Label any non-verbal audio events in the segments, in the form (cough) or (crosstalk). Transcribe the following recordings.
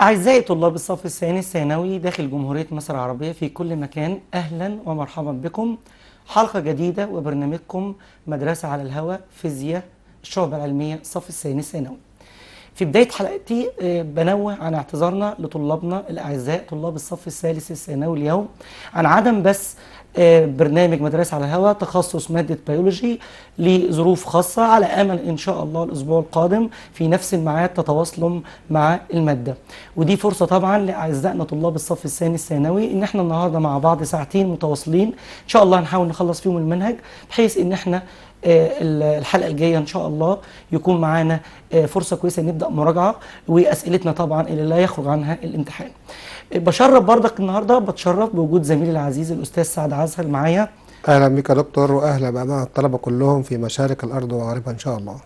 أعزائي طلاب الصف الثاني الثانوي داخل جمهورية مصر العربية في كل مكان أهلا ومرحبا بكم حلقة جديدة وبرنامجكم مدرسة على الهواء فيزياء الشعب العلمية صف الثاني الثانوي في بداية حلقتي آه، بنوه عن اعتذارنا لطلابنا الأعزاء طلاب الصف الثالث الثانوي اليوم عن عدم بس آه، برنامج مدرسة على الهواء تخصص مادة بيولوجي لظروف خاصة على أمل إن شاء الله الأسبوع القادم في نفس الميعاد تتواصلوا مع المادة ودي فرصة طبعا لأعزائنا طلاب الصف الثاني الثانوي إن احنا النهاردة مع بعض ساعتين متواصلين إن شاء الله هنحاول نخلص فيهم المنهج بحيث إن احنا آه، الحلقه الجايه ان شاء الله يكون معانا آه، فرصه كويسه نبدا مراجعه واسئلتنا طبعا اللي لا يخرج عنها الامتحان. آه، بشرف بردك النهارده بتشرف بوجود زميلي العزيز الاستاذ سعد عزهل معايا. اهلا بك يا دكتور واهلا بامانه الطلبه كلهم في مشارق الارض ومغاربها ان شاء الله.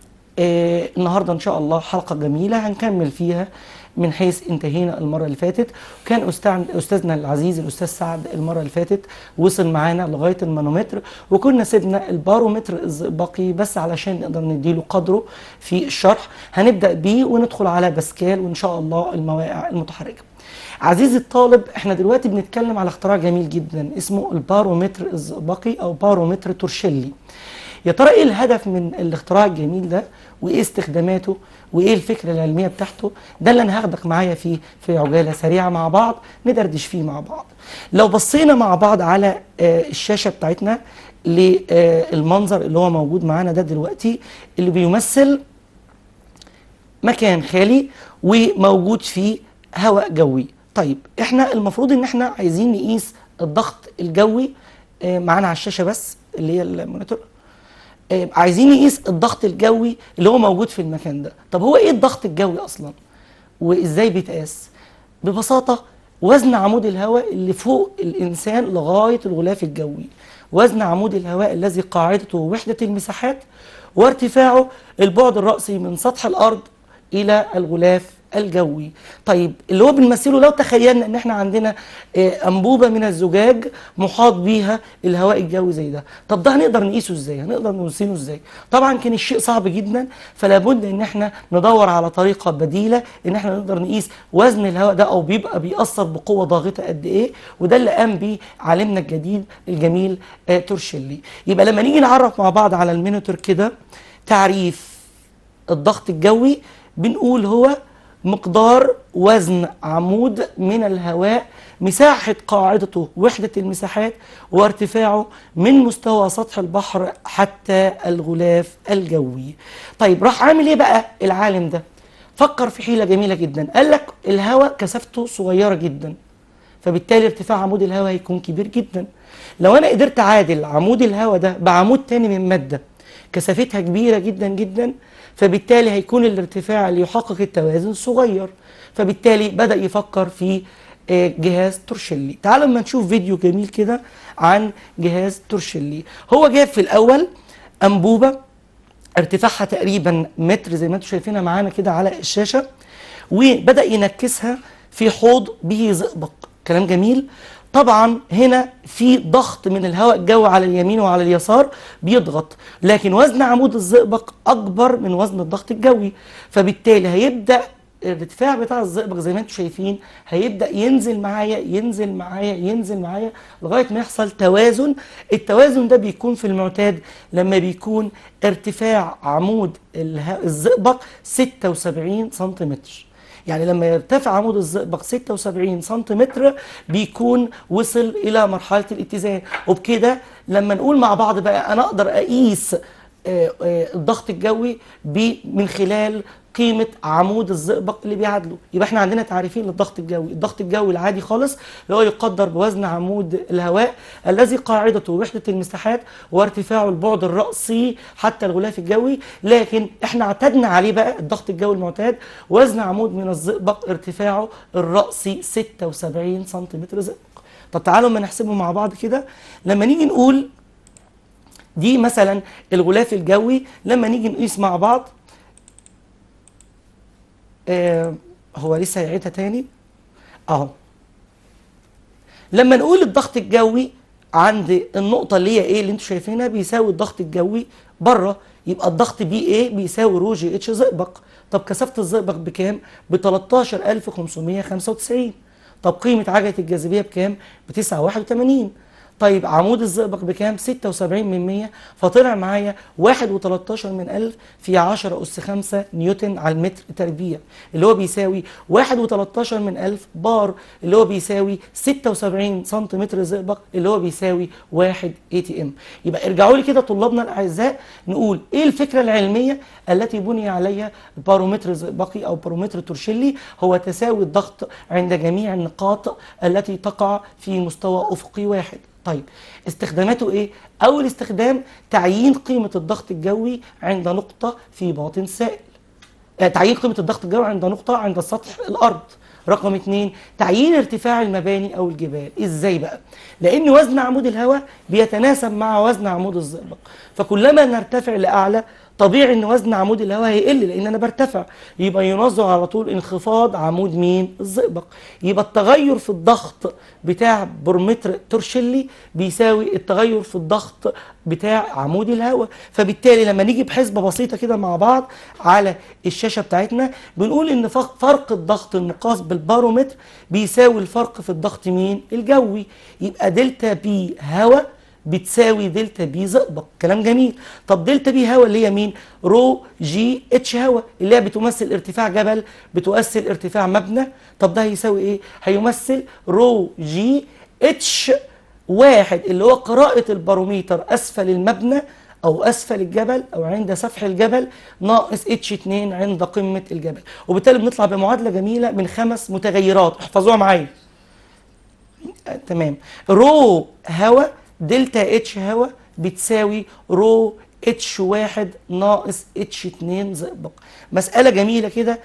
النهارده ان شاء الله حلقه جميله هنكمل فيها من حيث انتهينا المرة اللي فاتت وكان أستاذنا العزيز الأستاذ سعد المرة اللي فاتت وصل معانا لغاية المانومتر وكنا سيبنا البارومتر باقي بس علشان نقدر نديله قدره في الشرح هنبدأ بيه وندخل على باسكال وإن شاء الله المواقع المتحركة عزيزي الطالب احنا دلوقتي بنتكلم على اختراع جميل جدا اسمه البارومتر الزئبقي او بارومتر تورشيلي يا ترى ايه الهدف من الاختراع الجميل ده وايه استخداماته وايه الفكره العلميه بتاعته ده اللي انا هاخدك معايا فيه في عجاله سريعه مع بعض ندردش فيه مع بعض لو بصينا مع بعض على آه، الشاشه بتاعتنا للمنظر آه، اللي هو موجود معانا ده دلوقتي اللي بيمثل مكان خالي وموجود فيه هواء جوي طيب احنا المفروض ان احنا عايزين نقيس الضغط الجوي آه، معانا على الشاشه بس اللي هي المونيتور آه، عايزين نقيس الضغط الجوي اللي هو موجود في المكان ده طب هو ايه الضغط الجوي اصلا وازاي بيتقاس ببساطه وزن عمود الهواء اللي فوق الانسان لغايه الغلاف الجوي وزن عمود الهواء الذي قاعدته وحده المساحات وارتفاعه البعد الرأسي من سطح الأرض إلى الغلاف الجوي طيب اللي هو بنمثله لو تخيلنا ان احنا عندنا آه، انبوبه من الزجاج محاط بيها الهواء الجوي زي ده طب ده هنقدر نقيسه ازاي هنقدر نقيسه ازاي طبعا كان الشيء صعب جدا فلا بد ان احنا ندور على طريقه بديله ان احنا نقدر نقيس وزن الهواء ده او بيبقى بيأثر بقوه ضاغطه قد ايه وده اللي قام بيه عالمنا الجديد الجميل آه تورشيلي يبقى لما نيجي نعرف مع بعض على المينوتور كده تعريف الضغط الجوي بنقول هو مقدار وزن عمود من الهواء مساحة قاعدته وحدة المساحات وارتفاعه من مستوى سطح البحر حتى الغلاف الجوي طيب راح عامل ايه بقى العالم ده فكر في حيلة جميلة جدا قال لك الهواء كثافته صغيرة جدا فبالتالي ارتفاع عمود الهواء هيكون كبير جدا لو انا قدرت اعادل عمود الهواء ده بعمود تاني من مادة كثافتها كبيرة جدا جدا فبالتالي هيكون الارتفاع اللي يحقق التوازن صغير فبالتالي بدأ يفكر في آه، جهاز تورشيلي تعالوا اما نشوف فيديو جميل كده عن جهاز تورشيلي هو جاب في الاول انبوبه ارتفاعها تقريبا متر زي ما انتم شايفينها معانا كده على الشاشه وبدا ينكسها في حوض به زئبق كلام جميل طبعا هنا في ضغط من الهواء الجوي على اليمين وعلى اليسار بيضغط لكن وزن عمود الزئبق اكبر من وزن الضغط الجوي فبالتالي هيبدا الارتفاع بتاع الزئبق زي ما انتم شايفين هيبدا ينزل معايا ينزل معايا ينزل معايا لغايه ما يحصل توازن التوازن ده بيكون في المعتاد لما بيكون ارتفاع عمود الزئبق 76 سنتيمتر يعني لما يرتفع عمود الزئبق 76 سنتيمتر بيكون وصل إلى مرحلة الاتزان وبكده لما نقول مع بعض بقى أنا أقدر أقيس آه، آه، الضغط الجوي من خلال قيمه عمود الزئبق اللي بيعادله يبقى احنا عندنا تعريفين للضغط الجوي الضغط الجوي العادي خالص اللي هو يقدر بوزن عمود الهواء الذي قاعدته وحده المساحات وارتفاعه البعد الرأسي حتى الغلاف الجوي لكن احنا اعتدنا عليه بقى الضغط الجوي المعتاد وزن عمود من الزئبق ارتفاعه الرأسي 76 سم زئبق طب تعالوا ما نحسبه مع بعض كده لما نيجي نقول دي مثلا الغلاف الجوي لما نيجي نقيس مع بعض آه، هو لسه هيعيدها تاني اهو لما نقول الضغط الجوي عند النقطه اللي هي ايه اللي انتم شايفينها بيساوي الضغط الجوي بره يبقى الضغط بي ايه بيساوي رو جي اتش زئبق طب كثافه الزئبق بكام ب 13595 طب قيمه عجله الجاذبيه بكام ب 981 طيب عمود الزئبق بكام 76 من 100 فطلع معايا 1.13 من 1000 في 10 أس 5 نيوتن على المتر تربيع اللي هو بيساوي 1.13 من 1000 بار اللي هو بيساوي 76 سنتيمتر زئبق اللي هو بيساوي 1 اي تي ام يبقى ارجعوا لي كده طلابنا الاعزاء نقول ايه الفكره العلميه التي بني عليها البارومتر الزئبقي او بارومتر تورشيلي هو تساوي الضغط عند جميع النقاط التي تقع في مستوى افقي واحد طيب استخداماته ايه؟ اول استخدام تعيين قيمة الضغط الجوي عند نقطة في باطن سائل. آه، تعيين قيمة الضغط الجوي عند نقطة عند سطح الارض. رقم اثنين تعيين ارتفاع المباني او الجبال ازاي بقى لان وزن عمود الهواء بيتناسب مع وزن عمود الزئبق فكلما نرتفع لاعلى طبيعي ان وزن عمود الهواء هيقل لان انا برتفع يبقى ينظر على طول انخفاض عمود مين الزئبق يبقى التغير في الضغط بتاع برمتر تورشيلي بيساوي التغير في الضغط بتاع عمود الهواء فبالتالي لما نيجي بحسبه بسيطه كده مع بعض على الشاشه بتاعتنا بنقول ان فرق الضغط المقاس بالبارومتر بيساوي الفرق في الضغط مين الجوي يبقى دلتا بي هواء بتساوي دلتا بي زئبق كلام جميل طب دلتا بي هوا اللي هي مين رو جي اتش هوا اللي هي بتمثل ارتفاع جبل بتمثل ارتفاع مبنى طب ده هيساوي ايه هيمثل رو جي اتش واحد اللي هو قراءة الباروميتر أسفل المبنى أو أسفل الجبل أو عند سفح الجبل ناقص اتش 2 عند قمة الجبل وبالتالي بنطلع بمعادلة جميلة من خمس متغيرات احفظوها معايا تمام رو هوا دلتا اتش هوا بتساوي رو اتش واحد ناقص اتش اتنين زئبق مسألة جميلة كده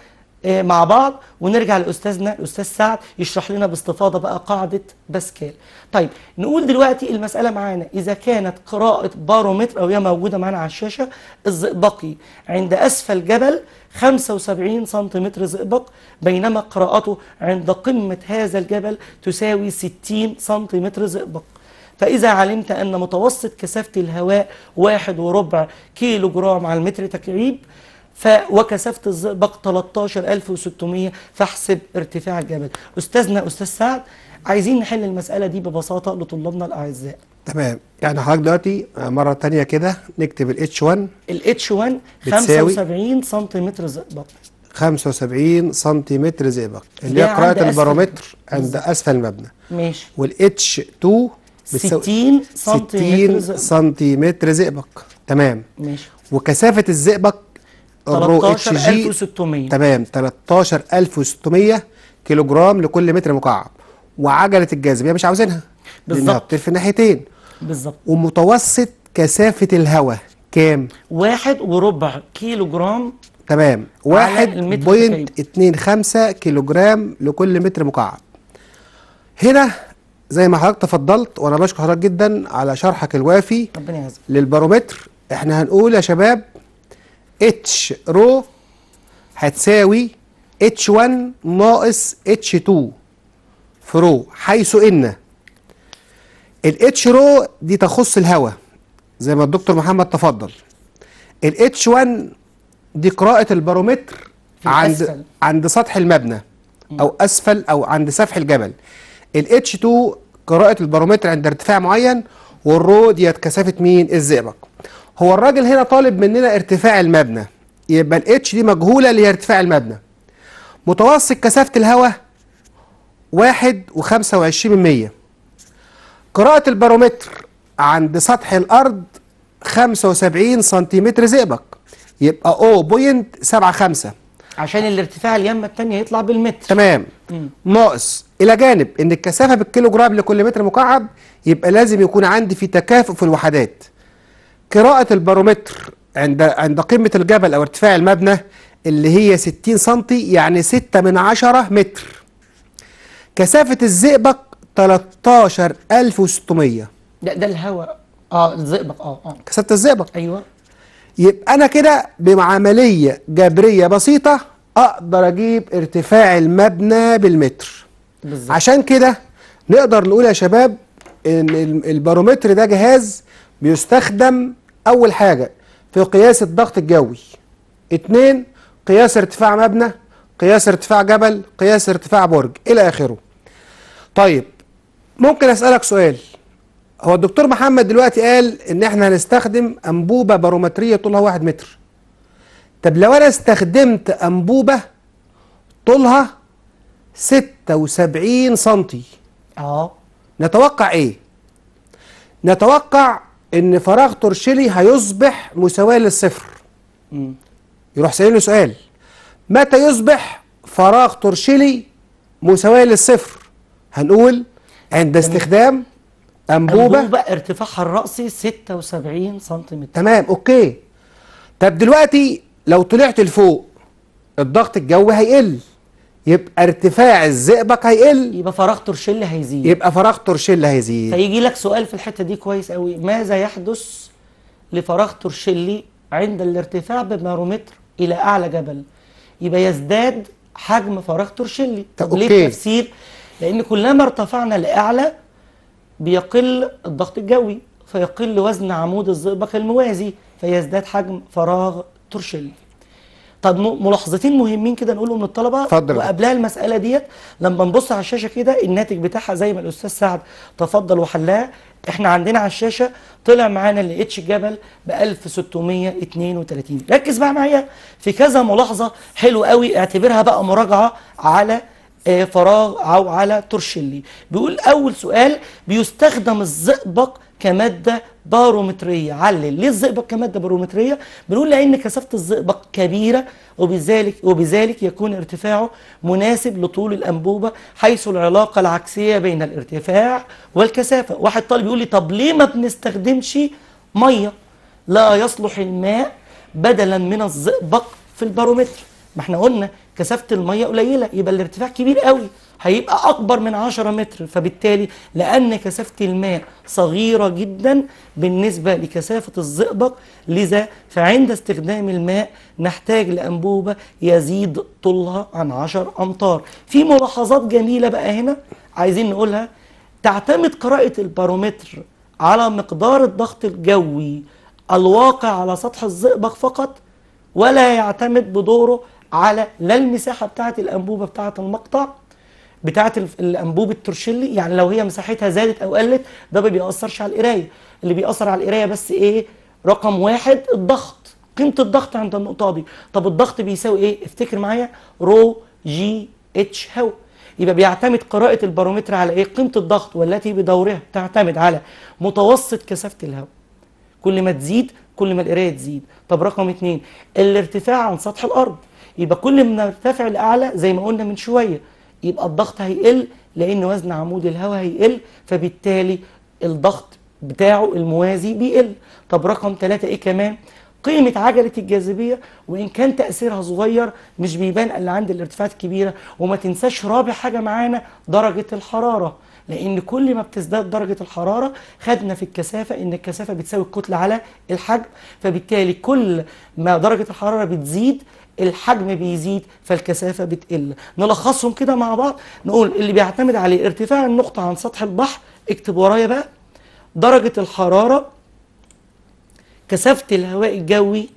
آه، مع بعض ونرجع لاستاذنا الاستاذ سعد يشرح لنا باستفاضه بقى قاعده باسكال. طيب نقول دلوقتي المساله معانا اذا كانت قراءه بارومتر او هي موجوده معانا على الشاشه الزئبقي عند اسفل جبل 75 سنتيمتر زئبق بينما قراءته عند قمه هذا الجبل تساوي 60 سنتيمتر زئبق. فإذا علمت أن متوسط كثافة الهواء واحد وربع كيلو جرام على المتر تكعيب ف وكثافه الزئبق 13600 فاحسب ارتفاع الجبل استاذنا استاذ سعد عايزين نحل المساله دي ببساطه لطلابنا الاعزاء تمام يعني حضرتك دلوقتي مره ثانيه كده نكتب الاتش 1 الاتش 1 75 سنتيمتر زئبق 75 سنتيمتر زئبق اللي هي قراءه البارومتر عند اسفل المبنى ماشي والاتش 2 60 سنتيمتر 60 سنتيمتر زئبق تمام ماشي وكثافه الزئبق 13600 تمام 13600 كيلو جرام لكل متر مكعب وعجله الجاذبيه مش عاوزينها بالظبط في الناحيتين بالظبط ومتوسط كثافه الهواء كام؟ واحد وربع كيلو جرام تمام 1.25 كيلو جرام لكل متر مكعب هنا زي ما حضرتك تفضلت وانا بشكر حضرتك جدا على شرحك الوافي ربنا يعزك للبارومتر احنا هنقول يا شباب اتش رو هتساوي اتش 1 ناقص اتش 2 في رو حيث ان الاتش رو دي تخص الهواء زي ما الدكتور محمد تفضل الاتش 1 دي قراءة البارومتر عند أسفل. عند سطح المبنى او اسفل او عند سفح الجبل الاتش 2 قراءة البارومتر عند ارتفاع معين والرو ديت كثافة مين الزئبق هو الراجل هنا طالب مننا ارتفاع المبنى يبقى الاتش دي مجهولة اللي هي ارتفاع المبنى متوسط كثافة الهواء 1.25 قراءة البارومتر عند سطح الأرض 75 سنتيمتر زئبق يبقى 0.75 عشان الارتفاع اليمه الثانيه يطلع بالمتر تمام مم. ناقص الى جانب ان الكثافه بالكيلو جرام لكل متر مكعب يبقى لازم يكون عندي في تكافؤ في الوحدات قراءه البارومتر عند عند قمه الجبل او ارتفاع المبنى اللي هي 60 سم يعني 6 من 10 متر كثافه الزئبق 13600 ده ده الهواء اه الزئبق اه اه كثافه الزئبق ايوه يبقى أنا كده بعملية جبرية بسيطة أقدر أجيب ارتفاع المبنى بالمتر بالزبط. عشان كده نقدر نقول يا شباب إن البارومتر ده جهاز بيستخدم أول حاجة في قياس الضغط الجوي اتنين قياس ارتفاع مبنى قياس ارتفاع جبل قياس ارتفاع برج إلى آخره طيب ممكن أسألك سؤال هو الدكتور محمد دلوقتي قال ان احنا هنستخدم انبوبه بارومتريه طولها 1 متر طب لو انا استخدمت انبوبه طولها 76 سنتي اه نتوقع ايه نتوقع ان فراغ ترشلي هيصبح مساواه للصفر م. يروح سألني سؤال متى يصبح فراغ ترشلي مساواه للصفر هنقول عند استخدام أنبوبة, أنبوبة ارتفاعها الرأسي 76 سم تمام أوكي طب دلوقتي لو طلعت لفوق الضغط الجوي هيقل يبقى ارتفاع الزئبق هيقل يبقى فراغ ترشل هيزيد يبقى فراغ ترشل هيزيد فيجي لك سؤال في الحتة دي كويس قوي ماذا يحدث لفراغ ترشلي عند الارتفاع بمارومتر إلى أعلى جبل يبقى يزداد حجم فراغ ترشلي طب, طب ليه التفسير لأن كلما ارتفعنا لأعلى بيقل الضغط الجوي فيقل وزن عمود الزئبق الموازي فيزداد حجم فراغ ترشل طب ملاحظتين مهمين كده نقولهم للطلبه فضل. وقبلها المساله ديت لما نبص على الشاشه كده الناتج بتاعها زي ما الاستاذ سعد تفضل وحلها احنا عندنا على الشاشه طلع معانا ال اتش جبل ب 1632 ركز بقى معايا في كذا ملاحظه حلو قوي اعتبرها بقى مراجعه على آه، فراغ أو على تورشيلي بيقول أول سؤال بيستخدم الزئبق كمادة بارومترية علل ليه الزئبق كمادة بارومترية؟ بنقول لأن كثافة الزئبق كبيرة وبذلك وبذلك يكون ارتفاعه مناسب لطول الأنبوبة حيث العلاقة العكسية بين الارتفاع والكثافة واحد طالب يقول لي طب ليه ما بنستخدمش مية؟ لا يصلح الماء بدلا من الزئبق في البارومتر ما احنا قلنا كثافه الميه قليله يبقى الارتفاع كبير قوي هيبقى اكبر من 10 متر فبالتالي لان كثافه الماء صغيره جدا بالنسبه لكثافه الزئبق لذا فعند استخدام الماء نحتاج لانبوبه يزيد طولها عن 10 امتار في ملاحظات جميله بقى هنا عايزين نقولها تعتمد قراءه البارومتر على مقدار الضغط الجوي الواقع على سطح الزئبق فقط ولا يعتمد بدوره على لا المساحه بتاعه الانبوبه بتاعه المقطع بتاعه الانبوبه الترشلي يعني لو هي مساحتها زادت او قلت ده ما بيأثرش على القرايه اللي بيأثر على القرايه بس ايه رقم واحد الضغط قيمه الضغط عند النقطه دي طب الضغط بيساوي ايه افتكر معايا رو جي اتش هو يبقى بيعتمد قراءة البارومتر على ايه؟ قيمة الضغط والتي بدورها تعتمد على متوسط كثافة الهواء. كل ما تزيد كل ما القراية تزيد. طب رقم اثنين الارتفاع عن سطح الأرض. يبقى كل ما ارتفع لأعلى زي ما قلنا من شوية يبقى الضغط هيقل لأن وزن عمود الهواء هيقل فبالتالي الضغط بتاعه الموازي بيقل طب رقم ثلاثة إيه كمان؟ قيمة عجلة الجاذبية وإن كان تأثيرها صغير مش بيبان إلا عند الارتفاعات الكبيرة وما تنساش رابع حاجة معانا درجة الحرارة لأن كل ما بتزداد درجة الحرارة خدنا في الكثافة إن الكثافة بتساوي الكتلة على الحجم فبالتالي كل ما درجة الحرارة بتزيد الحجم بيزيد فالكثافه بتقل نلخصهم كده مع بعض نقول اللي بيعتمد عليه ارتفاع النقطه عن سطح البحر اكتب ورايا بقى درجه الحراره كثافه الهواء الجوي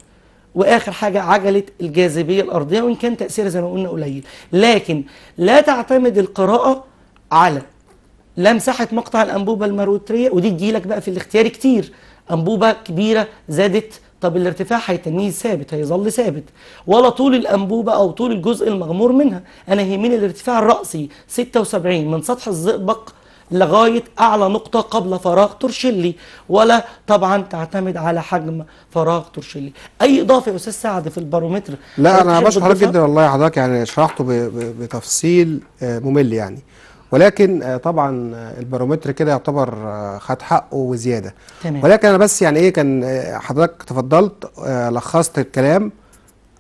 واخر حاجه عجله الجاذبيه الارضيه وان كان تاثيرها زي ما قلنا قليل لكن لا تعتمد القراءه على لا مساحه مقطع الانبوبه المروتريه ودي تجيلك بقى في الاختيار كتير انبوبه كبيره زادت طب الارتفاع هيتنيه ثابت هيظل ثابت ولا طول الانبوبه او طول الجزء المغمور منها انا يهمني الارتفاع الرأسي 76 من سطح الزئبق لغايه اعلى نقطه قبل فراغ ترشلي ولا طبعا تعتمد على حجم فراغ ترشلي اي اضافه يا استاذ سعد في البارومتر لا انا بشكر حضرتك جدا والله حضرتك يعني شرحته بتفصيل آه، ممل يعني ولكن آه، طبعا آه، البارومتر كده يعتبر آه، خد حقه وزياده تمام. ولكن انا بس يعني ايه كان حضرتك تفضلت لخصت الكلام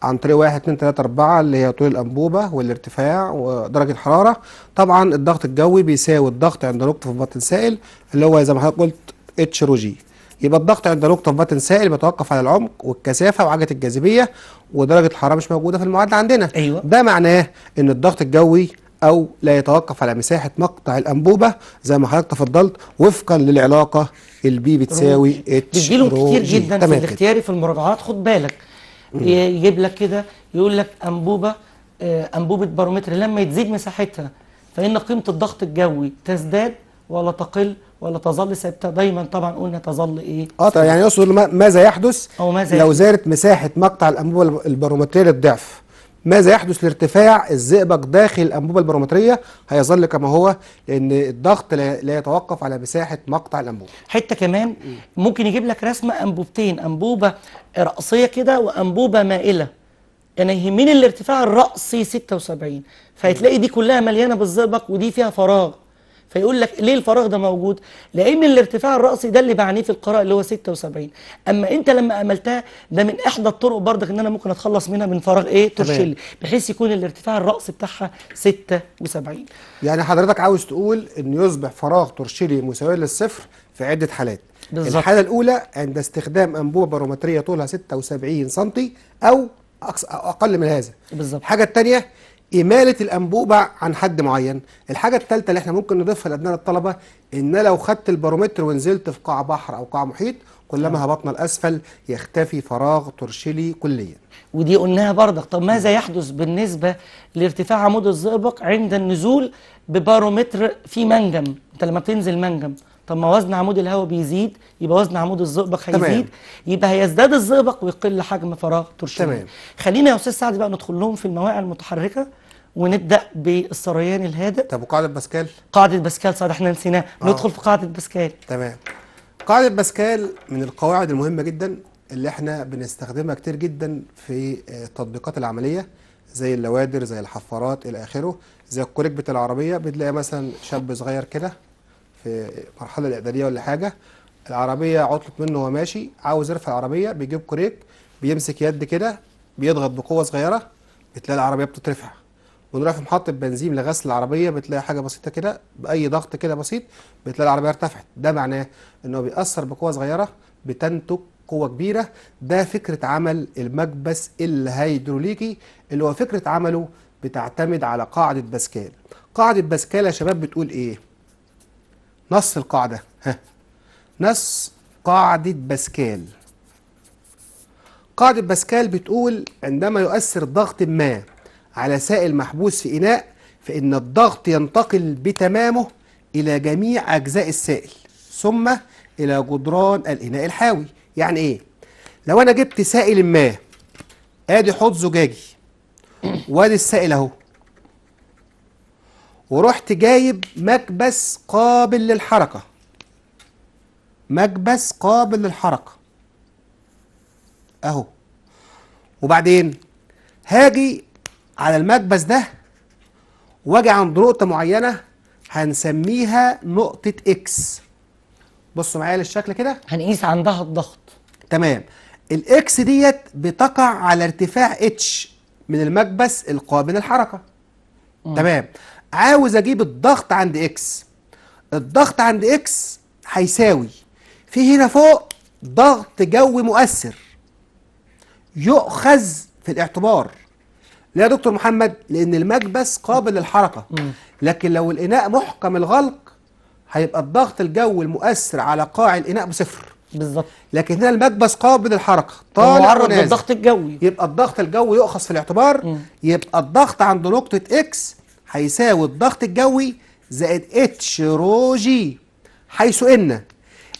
عن طريق 1 2 3 4 اللي هي طول الانبوبه والارتفاع ودرجه الحراره طبعا الضغط الجوي بيساوي الضغط عند نقطه في بطن سائل اللي هو زي ما حضرتك قلت اتش رو جي يبقى الضغط عند نقطه في بطن سائل بيتوقف على العمق والكثافه وعجله الجاذبيه ودرجه الحراره مش موجوده في المعادله عندنا أيوة. ده معناه ان الضغط الجوي أو لا يتوقف على مساحة مقطع الأنبوبة زي ما حضرتك تفضلت وفقا للعلاقة البي بتساوي اتش بيجيلهم كتير جدا في الاختياري في المراجعات خد بالك يجيب لك كده يقول لك أنبوبة آه، أنبوبة بارومتر لما يتزيد مساحتها فإن قيمة الضغط الجوي تزداد ولا تقل ولا تظل ثابته دايما طبعا قلنا تظل ايه اه طيب يعني يقصد ماذا يحدث أو ماذا لو زادت مساحه مقطع الانبوبه البارومتريه للضعف ماذا يحدث لارتفاع الزئبق داخل الأنبوبة البرومتريه هيظل كما هو لأن الضغط لا يتوقف على مساحة مقطع الأنبوبة حتة كمان ممكن يجيب لك رسمة أنبوبتين أنبوبة رأسية كده وأنبوبة مائلة يعني يهمني الارتفاع الرأسي 76 فهتلاقي دي كلها مليانة بالزئبق ودي فيها فراغ فيقول لك ليه الفراغ ده موجود لان الارتفاع الرأسي ده اللي بعنيه في القراءة اللي هو 76 اما انت لما املتها ده من احدى الطرق برضك ان انا ممكن اتخلص منها من فراغ ايه ترشلي بحيث يكون الارتفاع الرأسي بتاعها 76 يعني حضرتك عاوز تقول ان يصبح فراغ ترشيلي مساوي للصفر في عدة حالات بالزبط. الحالة الأولى عند استخدام أنبوبة بارومترية طولها 76 سم أو أقل من هذا بالظبط الحاجة الثانية إمالة الأنبوبة عن حد معين الحاجة الثالثة اللي احنا ممكن نضيفها لأبناء الطلبة إن لو خدت البارومتر ونزلت في قاع بحر أو قاع محيط كلما آه. هبطنا الأسفل يختفي فراغ ترشلي كليا ودي قلناها برضك طب ماذا يحدث بالنسبة لارتفاع عمود الزئبق عند النزول ببارومتر في منجم انت لما بتنزل منجم طب ما وزن عمود الهواء بيزيد يبقى وزن عمود الزئبق هيزيد تمام. يبقى هيزداد الزئبق ويقل حجم فراغ ترشيمي تمام خلينا يا استاذ سعد بقى ندخل لهم في المواقع المتحركه ونبدا بالسريان الهادئ طب وقاعده باسكال قاعده باسكال صح احنا نسيناها آه. ندخل في قاعده باسكال تمام قاعده باسكال من القواعد المهمه جدا اللي احنا بنستخدمها كتير جدا في آه، التطبيقات العمليه زي اللوادر زي الحفارات الى اخره زي الكوريك بتاع العربيه بتلاقي مثلا شاب صغير كده في مرحله الاعداديه ولا حاجه العربيه عطلت منه وهو ماشي عاوز يرفع العربيه بيجيب كوريك بيمسك يد كده بيضغط بقوه صغيره بتلاقي العربيه بتترفع ونروح في محطه بنزين لغسل العربيه بتلاقي حاجه بسيطه كده باي ضغط كده بسيط بتلاقي العربيه ارتفعت ده معناه ان هو بيأثر بقوه صغيره بتنتج قوه كبيره ده فكره عمل المكبس الهيدروليكي اللي هو فكره عمله بتعتمد على قاعده باسكال قاعده باسكال يا شباب بتقول ايه نص القاعدة ها نص قاعدة باسكال قاعدة باسكال بتقول عندما يؤثر ضغط ما على سائل محبوس في إناء فإن الضغط ينتقل بتمامه إلى جميع أجزاء السائل ثم إلى جدران الإناء الحاوي يعني إيه؟ لو أنا جبت سائل ما آدي حوض زجاجي وادي السائل أهو ورحت جايب مكبس قابل للحركة مكبس قابل للحركة اهو وبعدين هاجي على المكبس ده واجي عند نقطة معينة هنسميها نقطة اكس بصوا معايا للشكل كده هنقيس عندها الضغط تمام الاكس ديت بتقع على ارتفاع اتش من المكبس القابل للحركة تمام عاوز اجيب الضغط عند اكس الضغط عند اكس هيساوي في هنا فوق ضغط جوي مؤثر يؤخذ في الاعتبار لا يا دكتور محمد لان المكبس قابل للحركه لكن لو الاناء محكم الغلق هيبقى الضغط الجوي المؤثر على قاع الاناء بصفر بالظبط لكن هنا المكبس قابل للحركه طالع معرض للضغط الجوي يبقى الضغط الجوي يؤخذ في الاعتبار م. يبقى الضغط عند نقطه اكس هيساوي الضغط الجوي زائد اتش رو جي حيث ان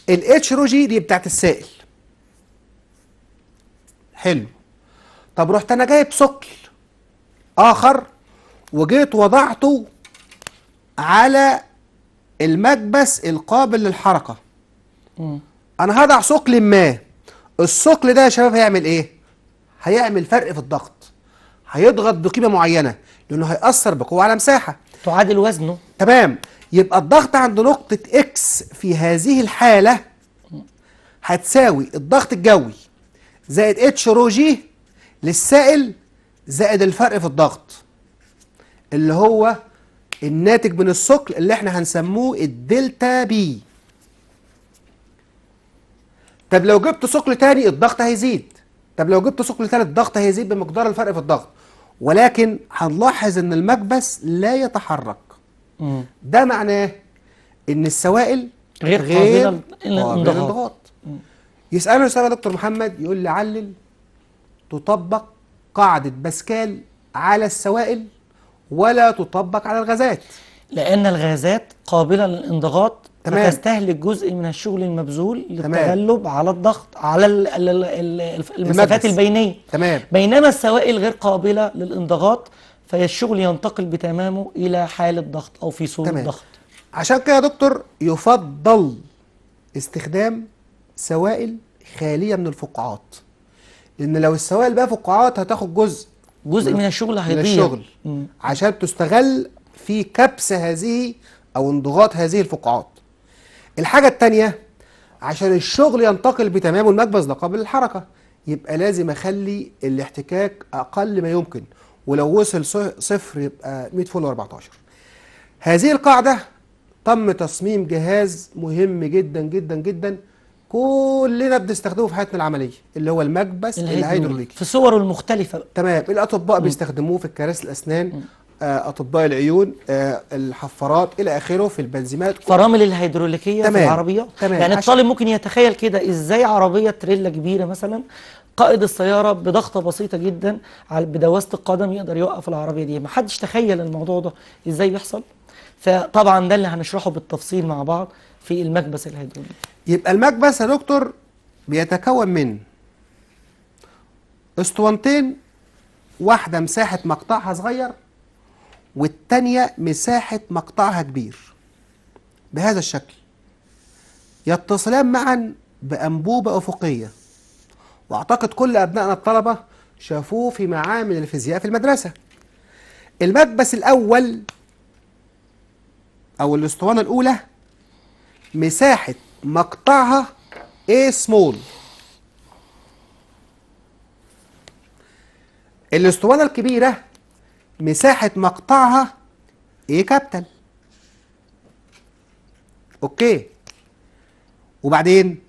الاتش رو جي دي بتاعت السائل حلو طب رحت انا جايب ثقل اخر وجيت وضعته على المكبس القابل للحركه م. انا هضع ثقل ما الثقل ده يا شباب هيعمل ايه هيعمل فرق في الضغط هيضغط بقيمه معينه لانه هيأثر بقوه على مساحه تعادل وزنه تمام يبقى الضغط عند نقطه اكس في هذه الحاله هتساوي الضغط الجوي زائد اتش رو جي للسائل زائد الفرق في الضغط اللي هو الناتج من الثقل اللي احنا هنسموه الدلتا بي طب لو جبت ثقل تاني الضغط هيزيد طب لو جبت ثقل تالت الضغط هيزيد بمقدار الفرق في الضغط ولكن هنلاحظ ان المكبس لا يتحرك ده معناه ان السوائل غير, غير قابله للانضغاط يساله يا دكتور محمد يقول لي علل تطبق قاعده باسكال على السوائل ولا تطبق على الغازات لان الغازات قابله للانضغاط تمام فتستهلك جزء من الشغل المبذول للتغلب على الضغط على الـ الـ الـ المسافات البينيه تمام بينما السوائل غير قابله للانضغاط فالشغل ينتقل بتمامه الى حاله ضغط او في صوره تمام. ضغط عشان كده يا دكتور يفضل استخدام سوائل خاليه من الفقاعات لان لو السوائل بقى فقاعات هتاخد جزء جزء من الشغل هيضيع الشغل عشان تستغل في كبس هذه او انضغاط هذه الفقاعات الحاجة التانية عشان الشغل ينتقل بتمام المكبس ده قابل للحركة يبقى لازم أخلي الاحتكاك أقل ما يمكن ولو وصل صفر يبقى 100 فول 14 هذه القاعدة تم تصميم جهاز مهم جدا جدا جدا كلنا بنستخدمه في حياتنا العمليه اللي هو المكبس الهيدروليكي في صوره المختلفه تمام الاطباء بيستخدموه في كراسي الاسنان م. آه، اطباء العيون آه، الحفارات الى اخره في البنزيمات فرامل الهيدروليكيه تمام. في العربيات تمام. يعني الطالب ممكن يتخيل كده ازاي عربيه تريلا كبيره مثلا قائد السيارة بضغطة بسيطة جدا على بدواسة القدم يقدر يوقف العربية دي محدش تخيل الموضوع ده ازاي بيحصل؟ فطبعا ده اللي هنشرحه بالتفصيل مع بعض في المكبس الهيدروليكي يبقى المكبس يا دكتور بيتكون من اسطوانتين واحدة مساحة مقطعها صغير والتانية مساحة مقطعها كبير بهذا الشكل يتصلان معا بأنبوبة أفقية وأعتقد كل أبنائنا الطلبة شافوه في معامل الفيزياء في المدرسة المكبس الأول أو الأسطوانة الأولى مساحة مقطعها A small الأسطوانة الكبيرة مساحة مقطعها A كابيتال اوكي وبعدين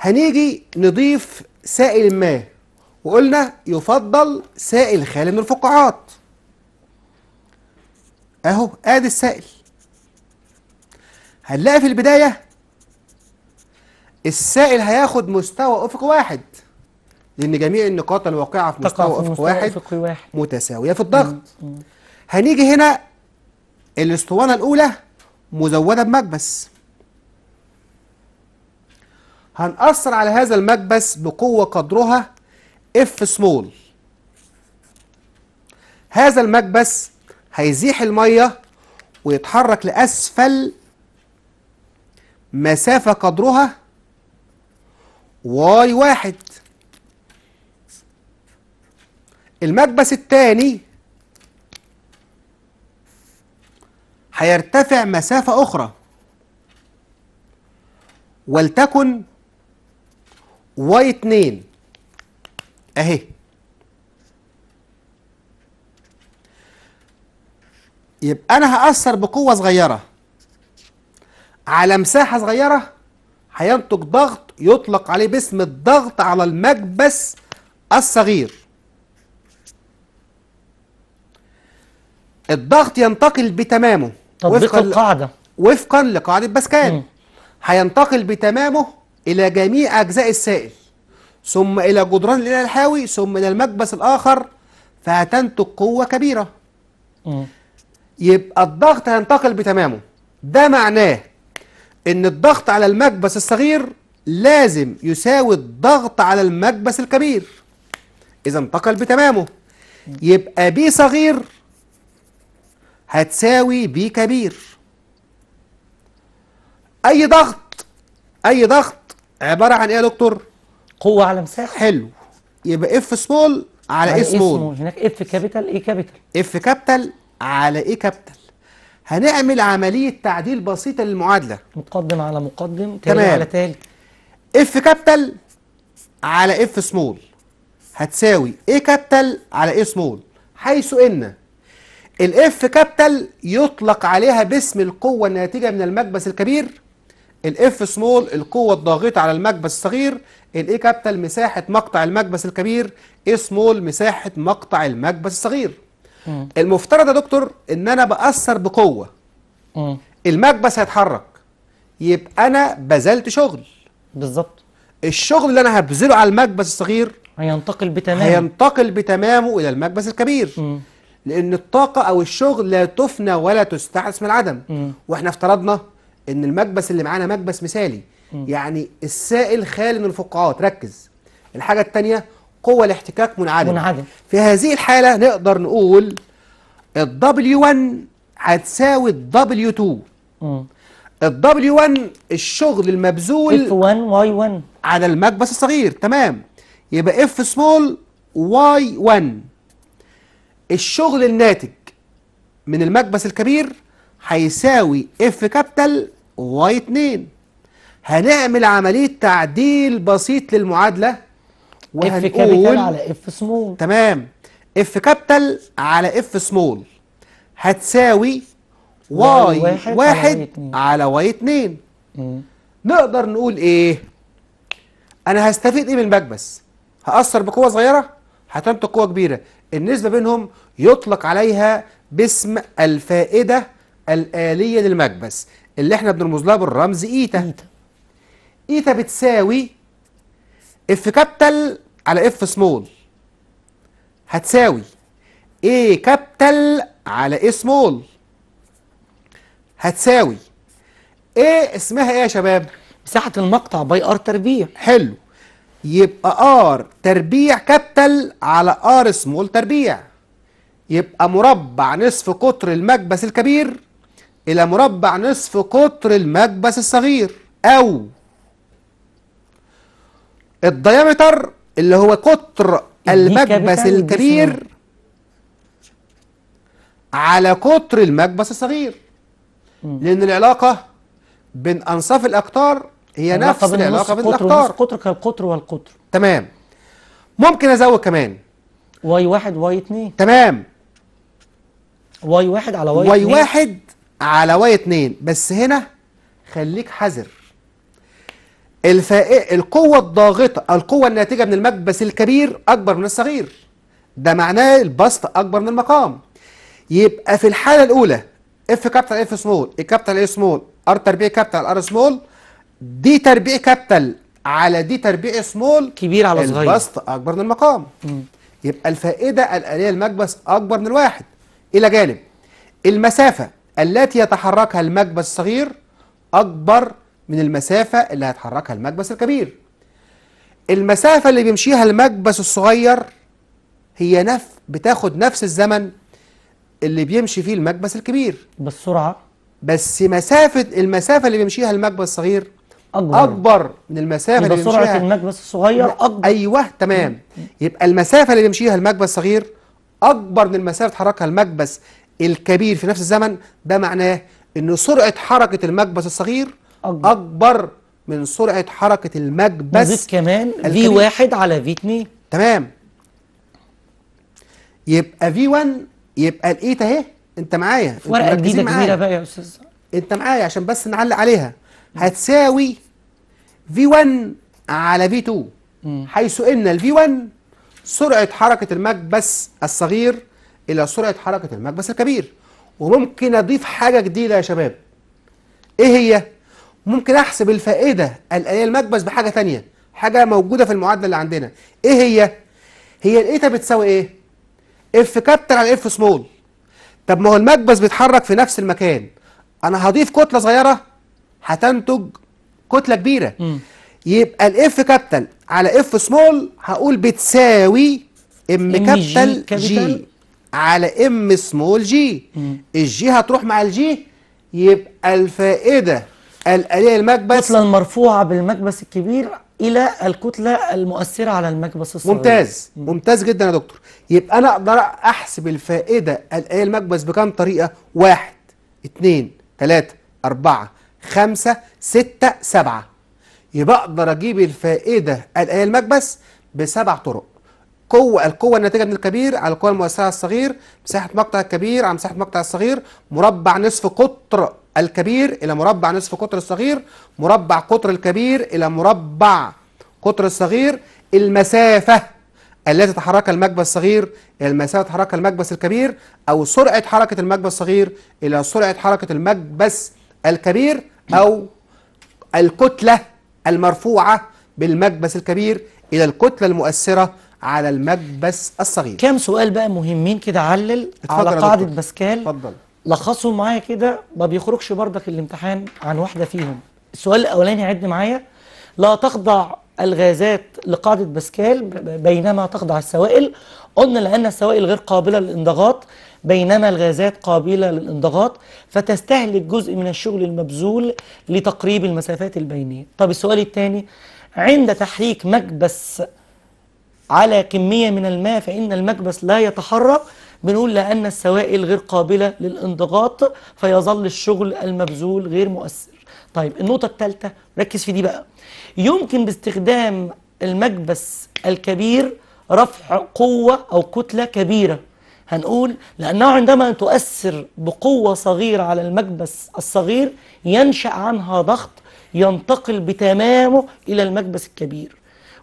هنيجي نضيف سائل ما وقلنا يفضل سائل خالي من الفقاعات اهو ادي السائل هنلاقي في البداية السائل هياخد مستوى افق واحد لأن جميع النقاط الواقعة في مستوى أفق واحد, واحد متساوية في الضغط هنيجي هنا الاسطوانة الأولى مزودة بمكبس هنأثر على هذا المكبس بقوة قدرها اف سمول هذا المكبس هيزيح المية ويتحرك لأسفل مسافة قدرها واي واحد المكبس الثاني هيرتفع مسافة أخرى ولتكن واي 2 أهي يبقى أنا هأثر بقوة صغيرة على مساحة صغيرة هينتج ضغط يطلق عليه باسم الضغط على المكبس الصغير الضغط ينتقل بتمامه تطبيق القاعدة وفقا لقاعدة باسكال هينتقل بتمامه إلى جميع أجزاء السائل ثم إلى جدران الإله الحاوي ثم إلى المكبس الآخر فهتنتج قوة كبيرة م. يبقى الضغط هينتقل بتمامه ده معناه إن الضغط على المكبس الصغير لازم يساوي الضغط على المكبس الكبير إذا انتقل بتمامه يبقى بي صغير هتساوي بي كبير اي ضغط اي ضغط عباره عن ايه يا دكتور قوه على مساحه حلو يبقى اف سمول على, ايه سمول هناك اف كابيتال ايه كابيتال اف كابيتال على ايه كابيتال هنعمل عمليه تعديل بسيطه للمعادله مقدم على مقدم تالي تمام. على تالي اف كابيتال على اف سمول هتساوي ايه كابيتال على ايه سمول حيث ان الاف كابيتال يطلق عليها باسم القوة الناتجة من المكبس الكبير الاف سمول القوة الضاغطة على المكبس الصغير الاي كابيتال مساحة مقطع المكبس الكبير اي سمول مساحة مقطع المكبس الصغير م. المفترض يا دكتور ان انا بأثر بقوة م. المكبس هيتحرك يبقى انا بذلت شغل بالظبط الشغل اللي انا هبذله على المكبس الصغير هينتقل بتمامه هينتقل بتمامه الى المكبس الكبير م. لأن الطاقة أو الشغل لا تفنى ولا تستحدث من العدم م. وإحنا افترضنا إن المكبس اللي معانا مكبس مثالي م. يعني السائل خالي من الفقاعات ركز الحاجة الثانية قوة الاحتكاك منعدم منعدم في هذه الحالة نقدر نقول الدبليو 1 هتساوي الدبليو 2 الدبليو 1 الشغل المبذول اف 1 واي 1 على المكبس الصغير تمام يبقى اف سمول واي 1 الشغل الناتج من المكبس الكبير هيساوي اف كابيتال واي 2 هنعمل عملية تعديل بسيط للمعادلة وهنقول اف كابيتال على اف سمول تمام اف كابيتال على اف سمول هتساوي واي 1 واحد على واي 2 نقدر نقول ايه انا هستفيد ايه من المكبس هأثر بقوة صغيرة هتنطق قوة كبيرة النسبة بينهم يطلق عليها باسم الفائدة الآلية للمكبس اللي احنا بنرمز لها بالرمز إيتا إيتا, إيتا بتساوي اف كابتل على اف سمول هتساوي A كابتل على A سمول هتساوي A اسمها ايه يا شباب؟ مساحة المقطع باي ار تربيع حلو يبقى ار تربيع كابيتال على ار سمول تربيع يبقى مربع نصف قطر المكبس الكبير الى مربع نصف قطر المكبس الصغير او الديامتر اللي هو قطر المكبس الكبير على قطر المكبس الصغير لان العلاقه بين انصاف الاقطار هي نفس العلاقه بين الاقطار قطر كالقطر والقطر تمام ممكن ازود كمان واي واحد واي اتنين تمام واي واحد على واي, واي اتنين واي واحد على واي اتنين بس هنا خليك حذر الفائق القوة الضاغطة القوة الناتجة من المكبس الكبير أكبر من الصغير ده معناه البسط أكبر من المقام يبقى في الحالة الأولى اف كابتل اف سمول الكابيتال اي سمول ار تربيع كابتل ار سمول دي تربيع كابيتال على دي تربيع سمول كبير على صغير البسط اكبر من المقام م. يبقى الفائده الاليه المكبس اكبر من الواحد الى جانب المسافه التي يتحركها المكبس الصغير اكبر من المسافه اللي هيتحركها المكبس الكبير المسافه اللي بيمشيها المكبس الصغير هي نف بتاخد نفس الزمن اللي بيمشي فيه المكبس الكبير بالسرعه بس مسافه المسافه اللي بيمشيها المكبس الصغير اكبر اكبر من المسافه اللي بيمشيها سرعه المكبس الصغير اكبر ايوه تمام يبقى المسافه اللي بيمشيها المكبس الصغير اكبر من المسافه اللي المكبس الكبير في نفس الزمن ده معناه ان سرعه حركه المكبس الصغير اكبر, أكبر من سرعه حركه المكبس نضيف كمان في واحد على في 2 تمام يبقى في 1 يبقى الإيت اهي انت معايا ورقه جديده كبيره بقى يا استاذ انت معايا عشان بس نعلق عليها هتساوي V1 على V2 حيث ان V1 سرعة حركة المكبس الصغير إلى سرعة حركة المكبس الكبير وممكن أضيف حاجة جديدة يا شباب إيه هي؟ ممكن أحسب الفائدة الآلية المكبس بحاجة ثانيه حاجة موجودة في المعادلة اللي عندنا إيه هي؟ هي الإيتا بتساوي إيه؟ اف كابتر على اف سمول طب ما هو المكبس بيتحرك في نفس المكان أنا هضيف كتلة صغيرة هتنتج كتله كبيره م. يبقى الاف كابيتال على اف سمول هقول بتساوي ام كابيتال جي على ام سمول جي م. الجي هتروح مع الجي يبقى الفائده الآلية المكبس الكتلة المرفوعة بالمكبس الكبير إلى الكتلة المؤثرة على المكبس الصغير ممتاز م. ممتاز جدا يا دكتور يبقى أنا أقدر أحسب الفائدة الآلية المكبس بكام طريقة؟ واحد اتنين تلاتة أربعة خمسة ستة سبعة يبقى أقدر أجيب الفائدة إيه الآية المكبس بسبع طرق قوة القوة الناتجة من الكبير على القوة الموسعة على الصغير مساحة مقطع الكبير على مساحة مقطع الصغير مربع نصف قطر الكبير إلى مربع نصف قطر الصغير مربع قطر الكبير إلى مربع قطر الصغير المسافة التي تحرك المكبس الصغير إلى المسافة تحرك المكبس الكبير أو سرعة حركة المكبس الصغير إلى سرعة حركة المكبس الكبير أو الكتلة المرفوعة بالمكبس الكبير إلى الكتلة المؤثرة على المكبس الصغير كم سؤال بقى مهمين كده علل على قاعدة باسكال اتفضل لخصهم معايا كده ما بيخرجش بردك الامتحان عن واحدة فيهم السؤال الأولاني عد معايا لا تخضع الغازات لقاعدة باسكال بينما تخضع السوائل قلنا لأن السوائل غير قابلة للانضغاط بينما الغازات قابلة للانضغاط فتستهلك جزء من الشغل المبذول لتقريب المسافات البينية طب السؤال الثاني عند تحريك مكبس على كمية من الماء فإن المكبس لا يتحرك بنقول لأن السوائل غير قابلة للانضغاط فيظل الشغل المبذول غير مؤثر طيب النقطة الثالثة ركز في دي بقى يمكن باستخدام المكبس الكبير رفع قوة أو كتلة كبيرة هنقول لأنه عندما تؤثر بقوة صغيرة على المكبس الصغير ينشأ عنها ضغط ينتقل بتمامه إلى المكبس الكبير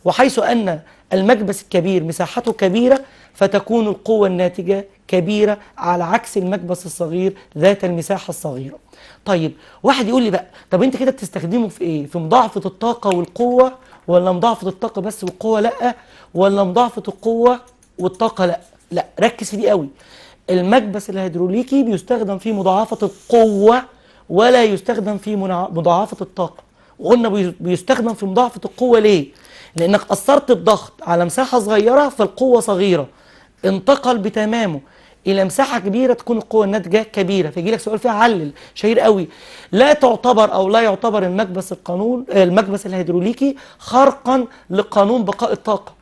وحيث أن المكبس الكبير مساحته كبيرة فتكون القوة الناتجة كبيرة على عكس المكبس الصغير ذات المساحة الصغيرة طيب واحد يقول لي بقى طب انت كده بتستخدمه في ايه في مضاعفة الطاقة والقوة ولا مضاعفة الطاقة بس والقوة لا ولا مضاعفة القوة والطاقة لا لا ركز في دي قوي المكبس الهيدروليكي بيستخدم في مضاعفة القوة ولا يستخدم في مضاعفة الطاقة وقلنا بيستخدم في مضاعفة القوة ليه؟ لأنك أثرت الضغط على مساحة صغيرة فالقوة صغيرة انتقل بتمامه إلى مساحة كبيرة تكون القوة الناتجة كبيرة فيجي لك سؤال فيها علل شهير قوي لا تعتبر أو لا يعتبر المكبس القانون المكبس الهيدروليكي خرقا لقانون بقاء الطاقة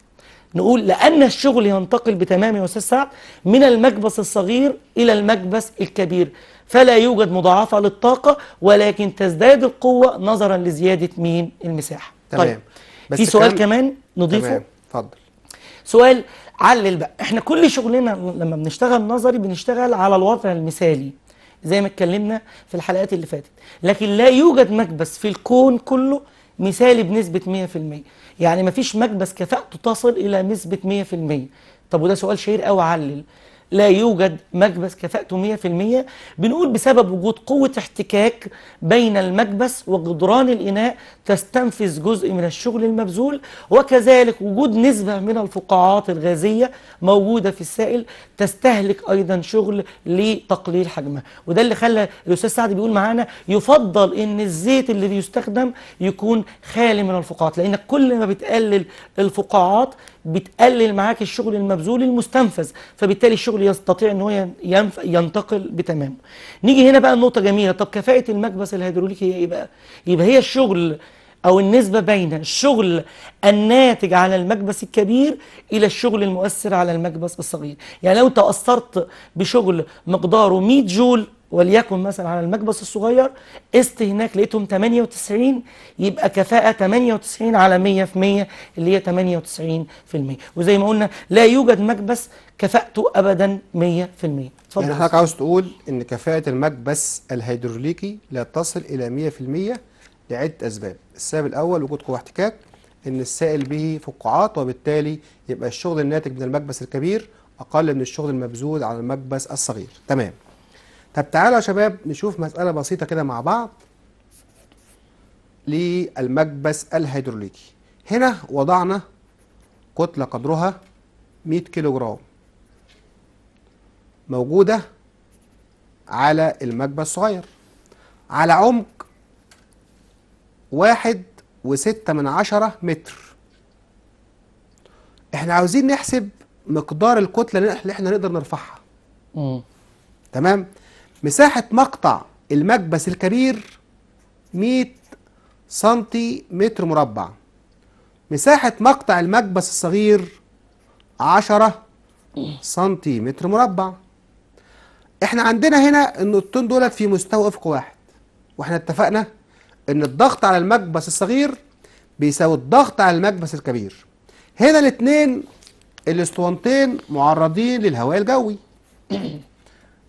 نقول لأن الشغل ينتقل بتمام يا أستاذ سعد من المكبس الصغير إلى المكبس الكبير فلا يوجد مضاعفة للطاقة ولكن تزداد القوة نظرا لزيادة مين المساحة طيب، تمام طيب بس في سؤال كمان نضيفه تمام اتفضل سؤال علل بقى احنا كل شغلنا لما بنشتغل نظري بنشتغل على الوضع المثالي زي ما اتكلمنا في الحلقات اللي فاتت لكن لا يوجد مكبس في الكون كله مثالي بنسبة 100% يعني مفيش مكبس كفاءته تصل إلى نسبة 100% طب وده سؤال شهير قوي علل لا يوجد مكبس كفاءته 100% بنقول بسبب وجود قوة احتكاك بين المكبس وجدران الإناء تستنفذ جزء من الشغل المبذول وكذلك وجود نسبة من الفقاعات الغازية موجودة في السائل تستهلك أيضا شغل لتقليل حجمها وده اللي خلى الأستاذ سعد بيقول معانا يفضل أن الزيت اللي بيستخدم يكون خالي من الفقاعات لأن كل ما بتقلل الفقاعات بتقلل معاك الشغل المبذول المستنفذ فبالتالي الشغل يستطيع ان هو ينتقل بتمامه نيجي هنا بقى النقطه جميله طب كفاءه المكبس الهيدروليكي هي ايه بقى يبقى هي الشغل او النسبه بين الشغل الناتج على المكبس الكبير الى الشغل المؤثر على المكبس الصغير يعني لو تاثرت بشغل مقداره 100 جول وليكن مثلا على المكبس الصغير قست هناك لقيتهم 98 يبقى كفاءة 98 على 100 في 100 اللي هي 98% وزي ما قلنا لا يوجد مكبس كفاءته أبدا 100% يعني حضرتك عاوز تقول إن كفاءة المكبس الهيدروليكي لا تصل إلى 100% لعدة أسباب السبب الأول وجود قوة احتكاك إن السائل به فقاعات وبالتالي يبقى الشغل الناتج من المكبس الكبير أقل من الشغل المبذول على المكبس الصغير تمام طب تعالوا يا شباب نشوف مسألة بسيطة كده مع بعض للمكبس الهيدروليكي هنا وضعنا كتلة قدرها 100 كيلو جرام موجودة على المكبس الصغير على عمق واحد وستة من عشرة متر احنا عاوزين نحسب مقدار الكتلة اللي احنا نقدر نرفعها تمام مساحة مقطع المكبس الكبير 100 سنتي متر مربع مساحة مقطع المكبس الصغير 10 سنتي متر مربع احنا عندنا هنا النقطتين دولت في مستوى افق واحد واحنا اتفقنا ان الضغط على المكبس الصغير بيساوي الضغط على المكبس الكبير هنا الاثنين الاسطوانتين معرضين للهواء الجوي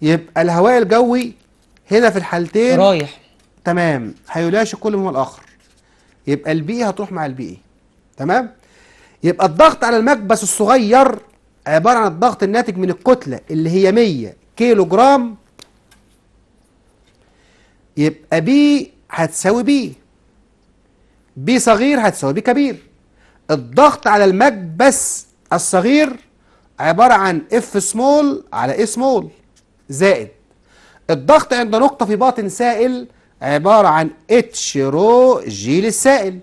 يبقى الهواء الجوي هنا في الحالتين رايح تمام هيلاشي كل من الاخر يبقى البيئي هتروح مع البيئي تمام يبقى الضغط على المكبس الصغير عبارة عن الضغط الناتج من الكتلة اللي هي 100 كيلو جرام يبقى بي هتساوي بي بي صغير هتساوي بي كبير الضغط على المكبس الصغير عبارة عن اف سمول على اي سمول زائد الضغط عند نقطة في باطن سائل عبارة عن اتش رو جي للسائل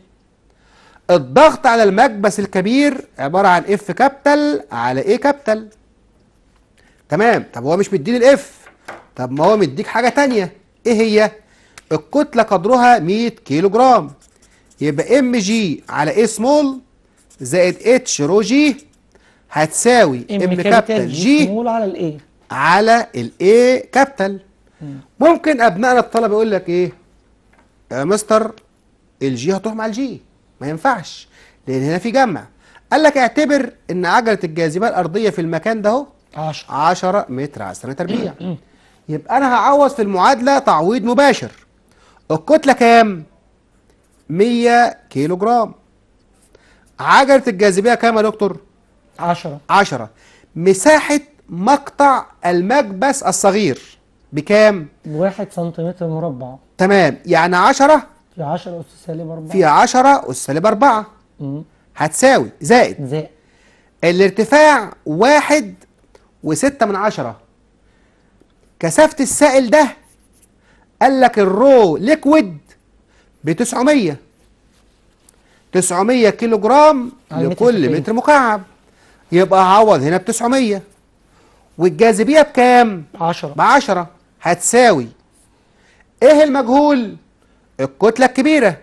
الضغط على المكبس الكبير عبارة عن اف كابتل على ايه كابتل تمام طب هو مش مديني الاف طب ما هو مديك حاجة تانية ايه هي الكتلة قدرها 100 كيلو جرام يبقى ام جي على ايه سمول زائد اتش رو جي هتساوي ام كابتل جي على الايه على الايه كابيتال ممكن ابنائنا الطلبه يقول لك ايه يا آه، مستر الجي هتروح مع الجي ما ينفعش لان هنا في جمع قال لك اعتبر ان عجله الجاذبيه الارضيه في المكان ده اهو 10 10 متر على سنه تربيع يبقى انا هعوض في المعادله تعويض مباشر الكتله كام 100 كيلو جرام عجله الجاذبيه كام يا دكتور 10 10 مساحه مقطع المكبس الصغير بكام؟ 1 سنتيمتر مربع تمام يعني 10 في 10 أس سالب 4 في 10 أس سالب 4 هتساوي زائد زائد الارتفاع 1 و6 من 10 كثافة السائل ده قال لك الرو ليكويد ب 900 900 كيلو جرام لكل متر مكعب يبقى عوض هنا ب 900 والجاذبية بكام؟ 10 ب 10 هتساوي ايه المجهول؟ الكتلة الكبيرة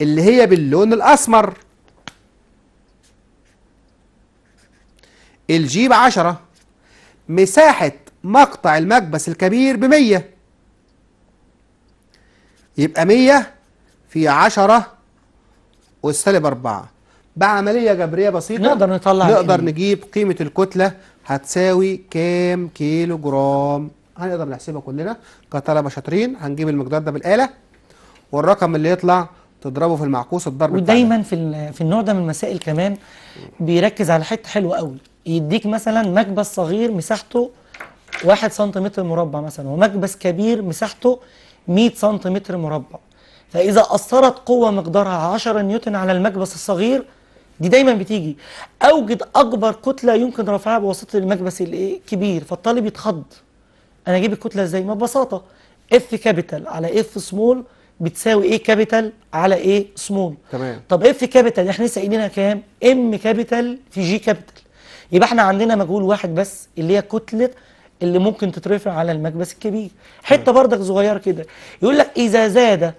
اللي هي باللون الأسمر الجي ب 10 مساحة مقطع المكبس الكبير ب 100 يبقى 100 في 10 والسالب 4 بعملية جبرية بسيطة نقدر نطلع نقدر نجيب قيمة الكتلة هتساوي كام كيلو جرام هنقدر نحسبها كلنا كطلبة شاطرين هنجيب المقدار ده بالآلة والرقم اللي يطلع تضربه في المعكوس الضرب ودايما في في النوع ده من المسائل كمان بيركز على حته حلوه قوي يديك مثلا مكبس صغير مساحته 1 سنتيمتر مربع مثلا ومكبس كبير مساحته 100 سنتيمتر مربع فاذا اثرت قوه مقدارها 10 نيوتن على المكبس الصغير دي دايما بتيجي اوجد اكبر كتله يمكن رفعها بواسطه المكبس الكبير فالطالب يتخض انا اجيب الكتله ازاي ما ببساطه اف كابيتال على اف سمول بتساوي ايه كابيتال على ايه سمول تمام طب اف كابيتال احنا لسه قايلينها كام ام كابيتال في جي كابيتال يبقى احنا عندنا مجهول واحد بس اللي هي كتله اللي ممكن تترفع على المكبس الكبير حته بردك صغيره كده يقول لك اذا زاد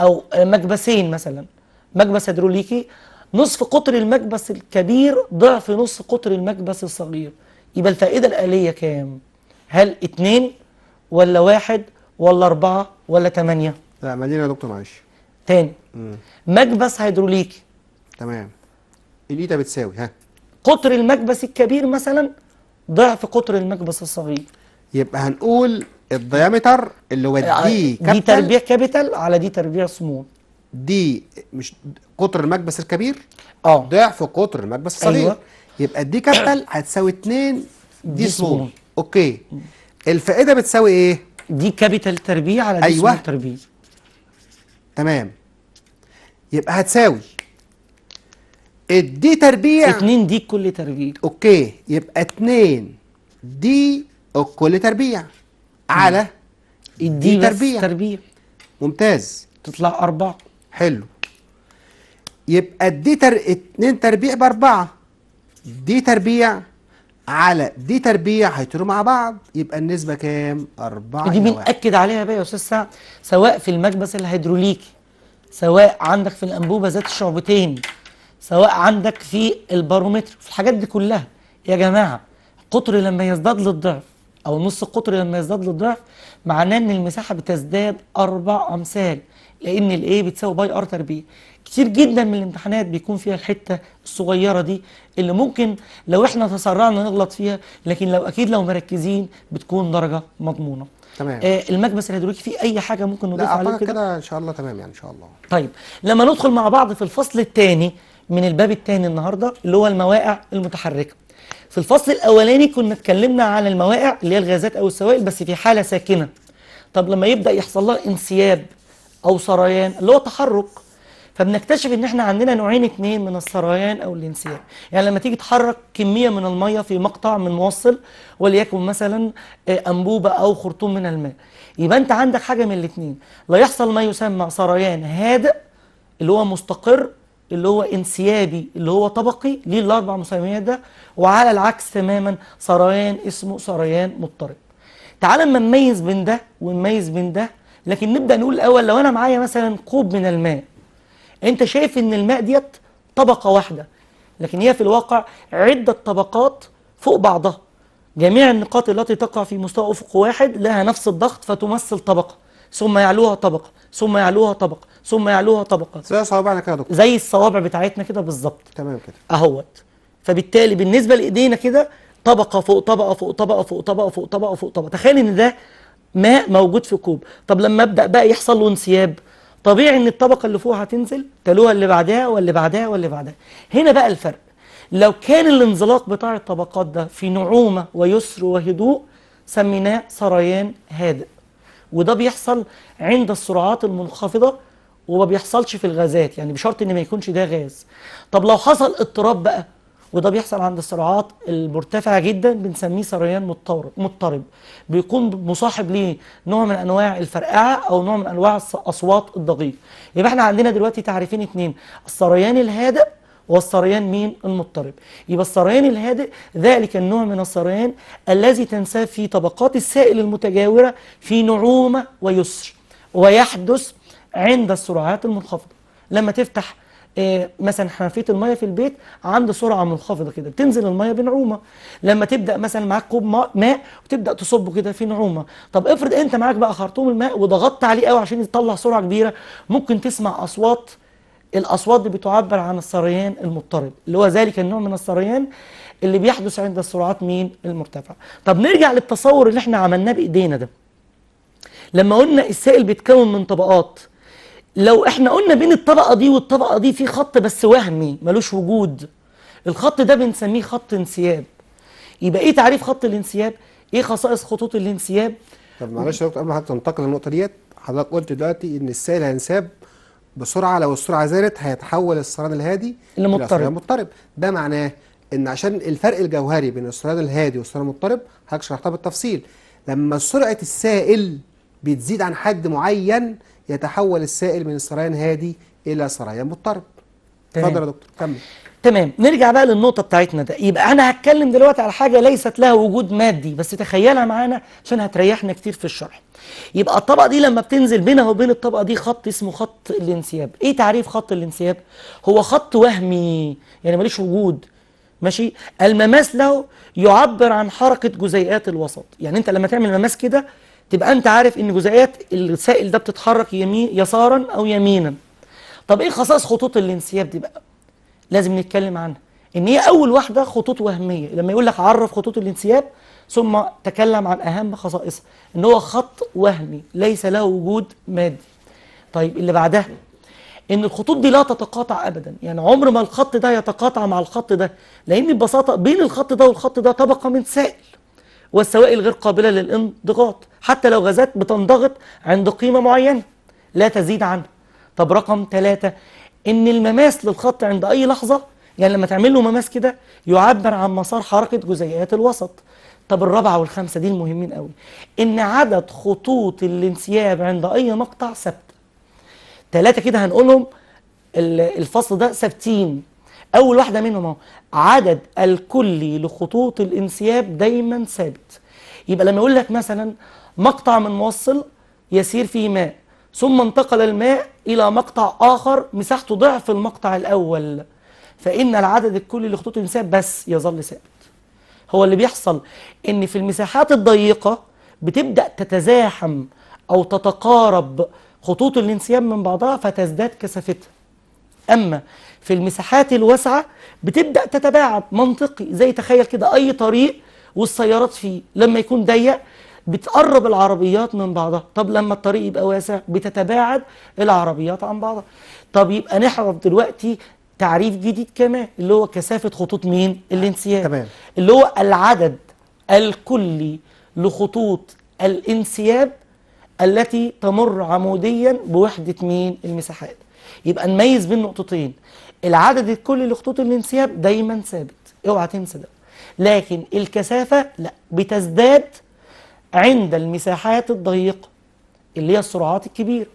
او مكبسين مثلا مكبس هيدروليكي نصف قطر المكبس الكبير ضعف نصف قطر المكبس الصغير يبقى الفائدة الآلية كام؟ هل اتنين ولا واحد ولا أربعة ولا تمانية؟ لا مدينة يا دكتور معلش تاني مم. مكبس هيدروليكي تمام الإيتا بتساوي ها قطر المكبس الكبير مثلا ضعف قطر المكبس الصغير يبقى هنقول الديامتر اللي آه، وديه كابيتال دي تربيع كابيتال على دي تربيع سمول دي مش قطر المكبس الكبير اه ضعف قطر المكبس أيوة. الصغير أيوة. يبقى دي كابيتال هتساوي 2 دي سمول اوكي الفائده بتساوي ايه دي كابيتال تربيع على دي أيوة. سمول تربيع تمام يبقى هتساوي الدي تربيع 2 دي كل تربيع اوكي يبقى 2 دي كل تربيع على الدي تربيع تربيع ممتاز تطلع أربعة حلو يبقى دي تر... اتنين تربيع باربعة دي تربيع على دي تربيع هيطيروا مع بعض يبقى النسبة كام؟ أربعة دي بنأكد عليها بقى يا أستاذ سعد سواء في المكبس الهيدروليكي سواء عندك في الأنبوبة ذات الشعبتين سواء عندك في البارومتر في الحاجات دي كلها يا جماعة قطر لما يزداد للضعف أو نص القطر لما يزداد للضعف معناه إن المساحة بتزداد أربع أمثال لان الاي بتساوي باي ار تربيع كتير جدا من الامتحانات بيكون فيها الحته الصغيره دي اللي ممكن لو احنا تسرعنا نغلط فيها لكن لو اكيد لو مركزين بتكون درجه مضمونه تمام آه المكبس الهيدروليكي في اي حاجه ممكن نضيف عليه كده كده ان شاء الله تمام يعني ان شاء الله طيب لما ندخل مع بعض في الفصل الثاني من الباب الثاني النهارده اللي هو المواقع المتحركه في الفصل الاولاني كنا اتكلمنا على المواقع اللي هي الغازات او السوائل بس في حاله ساكنه طب لما يبدا يحصل لها انسياب أو سريان اللي هو تحرك فبنكتشف ان احنا عندنا نوعين اتنين من السريان او الانسياب يعني لما تيجي تحرك كميه من الميه في مقطع من موصل وليكن مثلا آه، انبوبه او خرطوم من الماء يبقى انت عندك حاجه من الاتنين لا يحصل ما يسمى سريان هادئ اللي هو مستقر اللي هو انسيابي اللي هو طبقي ليه الاربع مسميات ده وعلى العكس تماما سريان اسمه سريان مضطرب تعال اما نميز بين ده ونميز بين ده لكن نبدأ نقول الأول لو أنا معايا مثلا كوب من الماء أنت شايف إن الماء ديت طبقة واحدة لكن هي في الواقع عدة طبقات فوق بعضها جميع النقاط التي تقع في مستوى أفق واحد لها نفس الضغط فتمثل طبقة ثم يعلوها طبقة ثم يعلوها طبقة ثم يعلوها طبقة زي صوابعنا كده دكتور زي الصوابع بتاعتنا كده بالظبط تمام كده أهوت فبالتالي بالنسبة لإيدينا كده طبقة فوق طبقة فوق طبقة فوق طبقة فوق طبقة فوق طبقة تخيل إن ده ماء موجود في كوب طب لما ابدا بقى يحصل له انسياب طبيعي ان الطبقه اللي فوق هتنزل تلوها اللي بعدها واللي بعدها واللي بعدها هنا بقى الفرق لو كان الانزلاق بتاع الطبقات ده في نعومه ويسر وهدوء سميناه سريان هادئ وده بيحصل عند السرعات المنخفضه وما بيحصلش في الغازات يعني بشرط ان ما يكونش ده غاز طب لو حصل اضطراب بقى وده بيحصل عند الصراعات المرتفعه جدا بنسميه سريان مضطرب بيكون مصاحب ليه نوع من انواع الفرقعه او نوع من انواع اصوات الضغيط يبقى احنا عندنا دلوقتي تعريفين اتنين السريان الهادئ والسريان مين المضطرب يبقى السريان الهادئ ذلك النوع من السريان الذي تنساب في طبقات السائل المتجاورة في نعومة ويسر ويحدث عند السرعات المنخفضة لما تفتح إيه، مثلا حنفيه الميه في البيت عند سرعه منخفضه كده بتنزل الميه بنعومه لما تبدا مثلا معاك كوب ماء وتبدا تصبه كده في نعومه طب افرض انت معاك بقى خرطوم الماء وضغطت عليه قوي عشان يطلع سرعه كبيره ممكن تسمع اصوات الاصوات دي بتعبر عن السريان المضطرب اللي هو ذلك النوع من السريان اللي بيحدث عند السرعات مين المرتفعه طب نرجع للتصور اللي احنا عملناه بايدينا ده لما قلنا السائل بيتكون من طبقات لو احنا قلنا بين الطبقة دي والطبقة دي في خط بس وهمي ملوش وجود الخط ده بنسميه خط انسياب يبقى ايه تعريف خط الانسياب ايه خصائص خطوط الانسياب طب معلش يا دكتور قبل ما حضرتك تنتقل للنقطة ديت حضرتك قلت دلوقتي ان السائل هينساب بسرعة لو السرعة زادت هيتحول السران الهادي لمضطرب مضطرب ده معناه ان عشان الفرق الجوهري بين السران الهادي والسران المضطرب حضرتك بالتفصيل لما سرعة السائل بتزيد عن حد معين يتحول السائل من السريان هادي إلى سريان مضطرب اتفضل يا دكتور كمل تمام نرجع بقى للنقطة بتاعتنا ده يبقى أنا هتكلم دلوقتي على حاجة ليست لها وجود مادي بس تخيلها معانا عشان هتريحنا كتير في الشرح يبقى الطبقة دي لما بتنزل بينها وبين الطبقة دي خط اسمه خط الانسياب إيه تعريف خط الانسياب؟ هو خط وهمي يعني ماليش وجود ماشي المماس له يعبر عن حركة جزيئات الوسط يعني أنت لما تعمل مماس كده تبقى انت عارف ان جزيئات السائل ده بتتحرك يمين يسارا او يمينا طب ايه خصائص خطوط الانسياب دي بقى لازم نتكلم عنها ان هي اول واحده خطوط وهميه لما يقول لك عرف خطوط الانسياب ثم تكلم عن اهم خصائصها ان هو خط وهمي ليس له وجود مادي طيب اللي بعدها ان الخطوط دي لا تتقاطع ابدا يعني عمر ما الخط ده يتقاطع مع الخط ده لان ببساطه بين الخط ده والخط ده طبقه من سائل والسوائل غير قابلة للانضغاط حتى لو غازات بتنضغط عند قيمة معينة لا تزيد عنها طب رقم ثلاثة ان المماس للخط عند اي لحظة يعني لما تعمل له مماس كده يعبر عن مسار حركة جزيئات الوسط طب الرابعة والخامسة دي المهمين قوي ان عدد خطوط الانسياب عند اي مقطع ثابتة ثلاثة كده هنقولهم الفصل ده ثابتين أول واحدة منهم اهو عدد الكلي لخطوط الانسياب دايما ثابت يبقى لما يقول لك مثلا مقطع من موصل يسير فيه ماء ثم انتقل الماء إلى مقطع آخر مساحته ضعف المقطع الأول فإن العدد الكلي لخطوط الانسياب بس يظل ثابت هو اللي بيحصل إن في المساحات الضيقة بتبدأ تتزاحم أو تتقارب خطوط الانسياب من بعضها فتزداد كثافتها أما في المساحات الواسعة بتبدأ تتباعد منطقي زي تخيل كده أي طريق والسيارات فيه لما يكون ضيق بتقرب العربيات من بعضها طب لما الطريق يبقى واسع بتتباعد العربيات عن بعضها طب يبقى نعرف دلوقتي تعريف جديد كمان اللي هو كثافة خطوط مين الانسياب تمام. اللي هو العدد الكلي لخطوط الانسياب التي تمر عموديا بوحدة مين المساحات يبقى نميز بين نقطتين العدد الكلي لخطوط الانسياب دايما ثابت اوعى تنسى ده لكن الكثافة لا بتزداد عند المساحات الضيقة اللي هي السرعات الكبيرة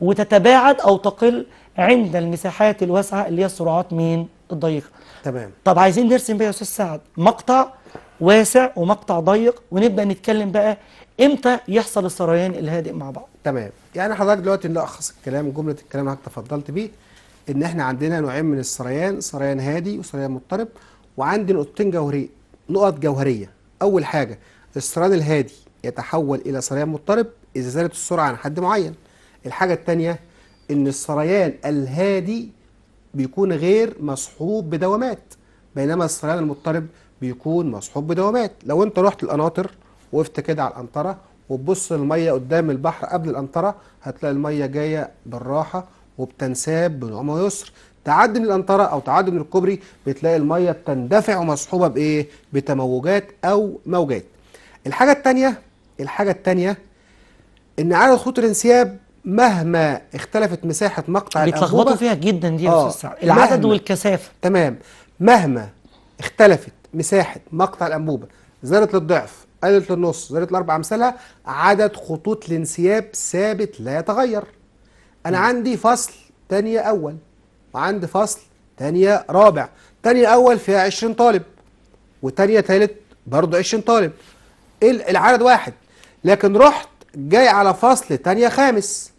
وتتباعد أو تقل عند المساحات الواسعة اللي هي السرعات مين الضيقة تمام طب عايزين نرسم بقى يا أستاذ سعد مقطع واسع ومقطع ضيق ونبدأ نتكلم بقى امتى يحصل السريان الهادئ مع بعض تمام يعني حضرتك دلوقتي نلخص الكلام جملة الكلام اللي حضرتك تفضلت بيه ان احنا عندنا نوعين من السريان سريان هادي وسريان مضطرب وعندي نقطتين جوهريه نقط جوهريه اول حاجه السريان الهادي يتحول الى سريان مضطرب اذا زادت السرعه عن حد معين الحاجه الثانيه ان السريان الهادي بيكون غير مصحوب بدوامات بينما السريان المضطرب بيكون مصحوب بدوامات لو انت رحت القناطر وقفت كده على القنطره وتبص الميه قدام البحر قبل القنطره هتلاقي الميه جايه بالراحه وبتنساب بنعومه ويسر تعدي من القنطره او تعدي من الكوبري بتلاقي الميه بتندفع ومصحوبه بايه بتموجات او موجات الحاجه التانية الحاجه التانية ان عدد خطوط الانسياب مهما اختلفت مساحه مقطع الأنبوبة بيتلخبطوا فيها جدا دي يا آه العدد والكثافه تمام مهما اختلفت مساحه مقطع الانبوبه زادت للضعف قلت للنص زادت لاربع امثالها عدد خطوط الانسياب ثابت لا يتغير أنا نعم. عندي فصل تانية أول وعندي فصل تانية رابع تانية أول فيها 20 طالب وتانية تالت برضه 20 طالب العدد واحد لكن رحت جاي على فصل تانية خامس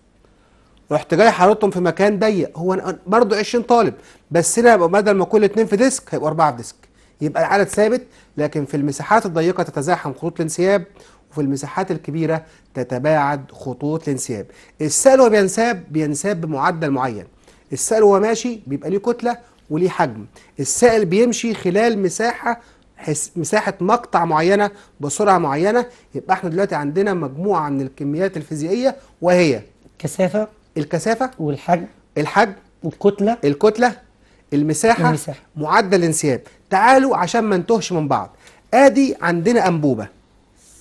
رحت جاي حاططهم في مكان ضيق هو برضه 20 طالب بس هنا بدل ما كل اتنين في ديسك هيبقوا اربعه في ديسك يبقى العدد ثابت لكن في المساحات الضيقه تتزاحم خطوط الانسياب وفي المساحات الكبيرة تتباعد خطوط الانسياب السائل بينساب بينساب بمعدل معين السائل وهو ماشي بيبقى ليه كتلة وليه حجم السائل بيمشي خلال مساحة حس مساحة مقطع معينة بسرعة معينة يبقى احنا دلوقتي عندنا مجموعة من الكميات الفيزيائية وهي كثافة الكثافة والحجم الحجم والكتلة الكتلة المساحة, المساحة. معدل الانسياب تعالوا عشان ما نتوهش من بعض ادي عندنا انبوبه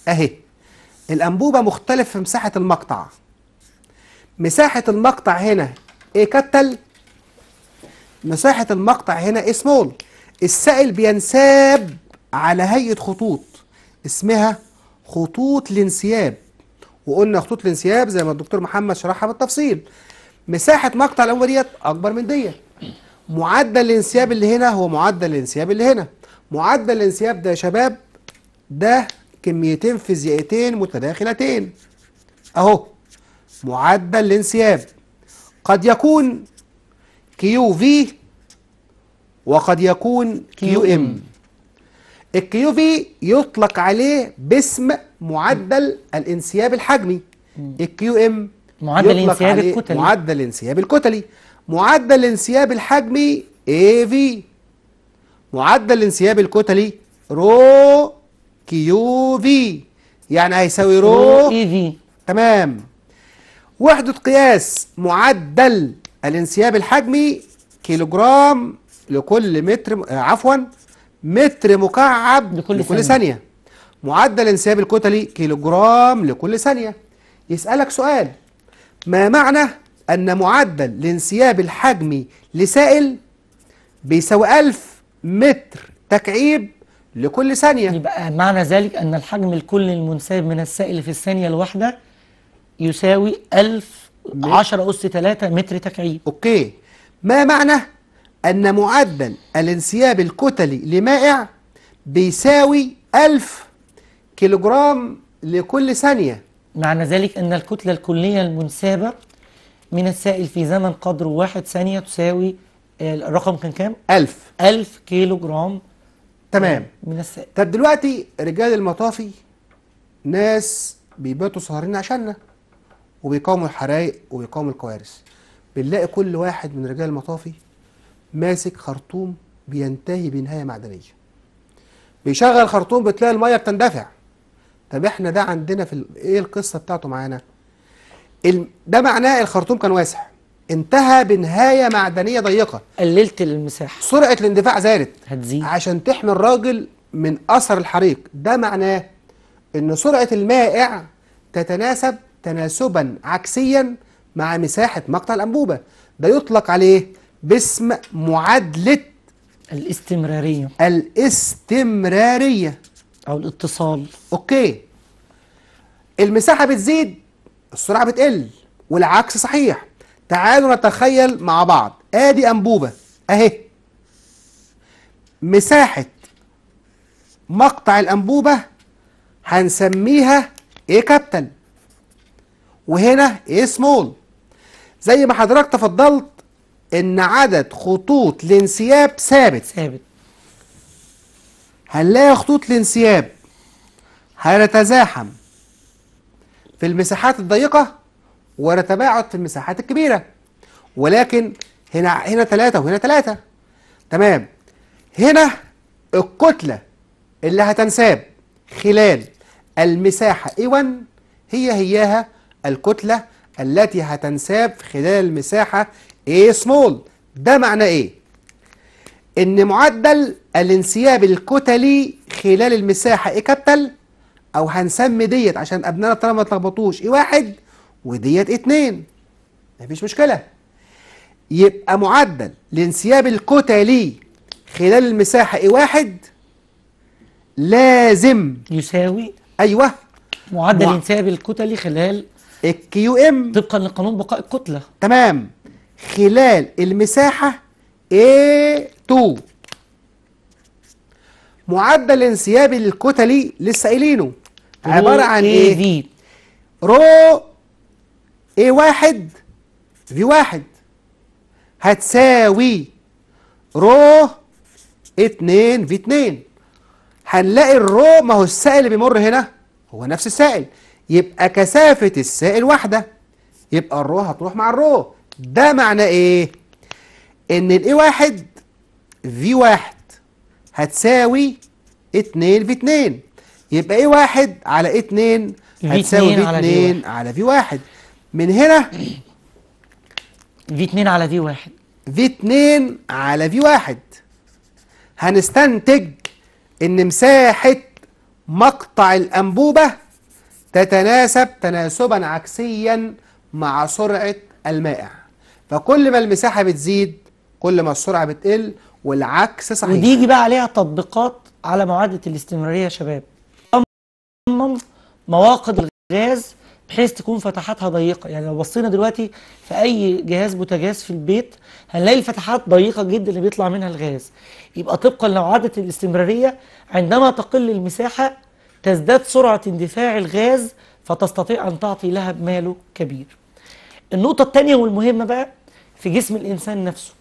اهي الانبوبه مختلف في مساحه المقطع مساحه المقطع هنا ايه كتل مساحه المقطع هنا ايه سمول السائل بينساب على هيئه خطوط اسمها خطوط الانسياب وقلنا خطوط الانسياب زي ما الدكتور محمد شرحها بالتفصيل مساحه مقطع الانبوبه ديت اكبر من ديت معدل الانسياب اللي هنا هو معدل الانسياب اللي هنا معدل الانسياب ده يا شباب ده كميتين فيزيائيتين متداخلتين أهو معدل الانسياب قد يكون كيو في وقد يكون كيو ام الكيو في يطلق عليه باسم معدل الانسياب الحجمي الكيو ام معدل الانسياب الكتلي معدل الانسياب الكتلي معدل الانسياب الحجمي اي في معدل الانسياب الكتلي رو كيو في يعني هيساوي رو اي في تمام وحدة قياس معدل الانسياب الحجمي كيلوجرام لكل متر آه، عفوا متر مكعب لكل, لكل ثانية. ثانية معدل انسياب الكتلي كيلوجرام لكل ثانية يسألك سؤال ما معنى أن معدل الانسياب الحجمي لسائل بيساوي 1000 متر تكعيب لكل ثانية يبقى معنى ذلك أن الحجم الكلي المنساب من السائل في الثانية الواحدة يساوي 1000 10 أس 3 متر تكعيب أوكي ما معنى أن معدل الانسياب الكتلي لمائع بيساوي 1000 كيلوجرام لكل ثانية معنى ذلك أن الكتلة الكلية المنسابة من السائل في زمن قدره واحد ثانية تساوي الرقم آه، كان كام؟ 1000 1000 كيلو جرام تمام من السائل طب دلوقتي رجال المطافي ناس بيباتوا سهرين عشاننا وبيقاوموا الحرايق وبيقاوموا الكوارث بنلاقي كل واحد من رجال المطافي ماسك خرطوم بينتهي بنهايه معدنيه بيشغل خرطوم بتلاقي الميه بتندفع طب احنا ده عندنا في ايه القصه بتاعته معانا ده معناه الخرطوم كان واسع انتهى بنهايه معدنيه ضيقه قللت المساحه سرعه الاندفاع زادت هتزيد عشان تحمي الراجل من اثر الحريق ده معناه ان سرعه المائع تتناسب تناسبا عكسيا مع مساحه مقطع الانبوبه ده يطلق عليه باسم معادله الاستمراريه الاستمراريه او الاتصال اوكي المساحه بتزيد السرعه بتقل والعكس صحيح تعالوا نتخيل مع بعض ادي انبوبه اهي مساحه مقطع الانبوبه هنسميها ايه كابتن وهنا ايه سمول زي ما حضرتك تفضلت ان عدد خطوط الانسياب ثابت ثابت هنلاقي خطوط الانسياب هيتزاحم في المساحات الضيقه ولا تباعد في المساحات الكبيرة ولكن هنا هنا ثلاثة وهنا ثلاثة تمام هنا الكتلة اللي هتنساب خلال المساحة A1 هي هياها الكتلة التي هتنساب خلال المساحة A small ده معناه ايه؟ ان معدل الانسياب الكتلي خلال المساحة A كابيتال او هنسمي ديت عشان ابنائنا طالما ما يتلخبطوش A1 وديت اتنين مفيش مشكلة يبقى معدل لانسياب الكتلي خلال المساحة ايه واحد لازم يساوي ايوه معدل مع... انسياب الكتلي خلال الكيو ام طبقا لقانون بقاء الكتلة تمام خلال المساحة A2 معدل انسياب الكتلي لسه قايلينه عباره عن ايه؟ رو ايه واحد في واحد هتساوي رو اتنين في اتنين هنلاقي الرو ما هو السائل اللي بيمر هنا هو نفس السائل يبقى كثافة السائل واحدة يبقى الرو هتروح مع الرو ده معنى ايه؟ ان الاي واحد في واحد هتساوي اتنين في اتنين يبقى ايه واحد على اتنين هتساوي في اتنين على في واحد من هنا في 2 على في 1 في 2 على في 1 هنستنتج ان مساحة مقطع الأنبوبة تتناسب تناسبا عكسيا مع سرعة المائع فكل ما المساحة بتزيد كل ما السرعة بتقل والعكس صحيح ودي يجي بقى عليها تطبيقات على معادلة الاستمرارية يا شباب أمم مواقد الغاز بحيث تكون فتحاتها ضيقة يعني لو بصينا دلوقتي في أي جهاز بوتاجاز في البيت هنلاقي الفتحات ضيقة جدا اللي بيطلع منها الغاز يبقى طبقا لو عدت الاستمرارية عندما تقل المساحة تزداد سرعة اندفاع الغاز فتستطيع أن تعطي لها بماله كبير النقطة الثانية والمهمة بقى في جسم الإنسان نفسه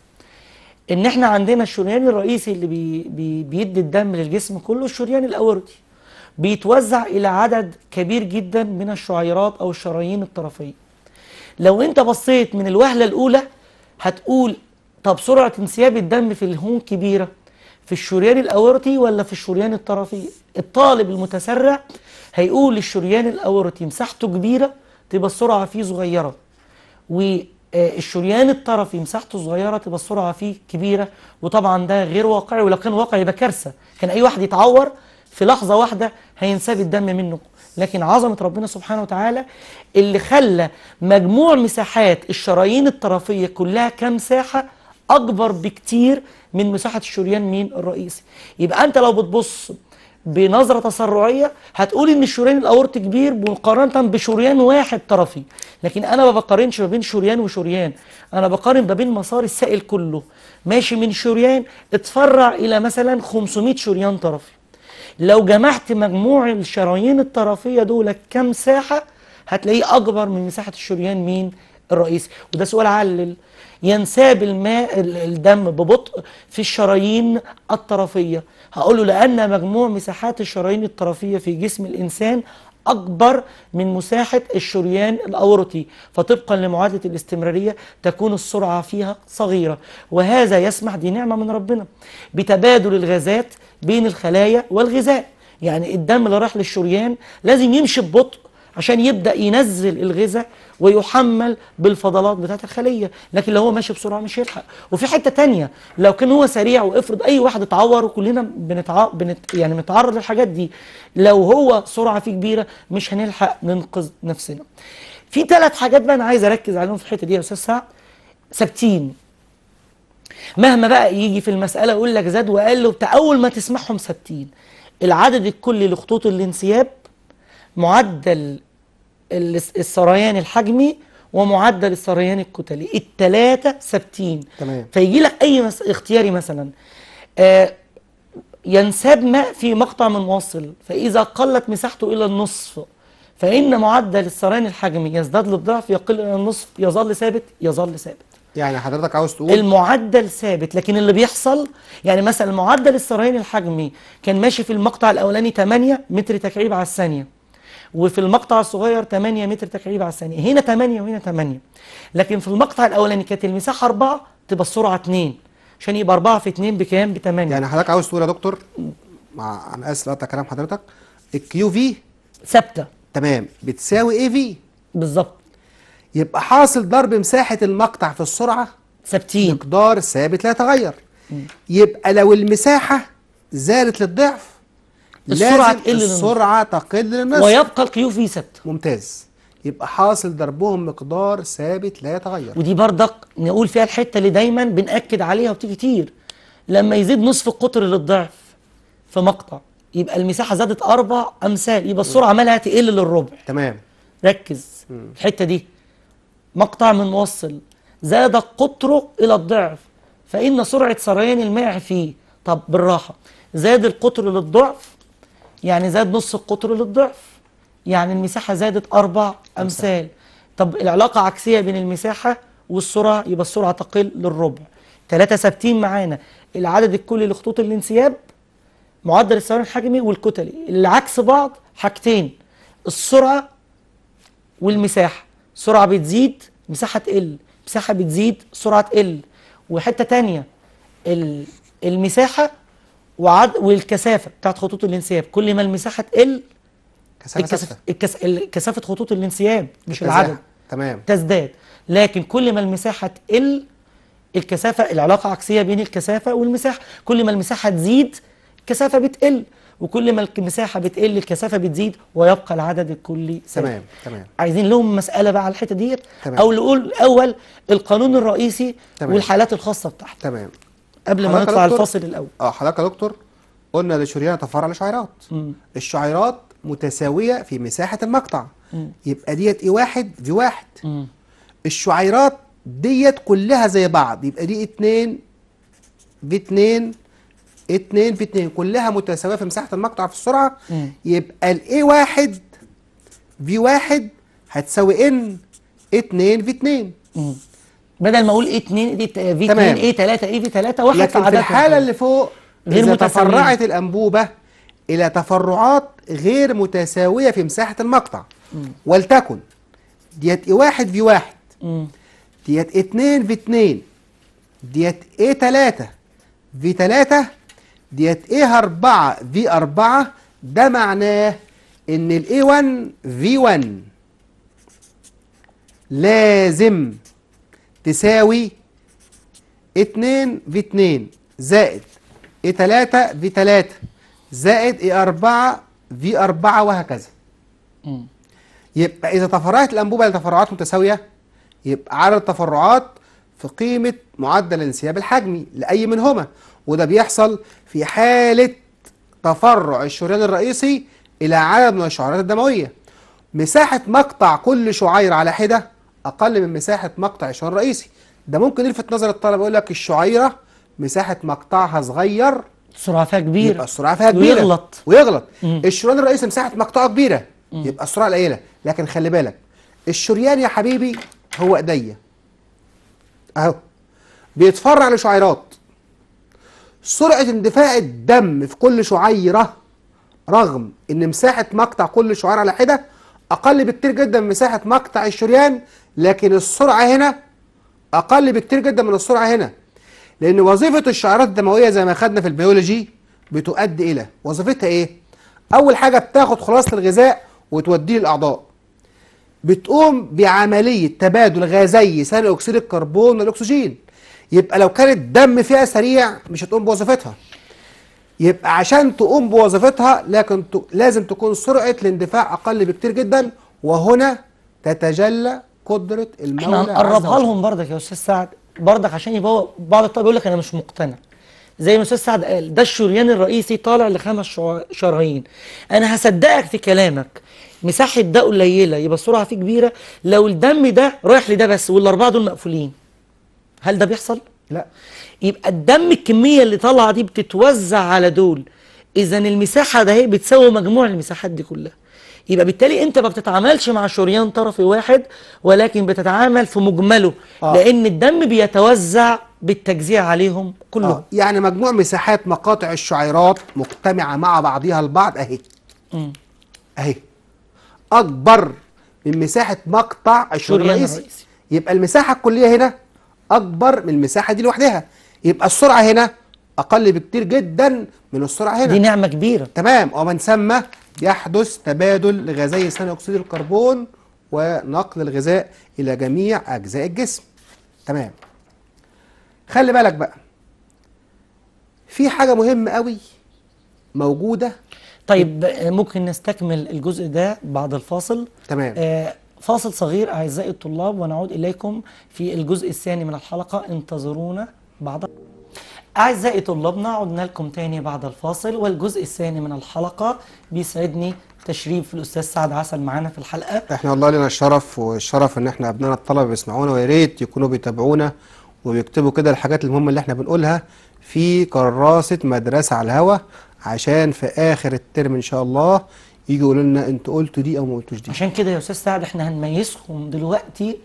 إن إحنا عندنا الشريان الرئيسي اللي بي بي بيدي الدم للجسم كله الشريان الأوردي بيتوزع إلى عدد كبير جدا من الشعيرات أو الشرايين الطرفية لو أنت بصيت من الوهلة الأولى هتقول طب سرعة انسياب الدم في الهون كبيرة في الشريان الأورطي ولا في الشريان الطرفي الطالب المتسرع هيقول للشريان الأورطي مساحته كبيرة تبقى السرعة فيه صغيرة والشريان آه، الطرفي مساحته صغيرة تبقى السرعة فيه كبيرة وطبعا ده غير واقعي ولو كان واقعي ده كارثة كان أي واحد يتعور في لحظة واحدة هينساب الدم منه لكن عظمة ربنا سبحانه وتعالى اللي خلى مجموع مساحات الشرايين الطرفية كلها كمساحة أكبر بكتير من مساحة الشريان مين الرئيسي يبقى أنت لو بتبص بنظرة تسرعية هتقول إن الشريان الأورت كبير مقارنة بشريان واحد طرفي لكن أنا ما بقارنش ما بين شريان وشريان أنا بقارن ما بين مسار السائل كله ماشي من شريان اتفرع إلى مثلا 500 شريان طرفي لو جمعت مجموع الشرايين الطرفيه دول كم ساحه هتلاقيه اكبر من مساحه الشريان مين الرئيسي وده سؤال علل ينساب الماء الدم ببطء في الشرايين الطرفيه هقوله لان مجموع مساحات الشرايين الطرفيه في جسم الانسان أكبر من مساحة الشريان الأورطي فطبقا لمعادلة الاستمرارية تكون السرعة فيها صغيرة وهذا يسمح دي نعمة من ربنا بتبادل الغازات بين الخلايا والغذاء يعني الدم اللي راح للشريان لازم يمشي ببطء عشان يبدأ ينزل الغذاء ويحمل بالفضلات بتاعت الخليه لكن لو هو ماشي بسرعه مش هيلحق وفي حته تانية لو كان هو سريع وافرض اي واحد اتعور وكلنا بنتع... بنت... يعني بنتعرض للحاجات دي لو هو سرعه فيه كبيره مش هنلحق ننقذ نفسنا في ثلاث حاجات بقى انا عايز اركز عليهم في الحته دي يا استاذ سعد ثابتين مهما بقى يجي في المساله يقول لك زاد وقل وبتاع اول ما تسمعهم ثابتين العدد الكلي لخطوط الانسياب معدل السريان الحجمي ومعدل السريان الكتلي الثلاثه ثابتين تمام فيجي لك اي مس... اختياري مثلا آه ينساب ماء في مقطع من واصل فاذا قلت مساحته الى النصف فان معدل السريان الحجمي يزداد للضعف يقل الى النصف يظل ثابت يظل ثابت يعني حضرتك عاوز تقول المعدل ثابت لكن اللي بيحصل يعني مثلا معدل السريان الحجمي كان ماشي في المقطع الاولاني 8 متر تكعيب على الثانيه وفي المقطع الصغير 8 متر تكعيب على الثانية هنا 8 وهنا 8 لكن في المقطع الأولاني كانت المساحة 4 تبقى السرعة 2 عشان يبقى 4 في 2 بكام ب 8 يعني حضرتك عاوز تقول يا دكتور مع انا اسف لقطع كلام حضرتك الكيو في ثابته تمام بتساوي اي في بالظبط يبقى حاصل ضرب مساحه المقطع في السرعه ثابتين مقدار ثابت لا يتغير يبقى لو المساحه زادت للضعف السرعه تقل السرعه تقل للنصف ويبقى فيه ست ممتاز يبقى حاصل ضربهم مقدار ثابت لا يتغير ودي بردك نقول فيها الحته اللي دايما بناكد عليها وبتيجي كتير لما يزيد نصف القطر للضعف في مقطع يبقى المساحه زادت اربع امثال يبقى السرعه مالها تقل للربع تمام ركز م. الحته دي مقطع من موصل زاد قطره الى الضعف فان سرعه سريان الماء فيه طب بالراحه زاد القطر للضعف يعني زاد نص القطر للضعف يعني المساحة زادت أربع أمثال طب العلاقة عكسية بين المساحة والسرعة يبقى السرعة تقل للربع ثلاثة ثابتين معانا العدد الكلي لخطوط الانسياب معدل السيران الحجمي والكتلي اللي عكس بعض حاجتين السرعة والمساحة سرعة بتزيد مساحة تقل مساحة بتزيد سرعة تقل وحتة ثانيه المساحة وعد والكثافه بتاعت خطوط الانسياب كل ما المساحه تقل كثافه الكثافه كثافه خطوط الانسياب مش العدد تمام تزداد لكن كل ما المساحه تقل الكثافه العلاقه عكسيه بين الكثافه والمساحه كل ما المساحه تزيد الكثافه بتقل وكل ما المساحه بتقل الكثافه بتزيد ويبقى العدد الكلي ثابت تمام تمام عايزين لهم مساله بقى على الحته ديت او نقول الاول القانون الرئيسي تمام. والحالات الخاصه بتاعته تمام قبل ما نطلع الفاصل الاول اه حضرتك يا دكتور قلنا لشريان تفرع لشعيرات الشعيرات متساويه في مساحه المقطع مم. يبقى ديت اي واحد في واحد مم. الشعيرات ديت كلها زي بعض يبقى دي اتنين في اتنين اتنين في اتنين كلها متساويه في مساحه المقطع في السرعه مم. يبقى الاي واحد في واحد هتساوي ان اتنين في اتنين مم. بدل ما اقول ايه 2 دي في 2 ايه 3 ايه في 3 واحد لكن في الحاله كم. اللي فوق غير اذا تفرعت الانبوبه الى تفرعات غير متساويه في مساحه المقطع ولتكن ديت ايه 1 في 1 ديت ايه 2 في 2 ديت ايه 3 في 3 ديت ايه 4 في 4 ده معناه ان الاي 1 في 1 لازم تساوي 2 في 2 زائد اي 3 في 3 زائد اي 4 في 4 وهكذا م. يبقى اذا تفرعت الانبوبه لتفرعات متساويه يبقى عدد التفرعات في قيمه معدل الانسياب الحجمي لاي منهما وده بيحصل في حاله تفرع الشريان الرئيسي الى عدد من الشعيرات الدمويه مساحه مقطع كل شعير على حده أقل من مساحة مقطع إشارة الرئيسي ده ممكن يلفت نظر الطلبة يقول لك الشعيرة مساحة مقطعها صغير السرعة فيها كبيرة يبقى السرعة فيها كبيرة ويغلط ويغلط الشريان الرئيسي مساحة مقطعه كبيرة مم. يبقى السرعة قليلة لكن خلي بالك الشريان يا حبيبي هو ايديا اهو بيتفرع لشعيرات سرعة اندفاع الدم في كل شعيرة رغم ان مساحة مقطع كل شعيرة على حدة أقل بكتير جدا من مساحة مقطع الشريان لكن السرعة هنا أقل بكتير جدا من السرعة هنا لأن وظيفة الشعيرات الدموية زي ما خدنا في البيولوجي بتؤدي إلى وظيفتها إيه؟ أول حاجة بتاخد خلاصة الغذاء وتوديه للأعضاء بتقوم بعملية تبادل غازي ثاني أكسيد الكربون والأكسجين يبقى لو كانت دم فيها سريع مش هتقوم بوظيفتها يبقى عشان تقوم بوظيفتها لكن لازم تكون سرعة الاندفاع أقل بكتير جدا وهنا تتجلى قدرة المولى احنا هنقربها لهم برضك يا أستاذ سعد برضك عشان يبقى بعض الطلبة يقول لك أنا مش مقتنع زي ما أستاذ سعد قال ده الشريان الرئيسي طالع لخمس شرايين أنا هصدقك في كلامك مساحة ده قليلة يبقى السرعة فيه كبيرة لو الدم ده رايح لده بس والأربعة دول مقفولين هل ده بيحصل؟ لا يبقى الدم الكميه اللي طالعه دي بتتوزع على دول اذا المساحه ده هي بتساوي مجموع المساحات دي كلها يبقى بالتالي انت ما بتتعاملش مع شريان طرفي واحد ولكن بتتعامل في مجمله آه. لان الدم بيتوزع بالتجزيع عليهم كلهم آه. يعني مجموع مساحات مقاطع الشعيرات مجتمعه مع بعضها البعض اهي امم اهي اكبر من مساحه مقطع الشريان الرئيسي يبقى المساحه الكليه هنا اكبر من المساحه دي لوحدها يبقى السرعة هنا أقل بكتير جدا من السرعة هنا دي نعمة كبيرة تمام ومن ثم يحدث تبادل لغازي ثاني أكسيد الكربون ونقل الغذاء إلى جميع أجزاء الجسم تمام خلي بالك بقى في حاجة مهمة قوي موجودة طيب ممكن نستكمل الجزء ده بعد الفاصل تمام آه فاصل صغير أعزائي الطلاب ونعود إليكم في الجزء الثاني من الحلقة انتظرونا بعض أعزائي طلابنا عدنا لكم تاني بعد الفاصل والجزء الثاني من الحلقة بيسعدني تشريف الأستاذ سعد عسل معانا في الحلقة احنا والله لنا الشرف والشرف إن احنا أبنائنا الطلبة بيسمعونا ويا ريت يكونوا بيتابعونا وبيكتبوا كده الحاجات المهمة اللي احنا بنقولها في كراسة مدرسة على الهوا عشان في آخر الترم إن شاء الله يجوا يقولوا لنا انتوا قلتوا دي او ما قلتوش دي عشان كده يا استاذ سعد احنا هنميزكم دلوقتي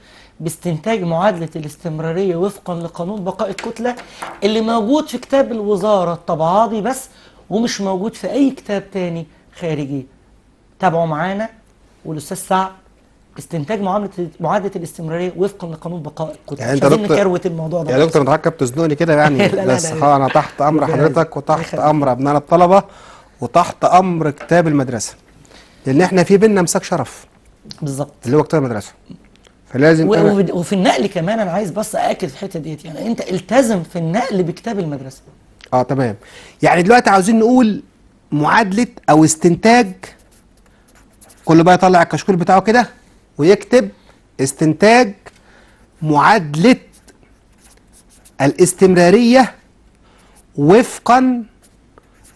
باستنتاج معادلة الاستمرارية وفقا لقانون بقاء الكتلة اللي موجود في كتاب الوزارة الطبعاضي بس ومش موجود في أي كتاب تاني خارجي تابعوا معانا والأستاذ سعد استنتاج معامله معادله الاستمراريه وفقا لقانون بقاء الكتله يعني انت دكتور كروت الموضوع ده يعني دكتور انت بتزنقني كده يعني (laughs) بس انا تحت امر حضرتك وتحت امر ابنائنا الطلبه وتحت امر كتاب المدرسه لان احنا في بينا مساك شرف بالظبط اللي هو كتاب المدرسه فلازم وفي, وفي النقل كمان انا عايز بس اكد في الحته ديت يعني انت التزم في النقل بكتاب المدرسه اه تمام يعني دلوقتي عاوزين نقول معادله او استنتاج كل بقى يطلع الكشكول بتاعه كده ويكتب استنتاج معادله الاستمراريه وفقا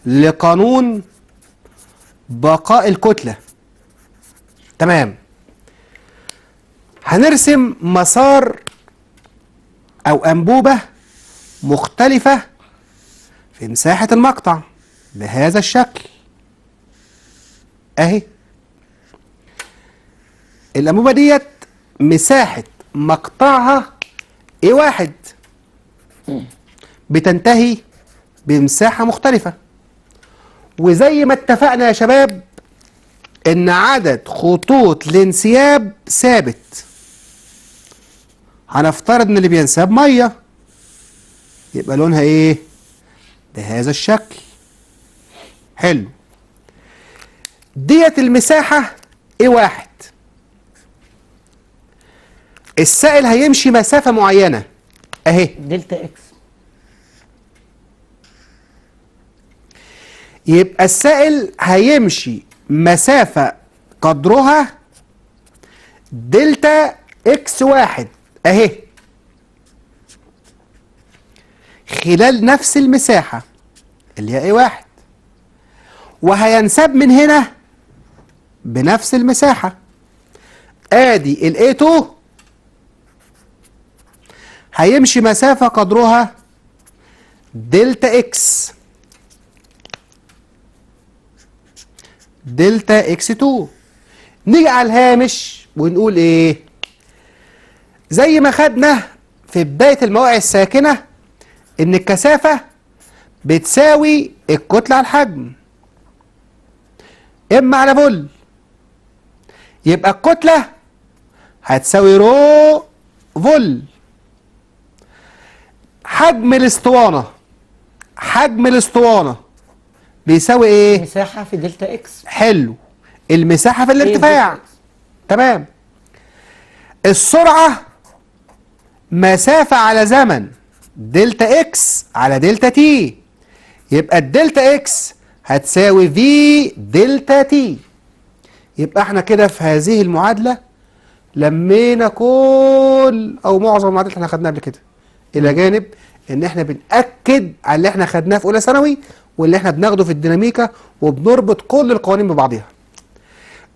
لقانون بقاء الكتله تمام هنرسم مسار أو أنبوبة مختلفة في مساحة المقطع بهذا الشكل أهي الأنبوبة ديت مساحة مقطعها اي واحد بتنتهي بمساحة مختلفة وزي ما اتفقنا يا شباب ان عدد خطوط الانسياب ثابت هنفترض ان اللي بينساب ميه يبقى لونها ايه بهذا الشكل حلو ديت المساحة ايه واحد السائل هيمشي مسافة معينة اهي دلتا اكس يبقى السائل هيمشي مسافة قدرها دلتا اكس واحد اهي خلال نفس المساحة اللي الياء واحد وهينساب من هنا بنفس المساحة ادي الاي 2 هيمشي مسافة قدرها دلتا اكس دلتا اكس 2 نيجي على الهامش ونقول ايه زي ما خدنا في بداية المواقع الساكنة إن الكثافة بتساوي الكتلة على الحجم إما على فل يبقى الكتلة هتساوي رو فل حجم الاسطوانة حجم الاسطوانة بيساوي ايه؟ مساحة في دلتا اكس حلو المساحة في الارتفاع إيه، تمام السرعة مسافة على زمن دلتا اكس على دلتا تي يبقى الدلتا اكس هتساوي في دلتا تي يبقى احنا كده في هذه المعادلة لمينا كل او معظم المعادلات اللي احنا خدناها قبل كده الى جانب ان احنا بنأكد على اللي احنا خدناه في اولى ثانوي واللي احنا بناخده في الديناميكا وبنربط كل القوانين ببعضيها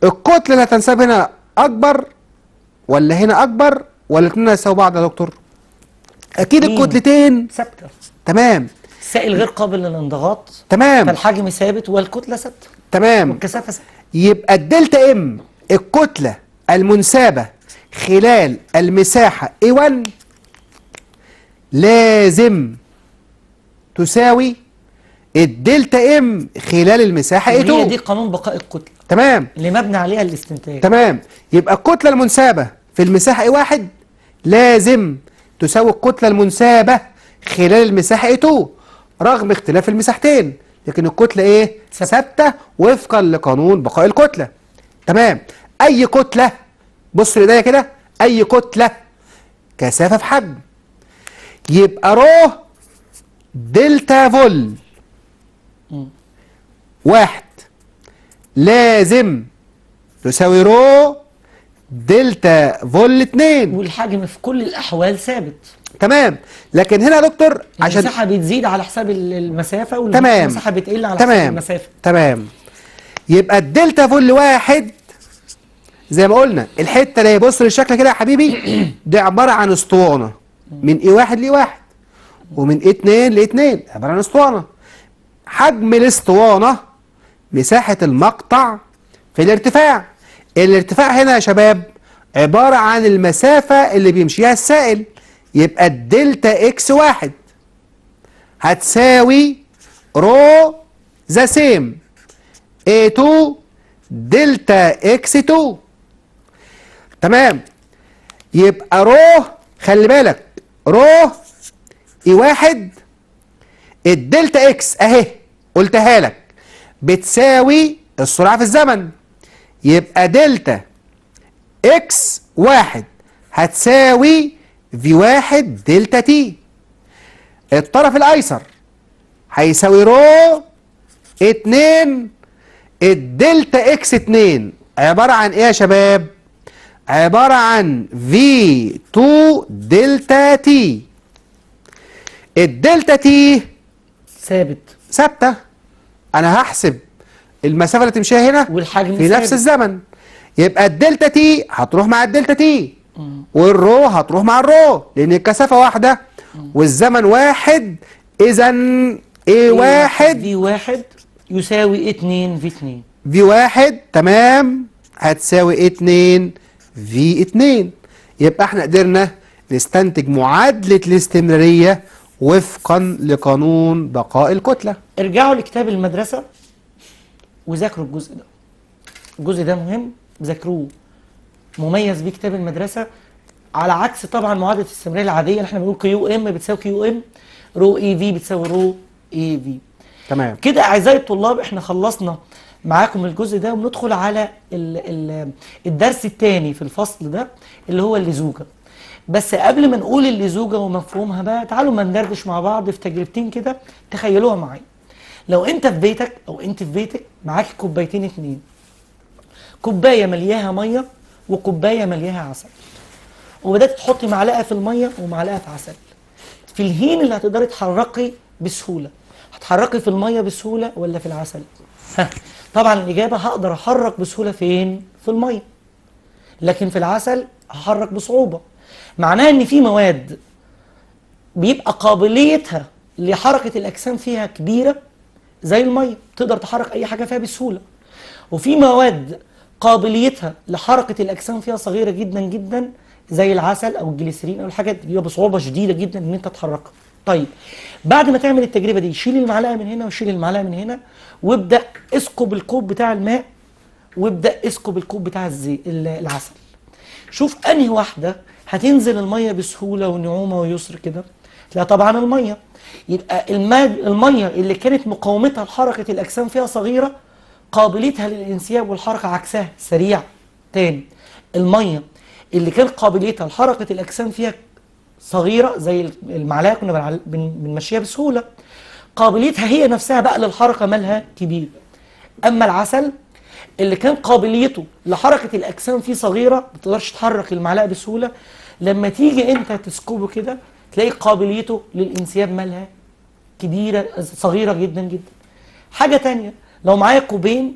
الكتلة اللي هتنساب هنا اكبر ولا هنا اكبر والاثنين هيساوي بعض يا دكتور اكيد الكتلتين ثابته تمام السائل غير قابل للانضغاط تمام فالحجم ثابت والكتله ثابته تمام والكثافه ثابته يبقى الدلتا ام الكتله المنسابه خلال المساحه A1 لازم تساوي الدلتا ام خلال المساحه A2 هي دي قانون بقاء الكتله تمام اللي مبني عليها الاستنتاج تمام يبقى الكتله المنسابه في المساحه A1 لازم تساوي الكتلة المنسابة خلال المساحة A2 رغم اختلاف المساحتين لكن الكتلة ايه ثابتة وفقا لقانون بقاء الكتلة تمام اي كتلة بص لإيديا كده اي كتلة كثافة في حجم يبقى رو دلتا فول واحد لازم تساوي رو دلتا فول 2 والحجم في كل الاحوال ثابت تمام لكن هنا يا دكتور عشان المساحه بتزيد على حساب المسافه والمساحه بتقل على تمام. حساب المسافه تمام يبقى الدلتا فول واحد زي ما قلنا الحته اللي هي بص للشكل كده يا حبيبي دي عباره عن اسطوانه من اي واحد لاي واحد ومن اي 2 لاي 2 عباره عن اسطوانه حجم الاسطوانه مساحه المقطع في الارتفاع الارتفاع هنا يا شباب عبارة عن المسافة اللي بيمشيها السائل يبقى الدلتا اكس واحد هتساوي رو ذا سيم A2 دلتا اكس 2 تمام يبقى رو خلي بالك رو اي واحد الدلتا اكس اهي قلتها لك بتساوي السرعة في الزمن يبقى دلتا اكس واحد هتساوي في واحد دلتا تي الطرف الايسر هيساوي رو اتنين الدلتا اكس اتنين عبارة عن ايه يا شباب عبارة عن في 2 دلتا تي الدلتا تي ثابت ثابتة انا هحسب المسافه اللي تمشيها هنا والحجم في نفس الزمن يبقى الدلتا تي هتروح مع الدلتا تي والرو هتروح مع الرو لان الكثافه واحده والزمن واحد اذا ايه واحد في واحد يساوي 2 في 2 في واحد تمام هتساوي 2 في 2 يبقى احنا قدرنا نستنتج معادله الاستمراريه وفقا لقانون بقاء الكتله ارجعوا لكتاب المدرسه وذاكروا الجزء ده الجزء ده مهم ذاكروه مميز بيه كتاب المدرسه على عكس طبعا معادله الاستمراريه العاديه اللي احنا بنقول كيو ام بتساوي كيو ام رو اي e في بتساوي رو اي e في تمام كده اعزائي الطلاب احنا خلصنا معاكم الجزء ده وندخل على الدرس الثاني في الفصل ده اللي هو اللزوجه بس قبل ما نقول اللزوجه ومفهومها بقى تعالوا ما ندردش مع بعض في تجربتين كده تخيلوها معايا لو انت في بيتك او انت في بيتك معاك كوبايتين اتنين كوبايه ملياها ميه وكوبايه ملياها عسل وبدات تحطي معلقه في الميه ومعلقه في عسل في الهين اللي هتقدري تحركي بسهوله هتحركي في الميه بسهوله ولا في العسل ها. طبعا الاجابه هقدر احرك بسهوله فين في الميه لكن في العسل هحرك بصعوبه معناها ان في مواد بيبقى قابليتها لحركه الاجسام فيها كبيره زي الميه تقدر تحرك اي حاجه فيها بسهوله وفي مواد قابليتها لحركه الاجسام فيها صغيره جدا جدا زي العسل او الجليسرين او الحاجات دي بصعوبه شديده جدا ان انت تحركها طيب بعد ما تعمل التجربه دي شيل المعلقه من هنا وشيل المعلقه من هنا وابدا اسكب الكوب بتاع الماء وابدا اسكب الكوب بتاع الزي العسل شوف انهي واحده هتنزل الميه بسهوله ونعومه ويسر كده لا طبعا الميه يبقى المية اللي كانت مقاومتها لحركة الأجسام فيها صغيرة قابليتها للانسياب والحركة عكسها سريع تاني المية اللي كان قابليتها لحركة الأجسام فيها صغيرة زي المعلقة كنا بنمشيها بسهولة قابليتها هي نفسها بقى للحركة مالها كبير أما العسل اللي كان قابليته لحركة الأجسام فيه صغيرة ما تقدرش تحرك المعلقة بسهولة لما تيجي أنت تسكبه كده تلاقي قابليته للانسياب مالها كبيره صغيره جدا جدا حاجه تانية لو معايا كوبين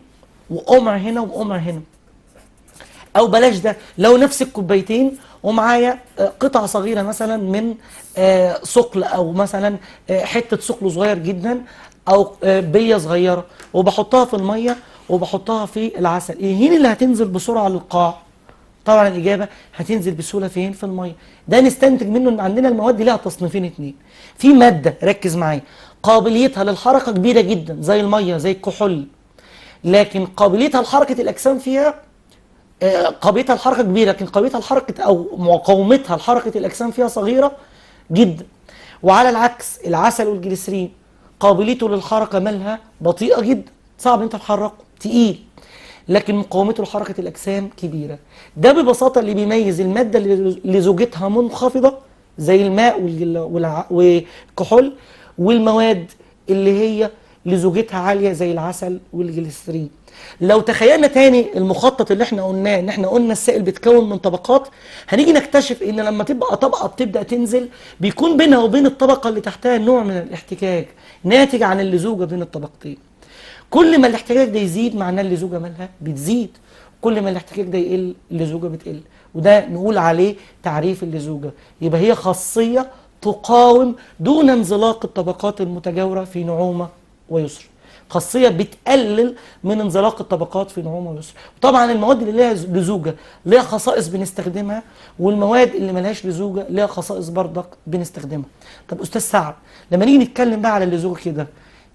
وقمع هنا وقمع هنا او بلاش ده لو نفس الكوبايتين ومعايا آه، قطع صغيره مثلا من ثقل آه، او مثلا آه، حته ثقل صغير جدا او بيه صغيره وبحطها في الميه وبحطها في العسل يهين اللي هتنزل بسرعه للقاع طبعا الاجابه هتنزل بسهوله فين في الميه ده نستنتج منه ان عندنا المواد دي لها تصنيفين اتنين في ماده ركز معايا قابليتها للحركه كبيره جدا زي الميه زي الكحول لكن قابليتها لحركه الاجسام فيها آه، قابليتها الحركة كبيرة لكن قابليتها الحركة أو مقاومتها لحركة الأجسام فيها صغيرة جدا وعلى العكس العسل والجليسرين قابليته للحركة مالها بطيئة جدا صعب أنت تحركه تقيل لكن مقاومته لحركه الاجسام كبيره ده ببساطه اللي بيميز الماده اللي زوجتها منخفضه زي الماء والكحول والمواد اللي هي لزوجتها عاليه زي العسل والجليسترين لو تخيلنا تاني المخطط اللي احنا قلناه ان احنا قلنا السائل بيتكون من طبقات هنيجي نكتشف ان لما تبقى طبقه بتبدا تنزل بيكون بينها وبين الطبقه اللي تحتها نوع من الاحتكاك ناتج عن اللزوجه بين الطبقتين كل ما الاحتكاك ده يزيد معناه اللي زوجة مالها بتزيد كل ما الاحتكاك ده يقل اللي زوجة بتقل وده نقول عليه تعريف اللي زوجة يبقى هي خاصية تقاوم دون انزلاق الطبقات المتجاورة في نعومة ويسر خاصية بتقلل من انزلاق الطبقات في نعومة ويسر طبعا المواد اللي ليها لزوجة ليها خصائص بنستخدمها والمواد اللي ملهاش لزوجة ليها خصائص بردك بنستخدمها طب أستاذ سعد لما نيجي نتكلم بقى على اللزوجة كده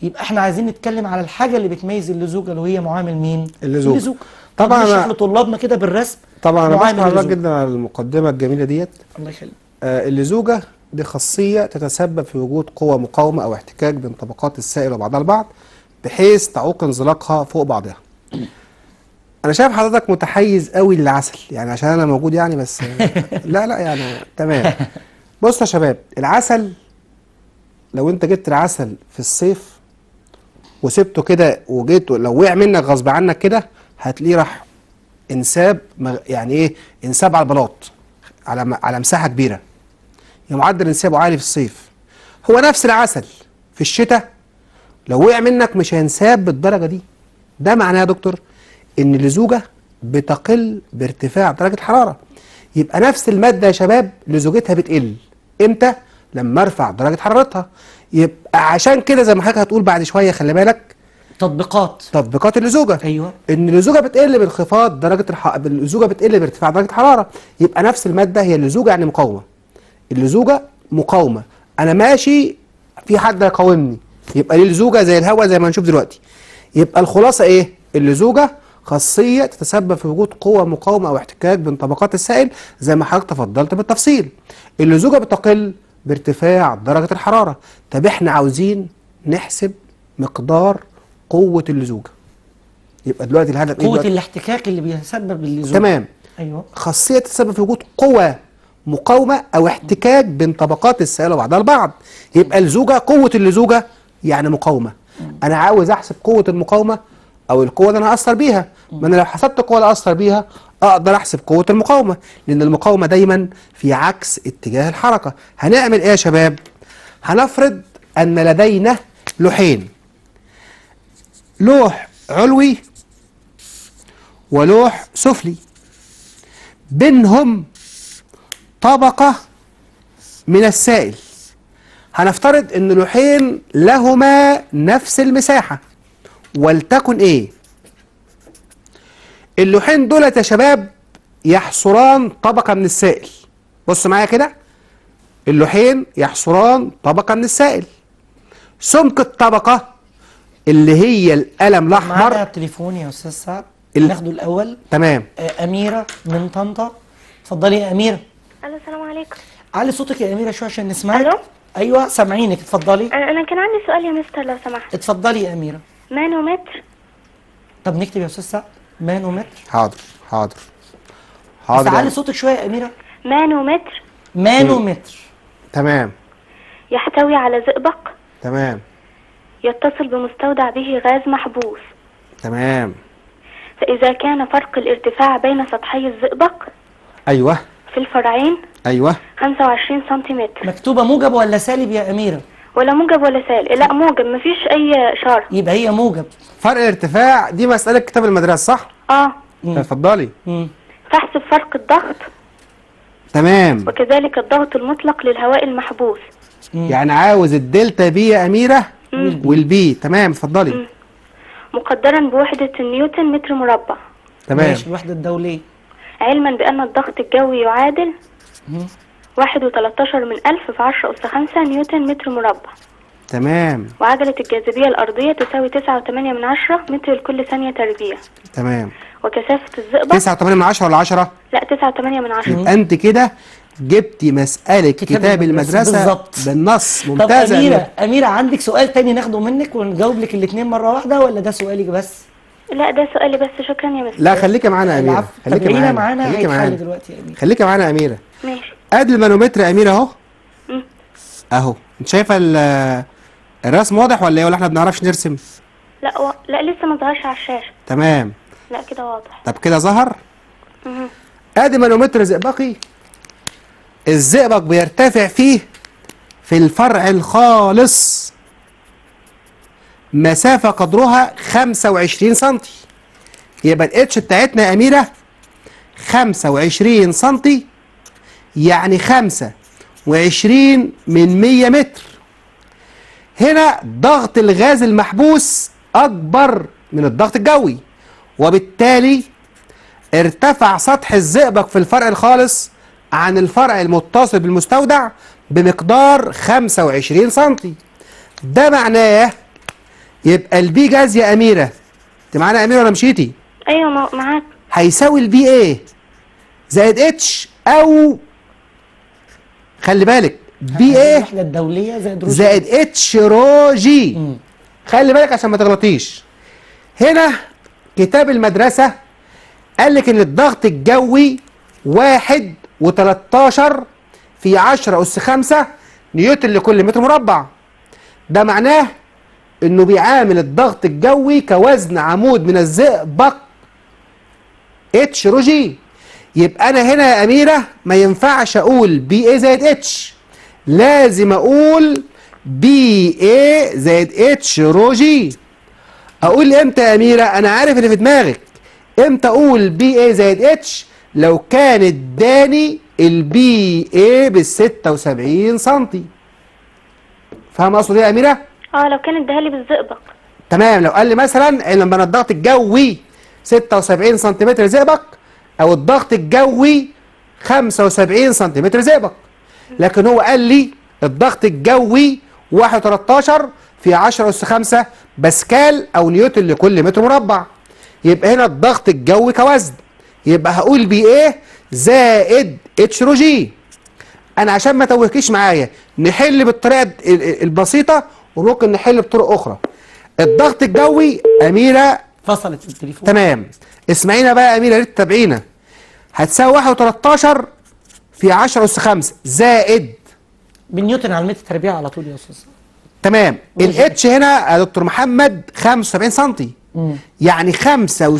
يبقى احنا عايزين نتكلم على الحاجه اللي بتميز اللزوجه اللي هي معامل مين اللزوجه اللزوج. طبعا شفنا طلابنا كده بالرسم طبعا انا بشكر حضرتك جدا على المقدمه الجميله ديت الله يخليك آه اللزوجه دي خاصيه تتسبب في وجود قوى مقاومه او احتكاك بين طبقات السائل وبعضها البعض بحيث تعوق انزلاقها فوق بعضها (clears throat) انا شايف حضرتك متحيز قوي للعسل يعني عشان انا موجود يعني بس (laughs) لا لا يعني تمام بصوا يا شباب العسل لو انت جبت العسل في الصيف وسبته كده وجيت لو وقع منك غصب عنك كده هتلاقيه راح انساب يعني ايه انساب على البلاط على على مساحه كبيره معدل انسابه عالي في الصيف هو نفس العسل في الشتاء لو وقع منك مش هينساب بالدرجه دي ده معناه يا دكتور ان اللزوجه بتقل بارتفاع درجه الحراره يبقى نفس الماده يا شباب لزوجتها بتقل امتى لما ارفع درجه حرارتها يبقى عشان كده زي ما حضرتك هتقول بعد شويه خلي بالك تطبيقات تطبيقات اللزوجه ايوه ان اللزوجه بتقل بانخفاض درجه الح... اللزوجه بتقل بارتفاع درجه الحراره يبقى نفس الماده هي اللزوجه يعني مقاومه اللزوجه مقاومه انا ماشي في حد هيقاومني يبقى ليه لزوجه زي الهواء زي ما هنشوف دلوقتي يبقى الخلاصه ايه اللزوجه خاصيه تتسبب في وجود قوى مقاومه او احتكاك بين طبقات السائل زي ما حضرتك تفضلت بالتفصيل اللزوجه بتقل بارتفاع درجة الحرارة طب احنا عاوزين نحسب مقدار قوة اللزوجة يبقى دلوقتي الهدف إيه قوة إيه دلوقتي؟ الاحتكاك اللي بيسبب اللزوجة تمام ايوه خاصية تسبب في وجود قوى مقاومة أو احتكاك بين طبقات السائلة بعضها البعض يبقى الزوجة قوة اللزوجة يعني مقاومة أنا عاوز أحسب قوة المقاومة أو القوة اللي أنا هأثر بيها ما أنا لو حسبت القوة اللي أثر بيها اقدر احسب قوه المقاومه لان المقاومه دايما في عكس اتجاه الحركه هنعمل ايه يا شباب هنفرض ان لدينا لوحين لوح علوي ولوح سفلي بينهم طبقه من السائل هنفترض ان لوحين لهما نفس المساحه ولتكن ايه اللوحين دولت يا شباب يحصران طبقة من السائل بص معايا كده اللوحين يحصران طبقة من السائل سمك الطبقة اللي هي القلم الأحمر معايا التليفون يا أستاذ سعد ال... ناخده الأول تمام آه، أميرة من طنطا اتفضلي يا أميرة ألو السلام عليكم علي صوتك يا أميرة شوية عشان نسمعك ألو أيوه سامعينك اتفضلي آه، أنا كان عندي سؤال يا مستر لو سمحت اتفضلي يا أميرة مانومتر طب نكتب يا أستاذ سعد مانومتر حاضر حاضر حاضر بس علي يعني. صوتك شويه يا اميره مانومتر مانومتر تمام يحتوي على زئبق تمام يتصل بمستودع به غاز محبوس تمام فإذا كان فرق الارتفاع بين سطحي الزئبق أيوه في الفرعين أيوه 25 سنتيمتر مكتوبة موجب ولا سالب يا أميرة؟ ولا موجب ولا سائل لا موجب مفيش اي شرط يبقى هي موجب فرق ارتفاع دي مساله كتاب المدرسه صح اه اتفضلي فاحسب فرق الضغط تمام وكذلك الضغط المطلق للهواء المحبوس مم. يعني عاوز الدلتا بي يا اميره والبي تمام اتفضلي مقدرا بوحده النيوتن متر مربع تمام ماشي الوحده الدوليه علما بان الضغط الجوي يعادل مم. واحد وتلاتاشر من ألف في عشرة أس خمسة نيوتن متر مربع تمام وعجلة الجاذبية الأرضية تساوي تسعة وتمانية من عشرة متر لكل ثانية تربيع تمام وكثافة الزئبق تسعة وتمانية من عشرة ولا عشرة؟ لا تسعة وتمانية من عشرة يبقى أنت كده جبتي مسألة كتاب, كتاب المدرسة بالزبط. بالنص ممتازة طب أميرة أميرة, عندك سؤال تاني ناخده منك ونجاوب لك الاتنين مرة واحدة ولا ده سؤالك بس؟ لا ده سؤالي بس شكرا يا مستر لا خليكي معانا يا أميرة خليكي إيه معانا خليكي معانا دلوقتي يا أميرة خليكي معانا يا أميرة ماشي ادي المانومتر يا امير اهو اهو انت شايفه الرسم واضح ولا ايه ولا احنا ما بنعرفش نرسم لا و... لا لسه ما ظهرش على الشاشه تمام لا كده واضح طب كده ظهر ادي مانومتر زئبقي الزئبق بيرتفع فيه في الفرع الخالص مسافة قدرها 25 سنتي يبقى الاتش بتاعتنا يا أميرة 25 سنتي يعني خمسة وعشرين من مية متر هنا ضغط الغاز المحبوس أكبر من الضغط الجوي وبالتالي ارتفع سطح الزئبق في الفرع الخالص عن الفرع المتصل بالمستودع بمقدار 25 سنتي ده معناه يبقى البي جاز يا أميرة أنت معانا يا أميرة ولا مشيتي؟ أيوه معاك هيساوي البي إيه؟ زائد اتش أو خلي بالك بي ايه الوحده الدوليه زائد روجي زائد اتش جي خلي بالك عشان ما تغلطيش هنا كتاب المدرسه قال لك ان الضغط الجوي واحد و13 في 10 أس 5 نيوتن لكل متر مربع ده معناه انه بيعامل الضغط الجوي كوزن عمود من الزئبق اتش رو جي يبقى أنا هنا يا أميرة ما ينفعش أقول بي اي زائد اتش لازم أقول بي اي زائد اتش رو جي أقول إمتى يا أميرة أنا عارف اللي في دماغك إمتى أقول بي اي زائد اتش لو كان اداني البي اي بال 76 سنتي فاهم اقصد ايه يا اميره؟ اه لو كان اداها لي بالزئبق تمام لو قال لي مثلا لما انا الضغط الجوي 76 سنتيمتر زئبق او الضغط الجوي 75 سنتيمتر زئبق لكن هو قال لي الضغط الجوي 1.13 في 10 اس 5 باسكال او نيوتن لكل متر مربع يبقى هنا الضغط الجوي كوزن يبقى هقول بي ايه زائد اتش رو جي انا عشان ما توهكيش معايا نحل بالطريقه البسيطه وممكن نحل بطرق اخرى الضغط الجوي اميره فصلت التليفون تمام اسمعينا بقى يا امير يا ريت تتابعينا هتساوي 1 و13 في 10 اس 5 زائد بالنيوتن على المتر تربيع على طول يا استاذ تمام الاتش هنا يا دكتور محمد 75 سم يعني و... 25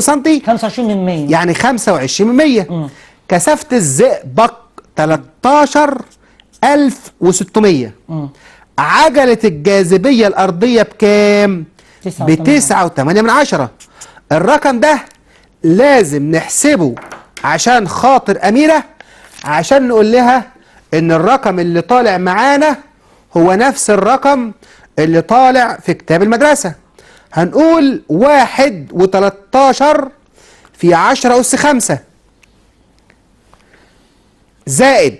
سم 25 من 100 يعني 25 من 100 كثافه الزئبق 13600 عجله الجاذبيه الارضيه بكام بتسعة وثمانية من عشرة الرقم ده لازم نحسبه عشان خاطر أميرة عشان نقول لها إن الرقم اللي طالع معانا هو نفس الرقم اللي طالع في كتاب المدرسة هنقول واحد وتلتاشر في عشرة أس خمسة زائد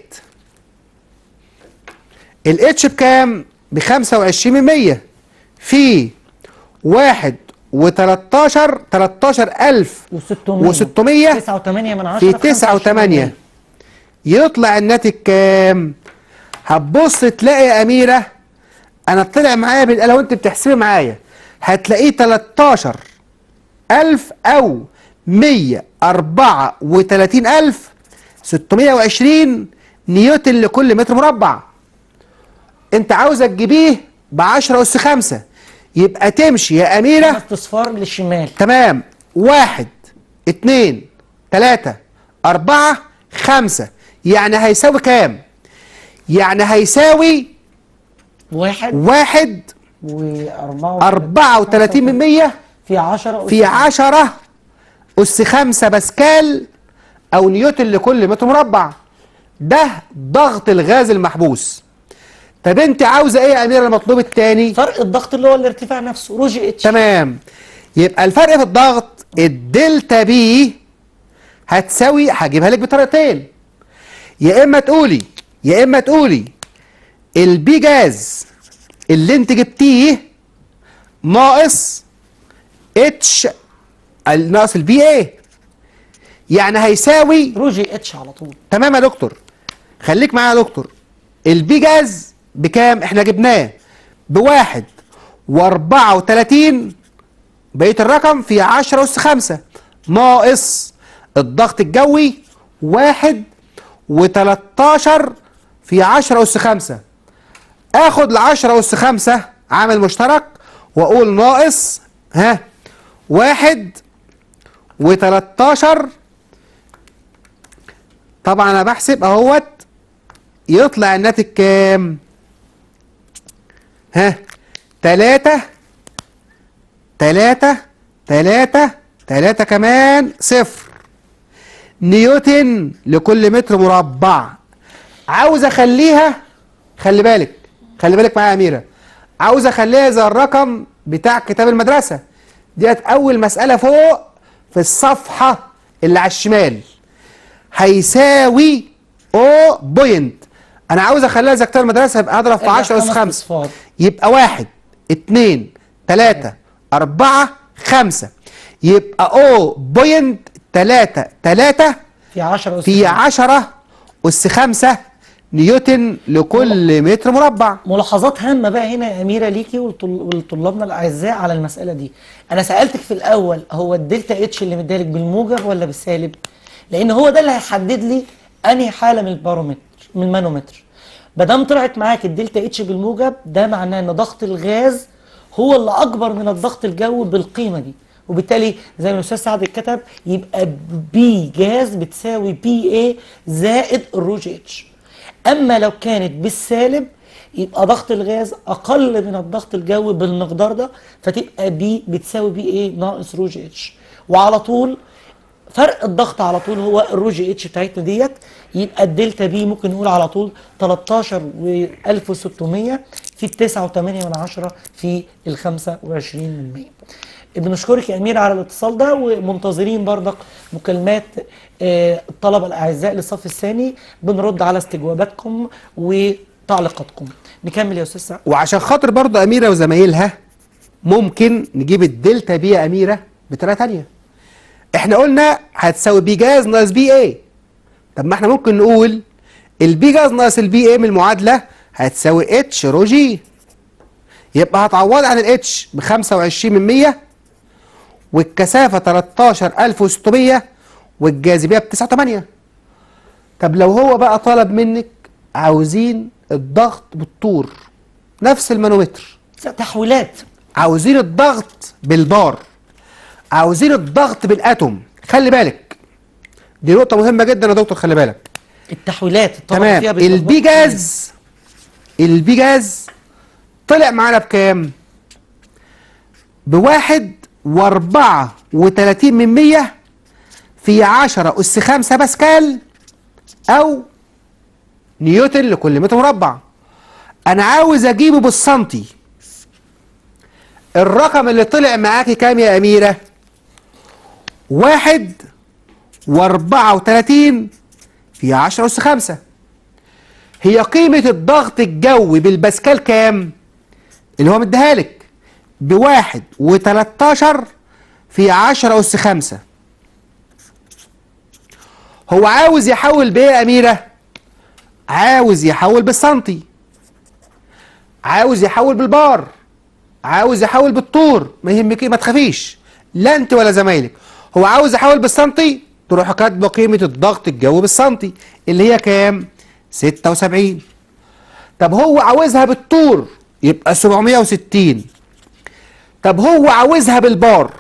الاتش بكام؟ بخمسة وعشرين من مية في واحد و13 13600 و600 9.8 في 9 و8 يطلع الناتج كام؟ هتبص تلاقي يا اميره انا طلع معايا بالآلة وانت بتحسبي معايا هتلاقيه 13 ألف أو 134 ألف 620 نيوتن لكل متر مربع أنت عاوزك تجيبيه ب 10 أس 5 يبقى تمشي يا اميره خمس اصفار للشمال تمام واحد اتنين تلاته اربعه خمسه يعني هيساوي كام؟ يعني هيساوي واحد واحد وأربعة وتلاتين من مية في عشرة في عشرة أس خمسة باسكال أو نيوتن لكل متر مربع ده ضغط الغاز المحبوس طب انت عاوزه ايه يا اميره المطلوب الثاني فرق الضغط اللي هو الارتفاع نفسه روجي اتش تمام يبقى الفرق في الضغط الدلتا بي هتساوي هجيبها لك بطريقتين يا اما تقولي يا اما تقولي البي جاز اللي انت جبتيه ناقص اتش ناقص البي ايه يعني هيساوي روجي اتش على طول تمام يا دكتور خليك معايا يا دكتور البي جاز بكام احنا جبناه بواحد واربعة وتلاتين بقية الرقم في عشرة أس خمسة ناقص الضغط الجوي واحد وتلاتاشر في عشرة أس خمسة آخد العشرة أس خمسة عامل مشترك وأقول ناقص ها واحد وتلاتاشر طبعا أنا بحسب أهوت يطلع الناتج كام؟ ها تلاتة تلاتة تلاتة تلاتة كمان صفر نيوتن لكل متر مربع عاوز اخليها خلي بالك خلي بالك معايا يا اميره عاوز اخليها زي الرقم بتاع كتاب المدرسه ديت اول مساله فوق في الصفحه اللي على الشمال هيساوي او بوينت انا عاوز اخليها زي المدرسه يبقى اضرب في 10 اس 5 يبقى 1 2 3 4 5 يبقى 3 في 10 اس في 10 اس 5 نيوتن لكل متر مربع ملاحظات هامه بقى هنا يا اميره ليكي ولطلابنا الاعزاء على المساله دي انا سالتك في الاول هو الدلتا اتش اللي مدالك بالموجب ولا بالسالب لان هو ده اللي هيحدد لي انهي حاله من البارومتر من مانومتر ما دام طلعت معاك الدلتا اتش بالموجب ده معناه ان ضغط الغاز هو اللي اكبر من الضغط الجوي بالقيمه دي وبالتالي زي ما الاستاذ سعد كتب يبقى بي جاز بتساوي بي اي زائد الرو جي اتش اما لو كانت بالسالب يبقى ضغط الغاز اقل من الضغط الجوي بالمقدار ده فتبقى بي بتساوي بي اي ناقص رو جي اتش وعلى طول فرق الضغط على طول هو الروج اتش بتاعتنا ديت يبقى الدلتا بي ممكن نقول على طول 13 و1600 في ال 9.8 في ال 25 بنشكرك يا امير على الاتصال ده ومنتظرين بردك مكالمات الطلبه آه، الاعزاء للصف الثاني بنرد على استجواباتكم وتعليقاتكم نكمل يا استاذ سعد وعشان خاطر برضه اميره وزمايلها ممكن نجيب الدلتا بي يا اميره بطريقه ثانيه احنا قلنا هتساوي بي جاز ناقص بي ايه طب ما احنا ممكن نقول البي جاز ناقص البي ايه من المعادله هتساوي اتش رو جي يبقى هتعوض عن الاتش ب 25 من 100 والكثافه 13600 والجاذبيه ب 9 8 طب لو هو بقى طلب منك عاوزين الضغط بالطور نفس المانومتر تحويلات عاوزين الضغط بالبار عاوزين الضغط بالاتوم خلي بالك دي نقطه مهمه جدا يا دكتور خلي بالك التحويلات تمام فيها البي جاز البي جاز طلع معانا بكام بواحد واربعة وتلاتين من مية في عشرة أس خمسة باسكال أو نيوتن لكل متر مربع أنا عاوز أجيبه بالسنتي الرقم اللي طلع معاكي كام يا أميرة؟ واحد واربعة وتلاتين في عشرة أس خمسة هي قيمة الضغط الجوي بالباسكال كام؟ اللي هو مديها لك بواحد وتلاتاشر في عشرة أس خمسة هو عاوز يحول بإيه يا أميرة؟ عاوز يحول بالسنتي عاوز يحول بالبار عاوز يحول بالطور ما يهمك إيه، ما تخافيش لا أنت ولا زمايلك هو عاوز يحول بالسنتي تروح كاتبه قيمة الضغط الجوي بالسنتي اللي هي كام 76 طب هو عاوزها بالطور يبقى 760 طب هو عاوزها بالبار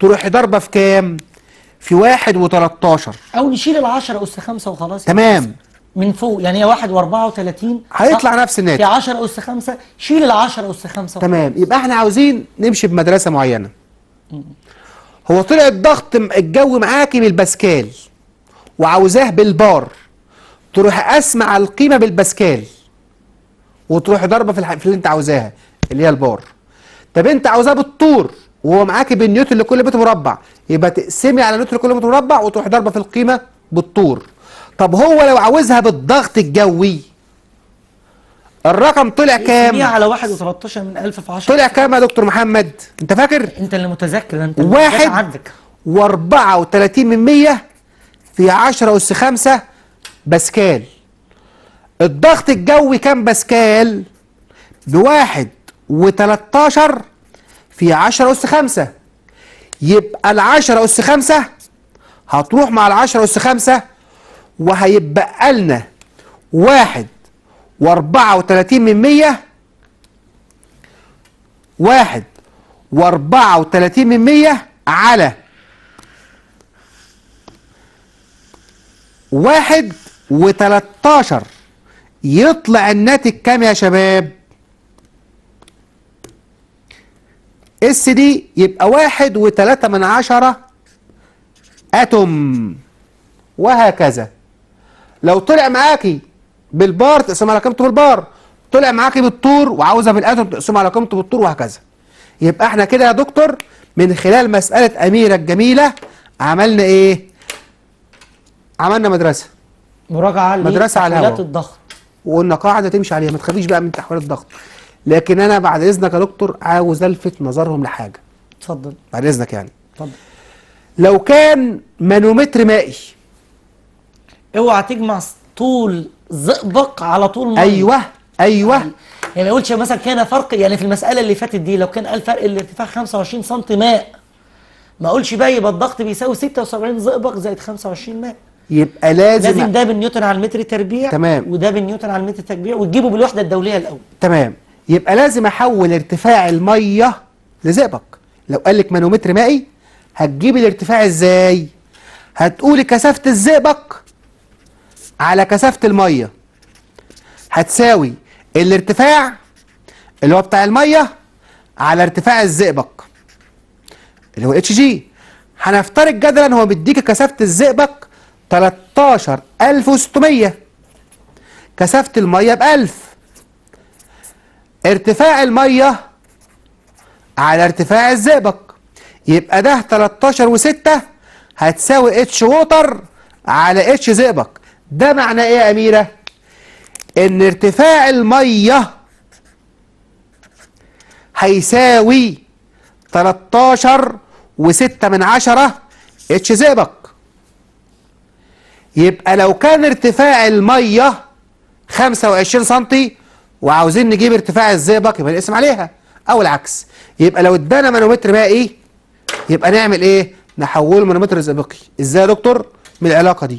تروح ضربة في كام في 1 و13 او نشيل ال10 اس 5 وخلاص تمام من فوق يعني هي 1 و34 هيطلع نفس الناتج في 10 اس 5 شيل ال10 اس 5 تمام يبقى احنا عاوزين نمشي بمدرسه معينه م. هو طلع الضغط الجو معاكي بالباسكال وعاوزاه بالبار تروح اسمع القيمه بالباسكال وتروح ضربه في, الح... في اللي انت عاوزاها اللي هي البار طب انت عاوزاه بالطور وهو معاكي بالنيوتن لكل متر مربع يبقى تقسمي على نيوتن لكل متر مربع وتروح ضربه في القيمه بالطور طب هو لو عاوزها بالضغط الجوي الرقم طلع كام على 1 و13 من 1000 في 10 طلع كام يا دكتور محمد انت فاكر انت اللي متذكر انت واحد و34 من 100 في 10 اس 5 باسكال الضغط الجوي كام باسكال ب 1 و13 في 10 اس 5 يبقى ال 10 اس 5 هتروح مع ال 10 اس 5 وهيبقى لنا واحد و34 من 100 واحد و34 من 100 على واحد و13 يطلع الناتج كام يا شباب اس دي يبقى واحد وتلاتة من عشرة اتوم وهكذا لو طلع معاكي بالبار تقسمها على قيمته بالبار طلع معاكي بالطور وعاوزها بالاتوم تقسمها على قيمته بالطور وهكذا يبقى احنا كده يا دكتور من خلال مساله اميره الجميله عملنا ايه عملنا مدرسه مراجعه مدرسه على تحويلات الضغط وقلنا قاعده تمشي عليها ما تخافيش بقى من تحويلات الضغط لكن انا بعد اذنك يا دكتور عاوز الفت نظرهم لحاجه اتفضل بعد اذنك يعني اتفضل لو كان مانومتر مائي اوعى تجمع طول زئبق على طول ميه ايوه ايوه يعني, ما يقولش مثلا كان فرق يعني في المساله اللي فاتت دي لو كان قال فرق الارتفاع 25 سم ماء ما اقولش بقى يبقى الضغط بيساوي 76 زئبق زائد 25 ماء يبقى لازم لازم ده بالنيوتن على المتر تربيع تمام وده بالنيوتن على المتر تربيع وتجيبه بالوحده الدوليه الاول تمام يبقى لازم احول ارتفاع الميه لزئبق لو قال لك مانومتر مائي هتجيب الارتفاع ازاي هتقولي كثافه الزئبق على كثافة المية هتساوي الارتفاع اللي هو بتاع المية على ارتفاع الزئبق اللي هو اتش جي هنفترض جدلا هو بيديك كثافة الزئبق 13600 كثافة المية ب 1000 ارتفاع المية على ارتفاع الزئبق يبقى ده 13 و6 هتساوي اتش ووتر على اتش زئبق ده معنى ايه يا اميره ان ارتفاع الميه هيساوي 13 و6 من عشرة اتش زئبق يبقى لو كان ارتفاع الميه 25 سم وعاوزين نجيب ارتفاع الزئبق يبقى نقسم عليها او العكس يبقى لو ادانا مانومتر مائي إيه؟ يبقى نعمل ايه نحوله مانومتر زئبقي ازاي يا دكتور من العلاقه دي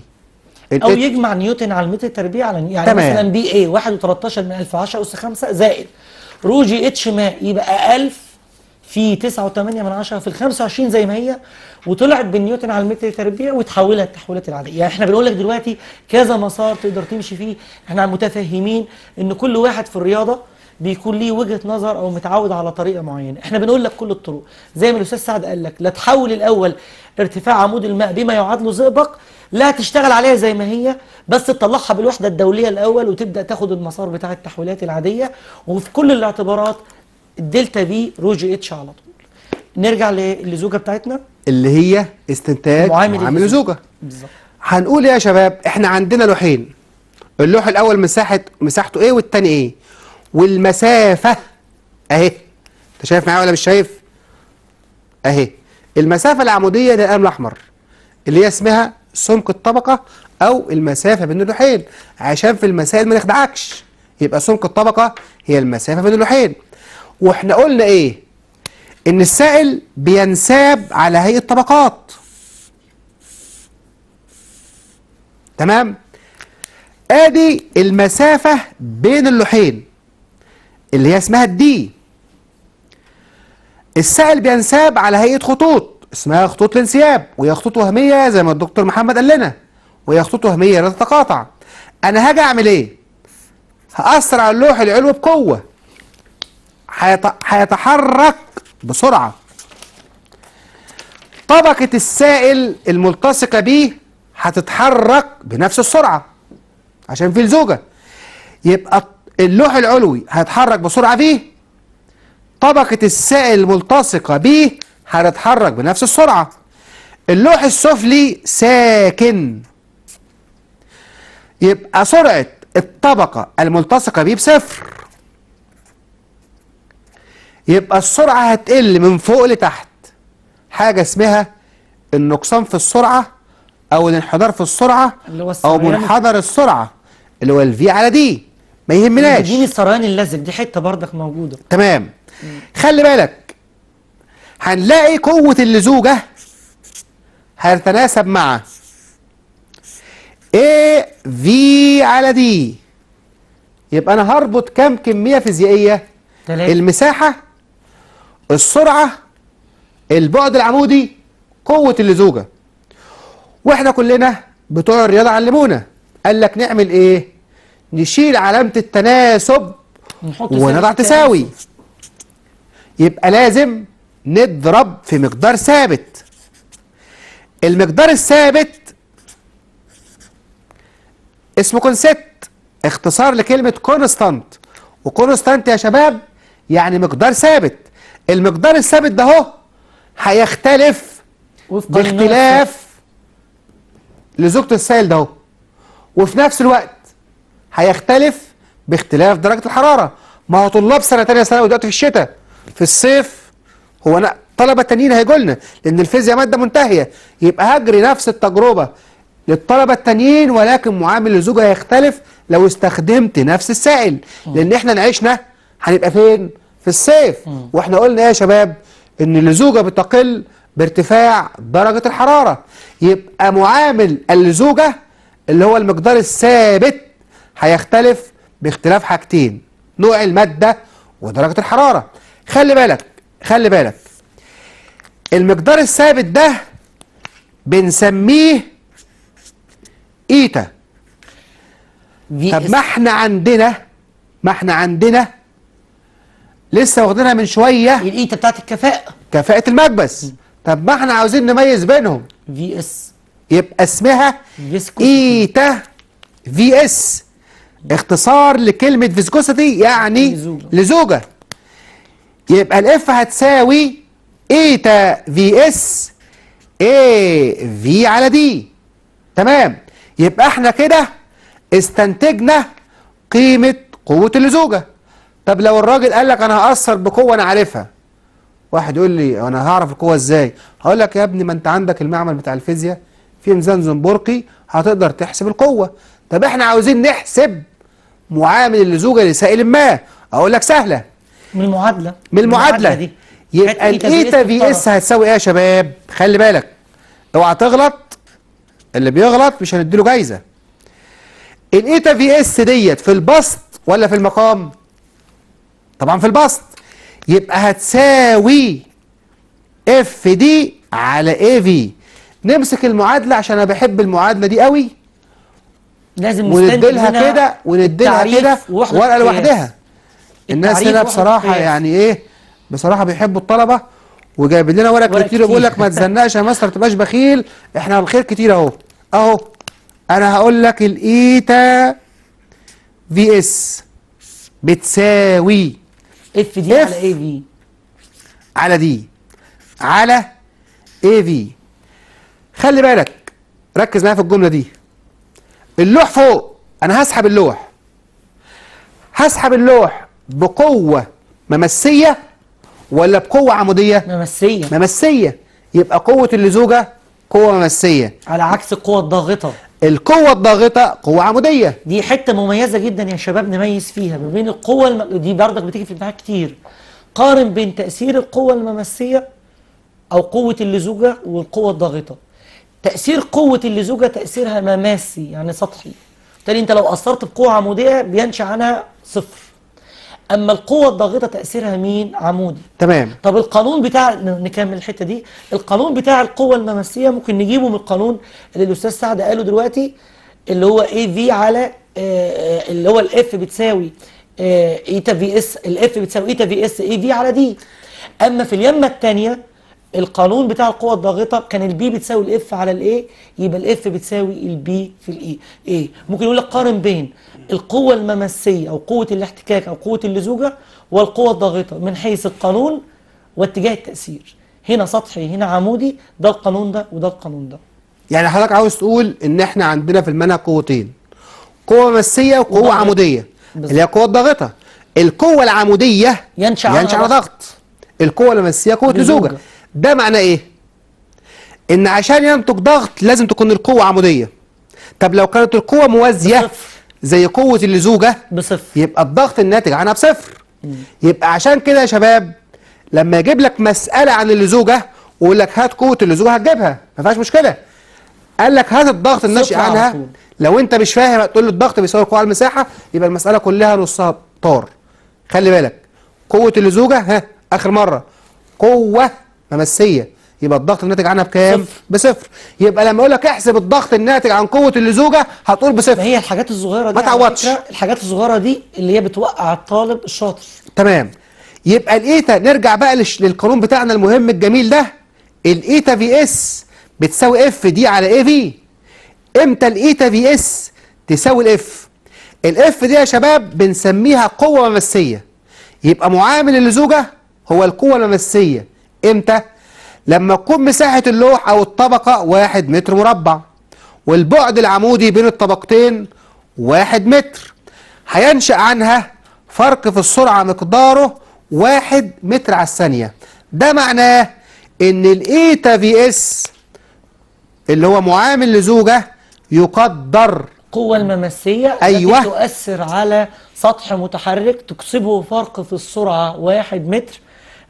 او يجمع نيوتن على المتر التربيع على يعني تمام. مثلا بي اي 1 و13 من 1000 10 اس 5 زائد رو جي اتش ما يبقى 1000 في 9.8 من 10 في ال 25 زي ما هي وطلعت بالنيوتن على المتر تربيع وتحولها التحويلات العاديه يعني احنا بنقول لك دلوقتي كذا مسار تقدر تمشي فيه احنا متفهمين ان كل واحد في الرياضه بيكون ليه وجهه نظر او متعود على طريقه معينه احنا بنقول لك كل الطرق زي ما الاستاذ سعد قال لك لا تحول الاول ارتفاع عمود الماء بما يعادله زئبق لا تشتغل عليها زي ما هي بس تطلعها بالوحدة الدولية الأول وتبدأ تاخد المسار بتاع التحويلات العادية وفي كل الاعتبارات الدلتا في روج اتش على طول نرجع للزوجة بتاعتنا اللي هي استنتاج معامل, معامل الزوجة بالظبط هنقول يا شباب احنا عندنا لوحين اللوح الأول مساحة مساحته ايه والتاني ايه والمسافة اهي انت شايف معايا ولا مش شايف اهي المسافة العمودية للقلم الأحمر اللي هي اسمها سمك الطبقة أو المسافة بين اللوحين عشان في المسائل ما نخدعكش يبقى سمك الطبقة هي المسافة بين اللوحين وإحنا قلنا إيه؟ إن السائل بينساب على هيئة طبقات تمام؟ آدي المسافة بين اللوحين اللي هي اسمها الدي السائل بينساب على هيئة خطوط اسمها خطوط الانسياب وهي خطوط وهميه زي ما الدكتور محمد قال لنا وهي خطوط وهميه لا تتقاطع انا هاجي اعمل ايه هاثر على اللوح العلوي بقوه هيتحرك بسرعه طبقه السائل الملتصقه بيه هتتحرك بنفس السرعه عشان في لزوجه يبقى اللوح العلوي هيتحرك بسرعه فيه طبقه السائل الملتصقه بيه هتتحرك بنفس السرعة اللوح السفلي ساكن يبقى سرعة الطبقة الملتصقة بيه بصفر يبقى السرعة هتقل من فوق لتحت حاجة اسمها النقصان في السرعة أو الانحدار في السرعة أو منحدر السرعة اللي هو الفي على دي ما يهمناش دي السريان اللزج دي حتة برضك موجودة تمام خلي بالك هنلاقي قوة اللزوجة هتتناسب مع A V على D يبقى أنا هربط كام كمية فيزيائية؟ تلاتة. المساحة السرعة البعد العمودي قوة اللزوجة واحنا كلنا بتوع الرياضة علمونا قال لك نعمل ايه نشيل علامة التناسب ونضع تساوي يبقى لازم نضرب في مقدار ثابت المقدار الثابت اسمه كونسبت اختصار لكلمة كونستانت وكونستانت يا شباب يعني مقدار ثابت المقدار الثابت ده هو هيختلف باختلاف لزوجة السائل ده هو وفي نفس الوقت هيختلف باختلاف درجة الحرارة ما هو طلاب سنة تانية ثانوي دلوقتي في الشتاء في الصيف هو انا طلبه تانيين هيجوا لنا لان الفيزياء ماده منتهيه يبقى هجري نفس التجربه للطلبه التانيين ولكن معامل اللزوجه هيختلف لو استخدمت نفس السائل لان احنا نعيشنا هنبقى فين في الصيف واحنا قلنا ايه يا شباب ان اللزوجه بتقل بارتفاع درجه الحراره يبقى معامل اللزوجه اللي هو المقدار الثابت هيختلف باختلاف حاجتين نوع الماده ودرجه الحراره خلي بالك خلي بالك المقدار الثابت ده بنسميه ايتا طب ما احنا عندنا ما احنا عندنا لسه واخدينها من شويه الايتا بتاعت الكفاءه كفاءه المكبس طب ما احنا عاوزين نميز بينهم في اس يبقى اسمها ايتا في اس اختصار لكلمه فيسكوسيتي يعني لزوجه, لزوجة. يبقى الاف هتساوي ايتا في اس اي في على دي تمام يبقى احنا كده استنتجنا قيمة قوة اللزوجة طب لو الراجل قال لك انا هأثر بقوة انا عارفها واحد يقول لي انا هعرف القوة ازاي هقول لك يا ابني ما انت عندك المعمل بتاع الفيزياء في ميزان زنبرقي هتقدر تحسب القوة طب احنا عاوزين نحسب معامل اللزوجة لسائل ما اقول لك سهلة من المعادله من المعادله دي يبقى الايتا في إيه اس هتساوي ايه يا شباب خلي بالك اوعى تغلط اللي بيغلط مش هنديله جايزه الايتا في إيه اس ديت في البسط ولا في المقام طبعا في البسط يبقى هتساوي اف دي على اي في نمسك المعادله عشان انا بحب المعادله دي قوي لازم ونديلها كده ونديلها كده ورقه لوحدها الناس هنا بصراحه يعني ايه بصراحه بيحبوا الطلبه وجايبين لنا ورق, ورق كتير وبيقول لك ما تزنقش يا مستر ما تبقاش بخيل احنا الخير كتير اهو اهو انا هقول لك الايتا في اس بتساوي اف دي على اي في على دي على اي في خلي بالك ركز معايا في الجمله دي اللوح فوق انا هسحب اللوح هسحب اللوح بقوة ممسية ولا بقوة عمودية؟ ممسية ممسية يبقى قوة اللزوجة قوة ممسية على عكس القوة الضاغطة القوة الضاغطة قوة عمودية دي حتة مميزة جدا يا شباب نميز فيها ما بين القوة الم... دي برضك بتيجي في امتحانات كتير قارن بين تأثير القوة الممسية أو قوة اللزوجة والقوة الضاغطة تأثير قوة اللزوجة تأثيرها مماسي يعني سطحي بالتالي أنت لو أثرت بقوة عمودية بينشأ عنها صفر اما القوه الضاغطه تاثيرها مين عمودي تمام طب القانون بتاع نكمل الحته دي القانون بتاع القوه المماسيه ممكن نجيبه من القانون اللي الاستاذ سعد قاله دلوقتي اللي هو اي في على آه، اللي هو الاف بتساوي ايتا في اس الاف بتساوي ايتا في اس اي في على دي اما في اليمه الثانيه القانون بتاع القوة الضاغطة كان البي بتساوي الاف على الاي يبقى الاف بتساوي البي في الاي e. ايه ممكن يقول لك قارن بين القوة الممسية أو قوة الاحتكاك أو قوة اللزوجة والقوة الضاغطة من حيث القانون واتجاه التأثير هنا سطحي هنا عمودي ده القانون ده وده القانون ده يعني حضرتك عاوز تقول ان احنا عندنا في المنهج قوتين قوه ممسية وقوه وضغط. عموديه بالزبط. اللي هي القوه الضاغطه القوه العموديه ينشأ على ضغط القوه الممسية قوه لزوجه ده معناه ايه ان عشان ينتج ضغط لازم تكون القوه عموديه طب لو كانت القوه موازيه صفر. زي قوة اللزوجة بصفر يبقى الضغط الناتج عنها بصفر مم. يبقى عشان كده يا شباب لما يجيب لك مسألة عن اللزوجة ويقول لك هات قوة اللزوجة هتجيبها ما فيهاش مشكلة قال لك هات الضغط الناشئ عنها لو انت مش فاهم هتقول له الضغط بيساوي قوة على المساحة يبقى المسألة كلها نصها طار خلي بالك قوة اللزوجة ها آخر مرة قوة ممسية يبقى الضغط الناتج عنها بكام؟ صفر. بصفر يبقى لما اقول لك احسب الضغط الناتج عن قوه اللزوجه هتقول بصفر هي الحاجات الصغيره دي ما تعوضش الحاجات الصغيره دي اللي هي بتوقع الطالب الشاطر تمام يبقى الايتا نرجع بقى لش... للقانون بتاعنا المهم الجميل ده الايتا في اس بتساوي اف دي على اي في امتى الايتا في اس تساوي الاف الاف دي يا شباب بنسميها قوه ممسيه يبقى معامل اللزوجه هو القوه الممسيه امتى لما تكون مساحة اللوح أو الطبقة واحد متر مربع والبعد العمودي بين الطبقتين واحد متر هينشأ عنها فرق في السرعة مقداره واحد متر على الثانية ده معناه إن الإيتا في إس اللي هو معامل لزوجة يقدر القوة الممسية أيوة. التي تؤثر على سطح متحرك تكسبه فرق في السرعة واحد متر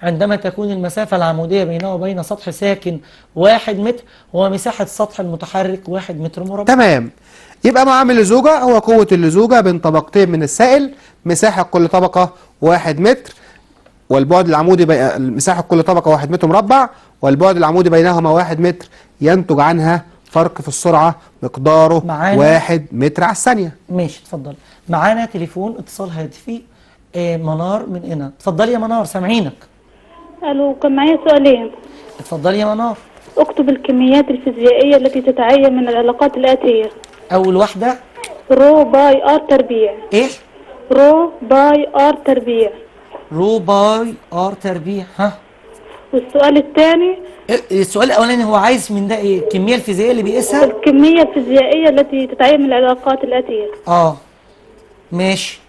عندما تكون المسافة العمودية بينه وبين سطح ساكن واحد متر هو مساحة السطح المتحرك واحد متر مربع تمام يبقى معامل اللزوجة هو قوة اللزوجة بين طبقتين من السائل مساحة كل طبقة واحد متر والبعد العمودي بي... مساحة كل طبقة واحد متر مربع والبعد العمودي بينهما واحد متر ينتج عنها فرق في السرعة مقداره معانا... واحد متر على الثانية ماشي تفضل معانا تليفون اتصال هاتفي آه، منار من هنا اتفضلي يا منار سامعينك الو كان معايا سؤالين اتفضلي يا منار اكتب الكميات الفيزيائيه التي تتعين من العلاقات الاتيه اول واحده رو باي ار تربيع ايه رو باي ار تربيع رو باي ار تربيع ها والسؤال الثاني إيه، السؤال الاولاني هو عايز من ده ايه الكميه الفيزيائيه اللي بيقيسها الكميه الفيزيائيه التي تتعين من العلاقات الاتيه اه ماشي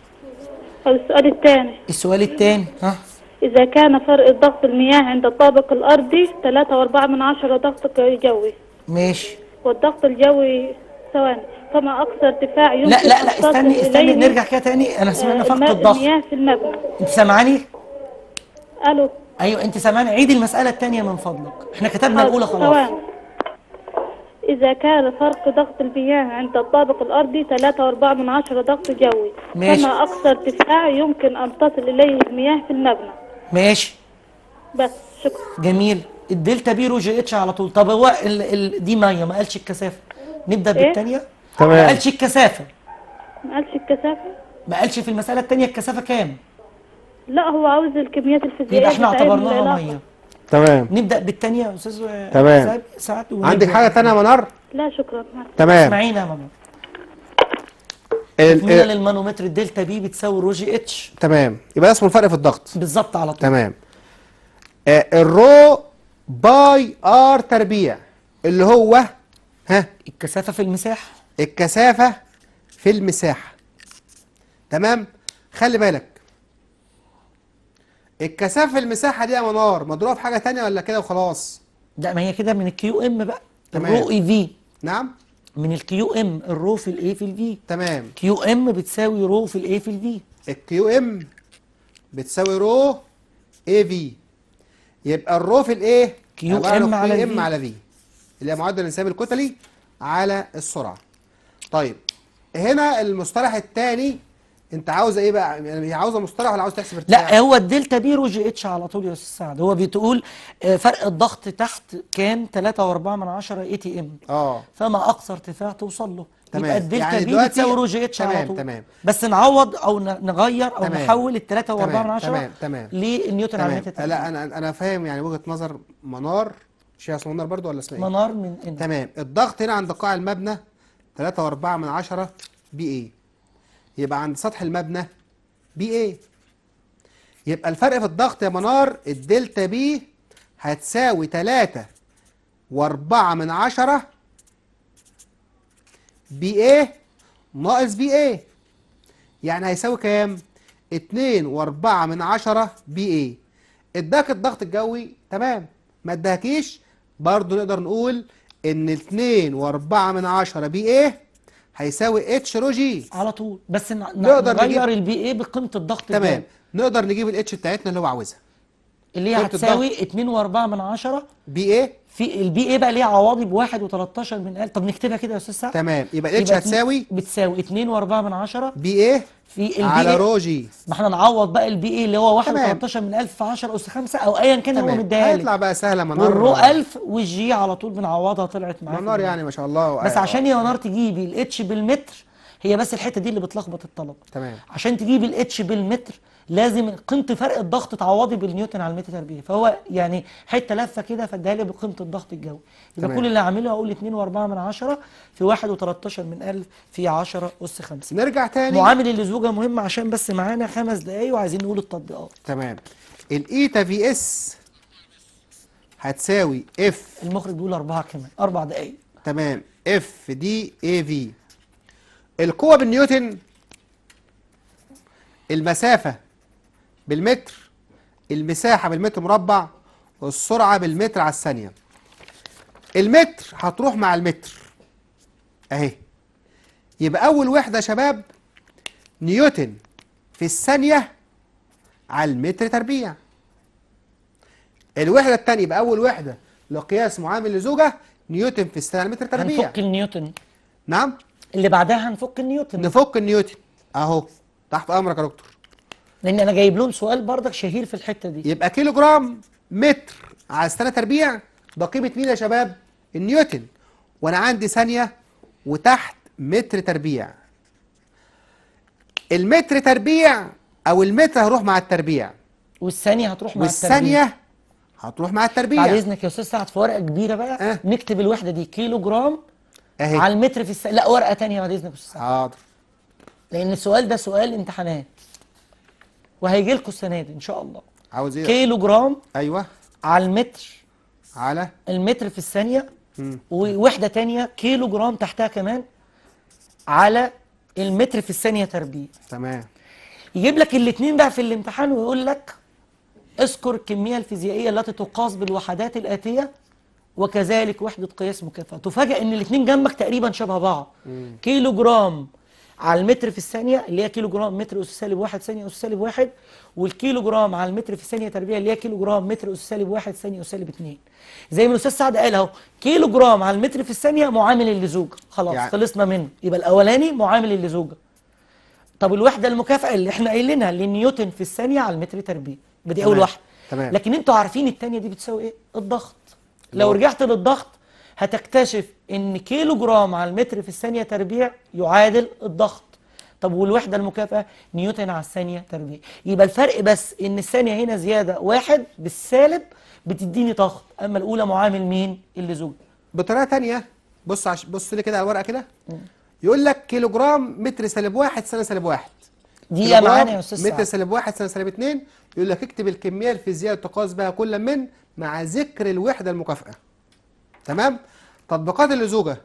السؤال الثاني السؤال الثاني ها إذا كان فرق الضغط المياه عند الطابق الأرضي 3.4 من عشرة ضغط جوي ماشي والضغط الجوي ثواني فما أقصى ارتفاع يمكن لا لا لا استني استني نرجع كده تاني أنا آه، سمعنا فرق الضغط المياه في المبنى أنت سامعاني؟ ألو أيوه أنت سامعاني عيدي المسألة الثانية من فضلك إحنا كتبنا الأولى خلاص ثواني إذا كان فرق ضغط المياه عند الطابق الأرضي 3.4 من عشرة ضغط جوي ماشي. فما أقصى ارتفاع يمكن أن تصل إليه المياه في المبنى ماشي بس شكرا جميل الدلتا بي رو جي اتش على طول طب هو ال ال دي ميه ما قالش الكثافه نبدا إيه؟ بالثانيه تمام ما قالش الكثافه ما قالش الكثافه ما قالش في المساله الثانيه الكثافه كام لا هو عاوز الكميات الفيزيائيه يبقى احنا اعتبرناها ميه تمام نبدا بالثانيه يا استاذ تمام سعد عندك حاجه ثانيه يا منار لا شكرا تمام اسمعينا يا منار تكمله للمانومتر الدلتا بي بتساوي الرو جي اتش تمام يبقى اسمه الفرق في الضغط بالظبط على طول تمام آه، الرو باي ار تربيع اللي هو ها الكثافه في المساحه الكثافه في المساحه تمام خلي بالك الكثافه في المساحه دي يا منار مضروبه في حاجه ثانيه ولا كده وخلاص لا ما هي كده من الكيو ام بقى تمام الرو اي في نعم من الكيو ام الرو في الاي في الفي تمام كيو ام بتساوي رو في الاي في الفي الكيو ام بتساوي رو اي في يبقى الرو في الايه كيو ام على في ام على في اللي هي معدل الانسياب الكتلي على السرعه طيب هنا المصطلح الثاني انت عاوزه ايه بقى يعني هي عاوزه مصطلح ولا عاوزه تحسب ارتفاع لا هو الدلتا رو جي اتش على طول يا استاذ سعد هو بتقول آه، فرق الضغط تحت كام 3.4 من 10 اي تي ام اه فما اقصى ارتفاع توصل له تمام يبقى الدلتا يعني بي بتساوي جي اتش على طول تمام بس نعوض او نغير او تمام نحول ال 3.4 من 10 تمام تمام للنيوتن على التانية لا انا انا فاهم يعني وجهه نظر منار مش هي اسمها منار برضه ولا اسمها ايه؟ منار من إن. تمام الضغط هنا عند قاع المبنى 3.4 من 10 بي اي يبقى عند سطح المبنى بي ايه يبقى الفرق في الضغط يا منار الدلتا بي هتساوي تلاتة واربعة من عشرة بي ايه ناقص بي ايه يعني هيساوي كام اتنين واربعة من عشرة بي ايه اداك الضغط الجوي تمام ما اداكيش برضو نقدر نقول ان اتنين واربعة من عشرة بي ايه هيساوي اتش رو جي على طول بس نقدر نغير البي اي بقيمه الضغط تمام الجانب. نقدر نجيب الاتش بتاعتنا اللي هو عاوزها اللي هي هتساوي 2.4 من 10 بي اي في البي ايه بقى ليه عواضب و13 من 1000 طب نكتبها كده يا استاذ سعد تمام يبقى الاتش إيه هتساوي بتساوي 2.4 من 10 بي ايه في البي إيه- على رو جي ما احنا نعوض بقى البي ايه اللي هو و13 من 1000 في 10 اس 5 او ايا كان هو مديها لك هيطلع بقى سهله منار والرو 1000 والجي على طول بنعوضها طلعت معاك منار يعني ما شاء الله بس عشان يا منار تجيبي الاتش بالمتر هي بس الحته دي اللي بتلخبط الطلب تمام عشان تجيبي الاتش بالمتر لازم قيمه فرق الضغط تعوضي بالنيوتن على المتر تربيع فهو يعني حته لفه كده فاديها لي بقيمه الضغط الجوي يبقى كل اللي هعمله هقول 2.4 من 10 في 1.13 من 1000 في 10 اس 5 نرجع تاني معامل اللزوجه مهم عشان بس معانا خمس دقايق وعايزين نقول التطبيقات تمام الايتا في اس هتساوي اف المخرج بيقول اربعه كمان اربع دقايق تمام اف دي اي في القوه بالنيوتن المسافه بالمتر المساحة بالمتر مربع والسرعة بالمتر على الثانية المتر هتروح مع المتر اهي يبقى أول وحدة يا شباب نيوتن في الثانية على المتر تربيع الوحدة الثانية يبقى أول وحدة لقياس معامل لزوجة نيوتن في الثانية على المتر تربيع هنفك النيوتن نعم اللي بعدها هنفك النيوتن نفك النيوتن أهو تحت أمرك يا دكتور لان انا جايب لهم سؤال بردك شهير في الحته دي يبقى كيلو جرام متر على السنه تربيع بقيمه مين يا شباب النيوتن وانا عندي ثانيه وتحت متر تربيع المتر تربيع او المتر هروح مع التربيع والثانيه هتروح مع والثانيه هتروح مع التربيع بعد اذنك يا استاذ سعد في ورقه كبيره بقى أه؟ نكتب الوحده دي كيلو جرام أهي. على المتر في الس... لا ورقه ثانيه بعد اذنك يا استاذ سعد حاضر لان السؤال ده سؤال امتحانات وهيجي لكم السنه دي ان شاء الله عاوز ايه كيلو جرام ايوه على المتر على المتر في الثانيه ووحده ثانيه كيلو جرام تحتها كمان على المتر في الثانيه تربيع تمام يجيب لك الاثنين بقى في الامتحان ويقول لك اذكر الكميه الفيزيائيه التي تقاس بالوحدات الاتيه وكذلك وحده قياس مكافاه تفاجئ ان الاثنين جنبك تقريبا شبه بعض مم. كيلو جرام على المتر في الثانيه اللي هي كيلو جرام متر اس سالب 1 ثانيه اس سالب 1 والكيلو جرام على المتر في الثانيه تربيع اللي هي كيلو جرام متر اس سالب 1 ثانيه اس سالب 2 زي ما الاستاذ سعد قال اهو كيلو جرام على المتر في الثانيه معامل اللزوجة خلاص يعني خلصنا منه يبقى الاولاني معامل لزوجه طب الوحده المكافاه اللي احنا قايلينها لنيوتن في الثانيه على المتر تربيع بدي اول واحده تمام لكن انتوا عارفين الثانيه دي بتساوي ايه الضغط لو رجعت للضغط هتكتشف ان كيلو جرام على المتر في الثانية تربيع يعادل الضغط طب والوحدة المكافأة نيوتن على الثانية تربيع يبقى الفرق بس ان الثانية هنا زيادة واحد بالسالب بتديني ضغط اما الاولى معامل مين اللي زوج بطريقة تانية بص عش... بص لي كده على الورقة كده يقول لك كيلو جرام متر سالب واحد سنة سالب واحد دي يا معانا يا استاذ متر سالب واحد سنة سالب اتنين يقول لك اكتب الكمية الفيزيائية تقاس بها كل من مع ذكر الوحدة المكافأة تمام تطبيقات اللزوجه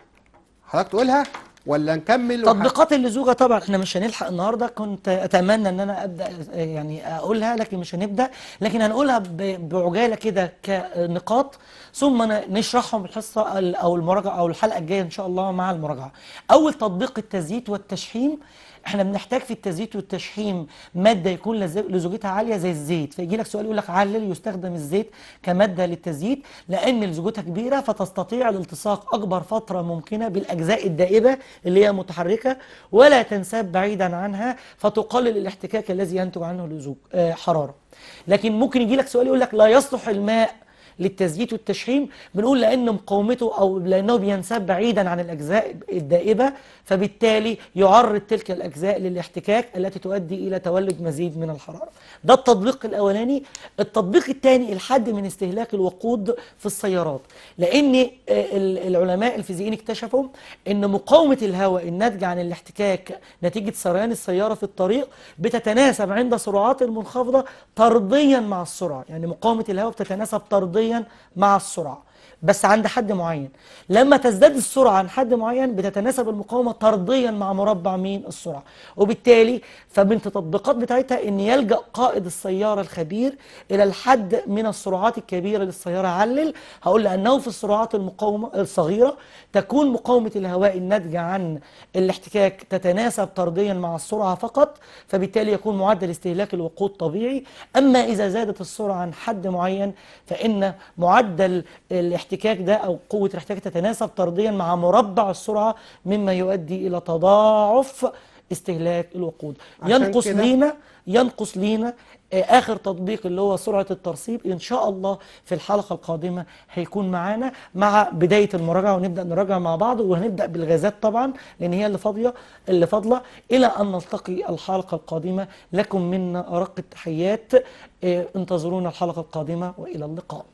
حضرتك تقولها ولا نكمل تطبيقات اللزوجه طبعا احنا مش هنلحق النهارده كنت اتمنى ان انا ابدا يعني اقولها لكن مش هنبدا لكن هنقولها بعجاله كده كنقاط ثم نشرحهم الحصه او المراجعه او الحلقه الجايه ان شاء الله مع المراجعه اول تطبيق التزييت والتشحيم احنا بنحتاج في التزييت والتشحيم ماده يكون لزوجتها عاليه زي الزيت فيجي لك سؤال يقول لك علل يستخدم الزيت كماده للتزييت لان لزوجتها كبيره فتستطيع الالتصاق اكبر فتره ممكنه بالاجزاء الدائبه اللي هي متحركه ولا تنساب بعيدا عنها فتقلل الاحتكاك الذي ينتج عنه الزوج آه، حراره لكن ممكن يجي لك سؤال يقول لك لا يصلح الماء للتثبيت والتشحيم بنقول لأن مقاومته أو لأنه بينساب بعيدا عن الأجزاء الدائبة فبالتالي يعرض تلك الأجزاء للاحتكاك التي تؤدي إلى تولد مزيد من الحرارة ده التطبيق الأولاني التطبيق الثاني الحد من استهلاك الوقود في السيارات لأن آه، العلماء الفيزيائيين اكتشفوا أن مقاومة الهواء الناتجة عن الاحتكاك نتيجة سريان السيارة في الطريق بتتناسب عند سرعات منخفضة طرديا مع السرعة يعني مقاومة الهواء بتتناسب طرديا نسبيا مع السرعة بس عند حد معين لما تزداد السرعة عن حد معين بتتناسب المقاومة طرديا مع مربع مين السرعة وبالتالي فمن تطبيقات بتاعتها ان يلجأ قائد السيارة الخبير الى الحد من السرعات الكبيرة للسيارة علل هقول لأنه في السرعات المقاومة الصغيرة تكون مقاومة الهواء الناتجة عن الاحتكاك تتناسب طرديا مع السرعة فقط فبالتالي يكون معدل استهلاك الوقود طبيعي أما إذا زادت السرعة عن حد معين فإن معدل الاحتكاك الاحتكاك ده أو قوة الاحتكاك تتناسب طرديا مع مربع السرعة مما يؤدي إلى تضاعف استهلاك الوقود ينقص لينا ينقص لينا آه، آخر تطبيق اللي هو سرعة الترصيب إن شاء الله في الحلقة القادمة هيكون معانا مع بداية المراجعة ونبدأ نراجع مع بعض وهنبدأ بالغازات طبعا لأن هي اللي فاضية اللي فاضلة إلى أن نلتقي الحلقة القادمة لكم منا أرق التحيات آه، انتظرونا الحلقة القادمة وإلى اللقاء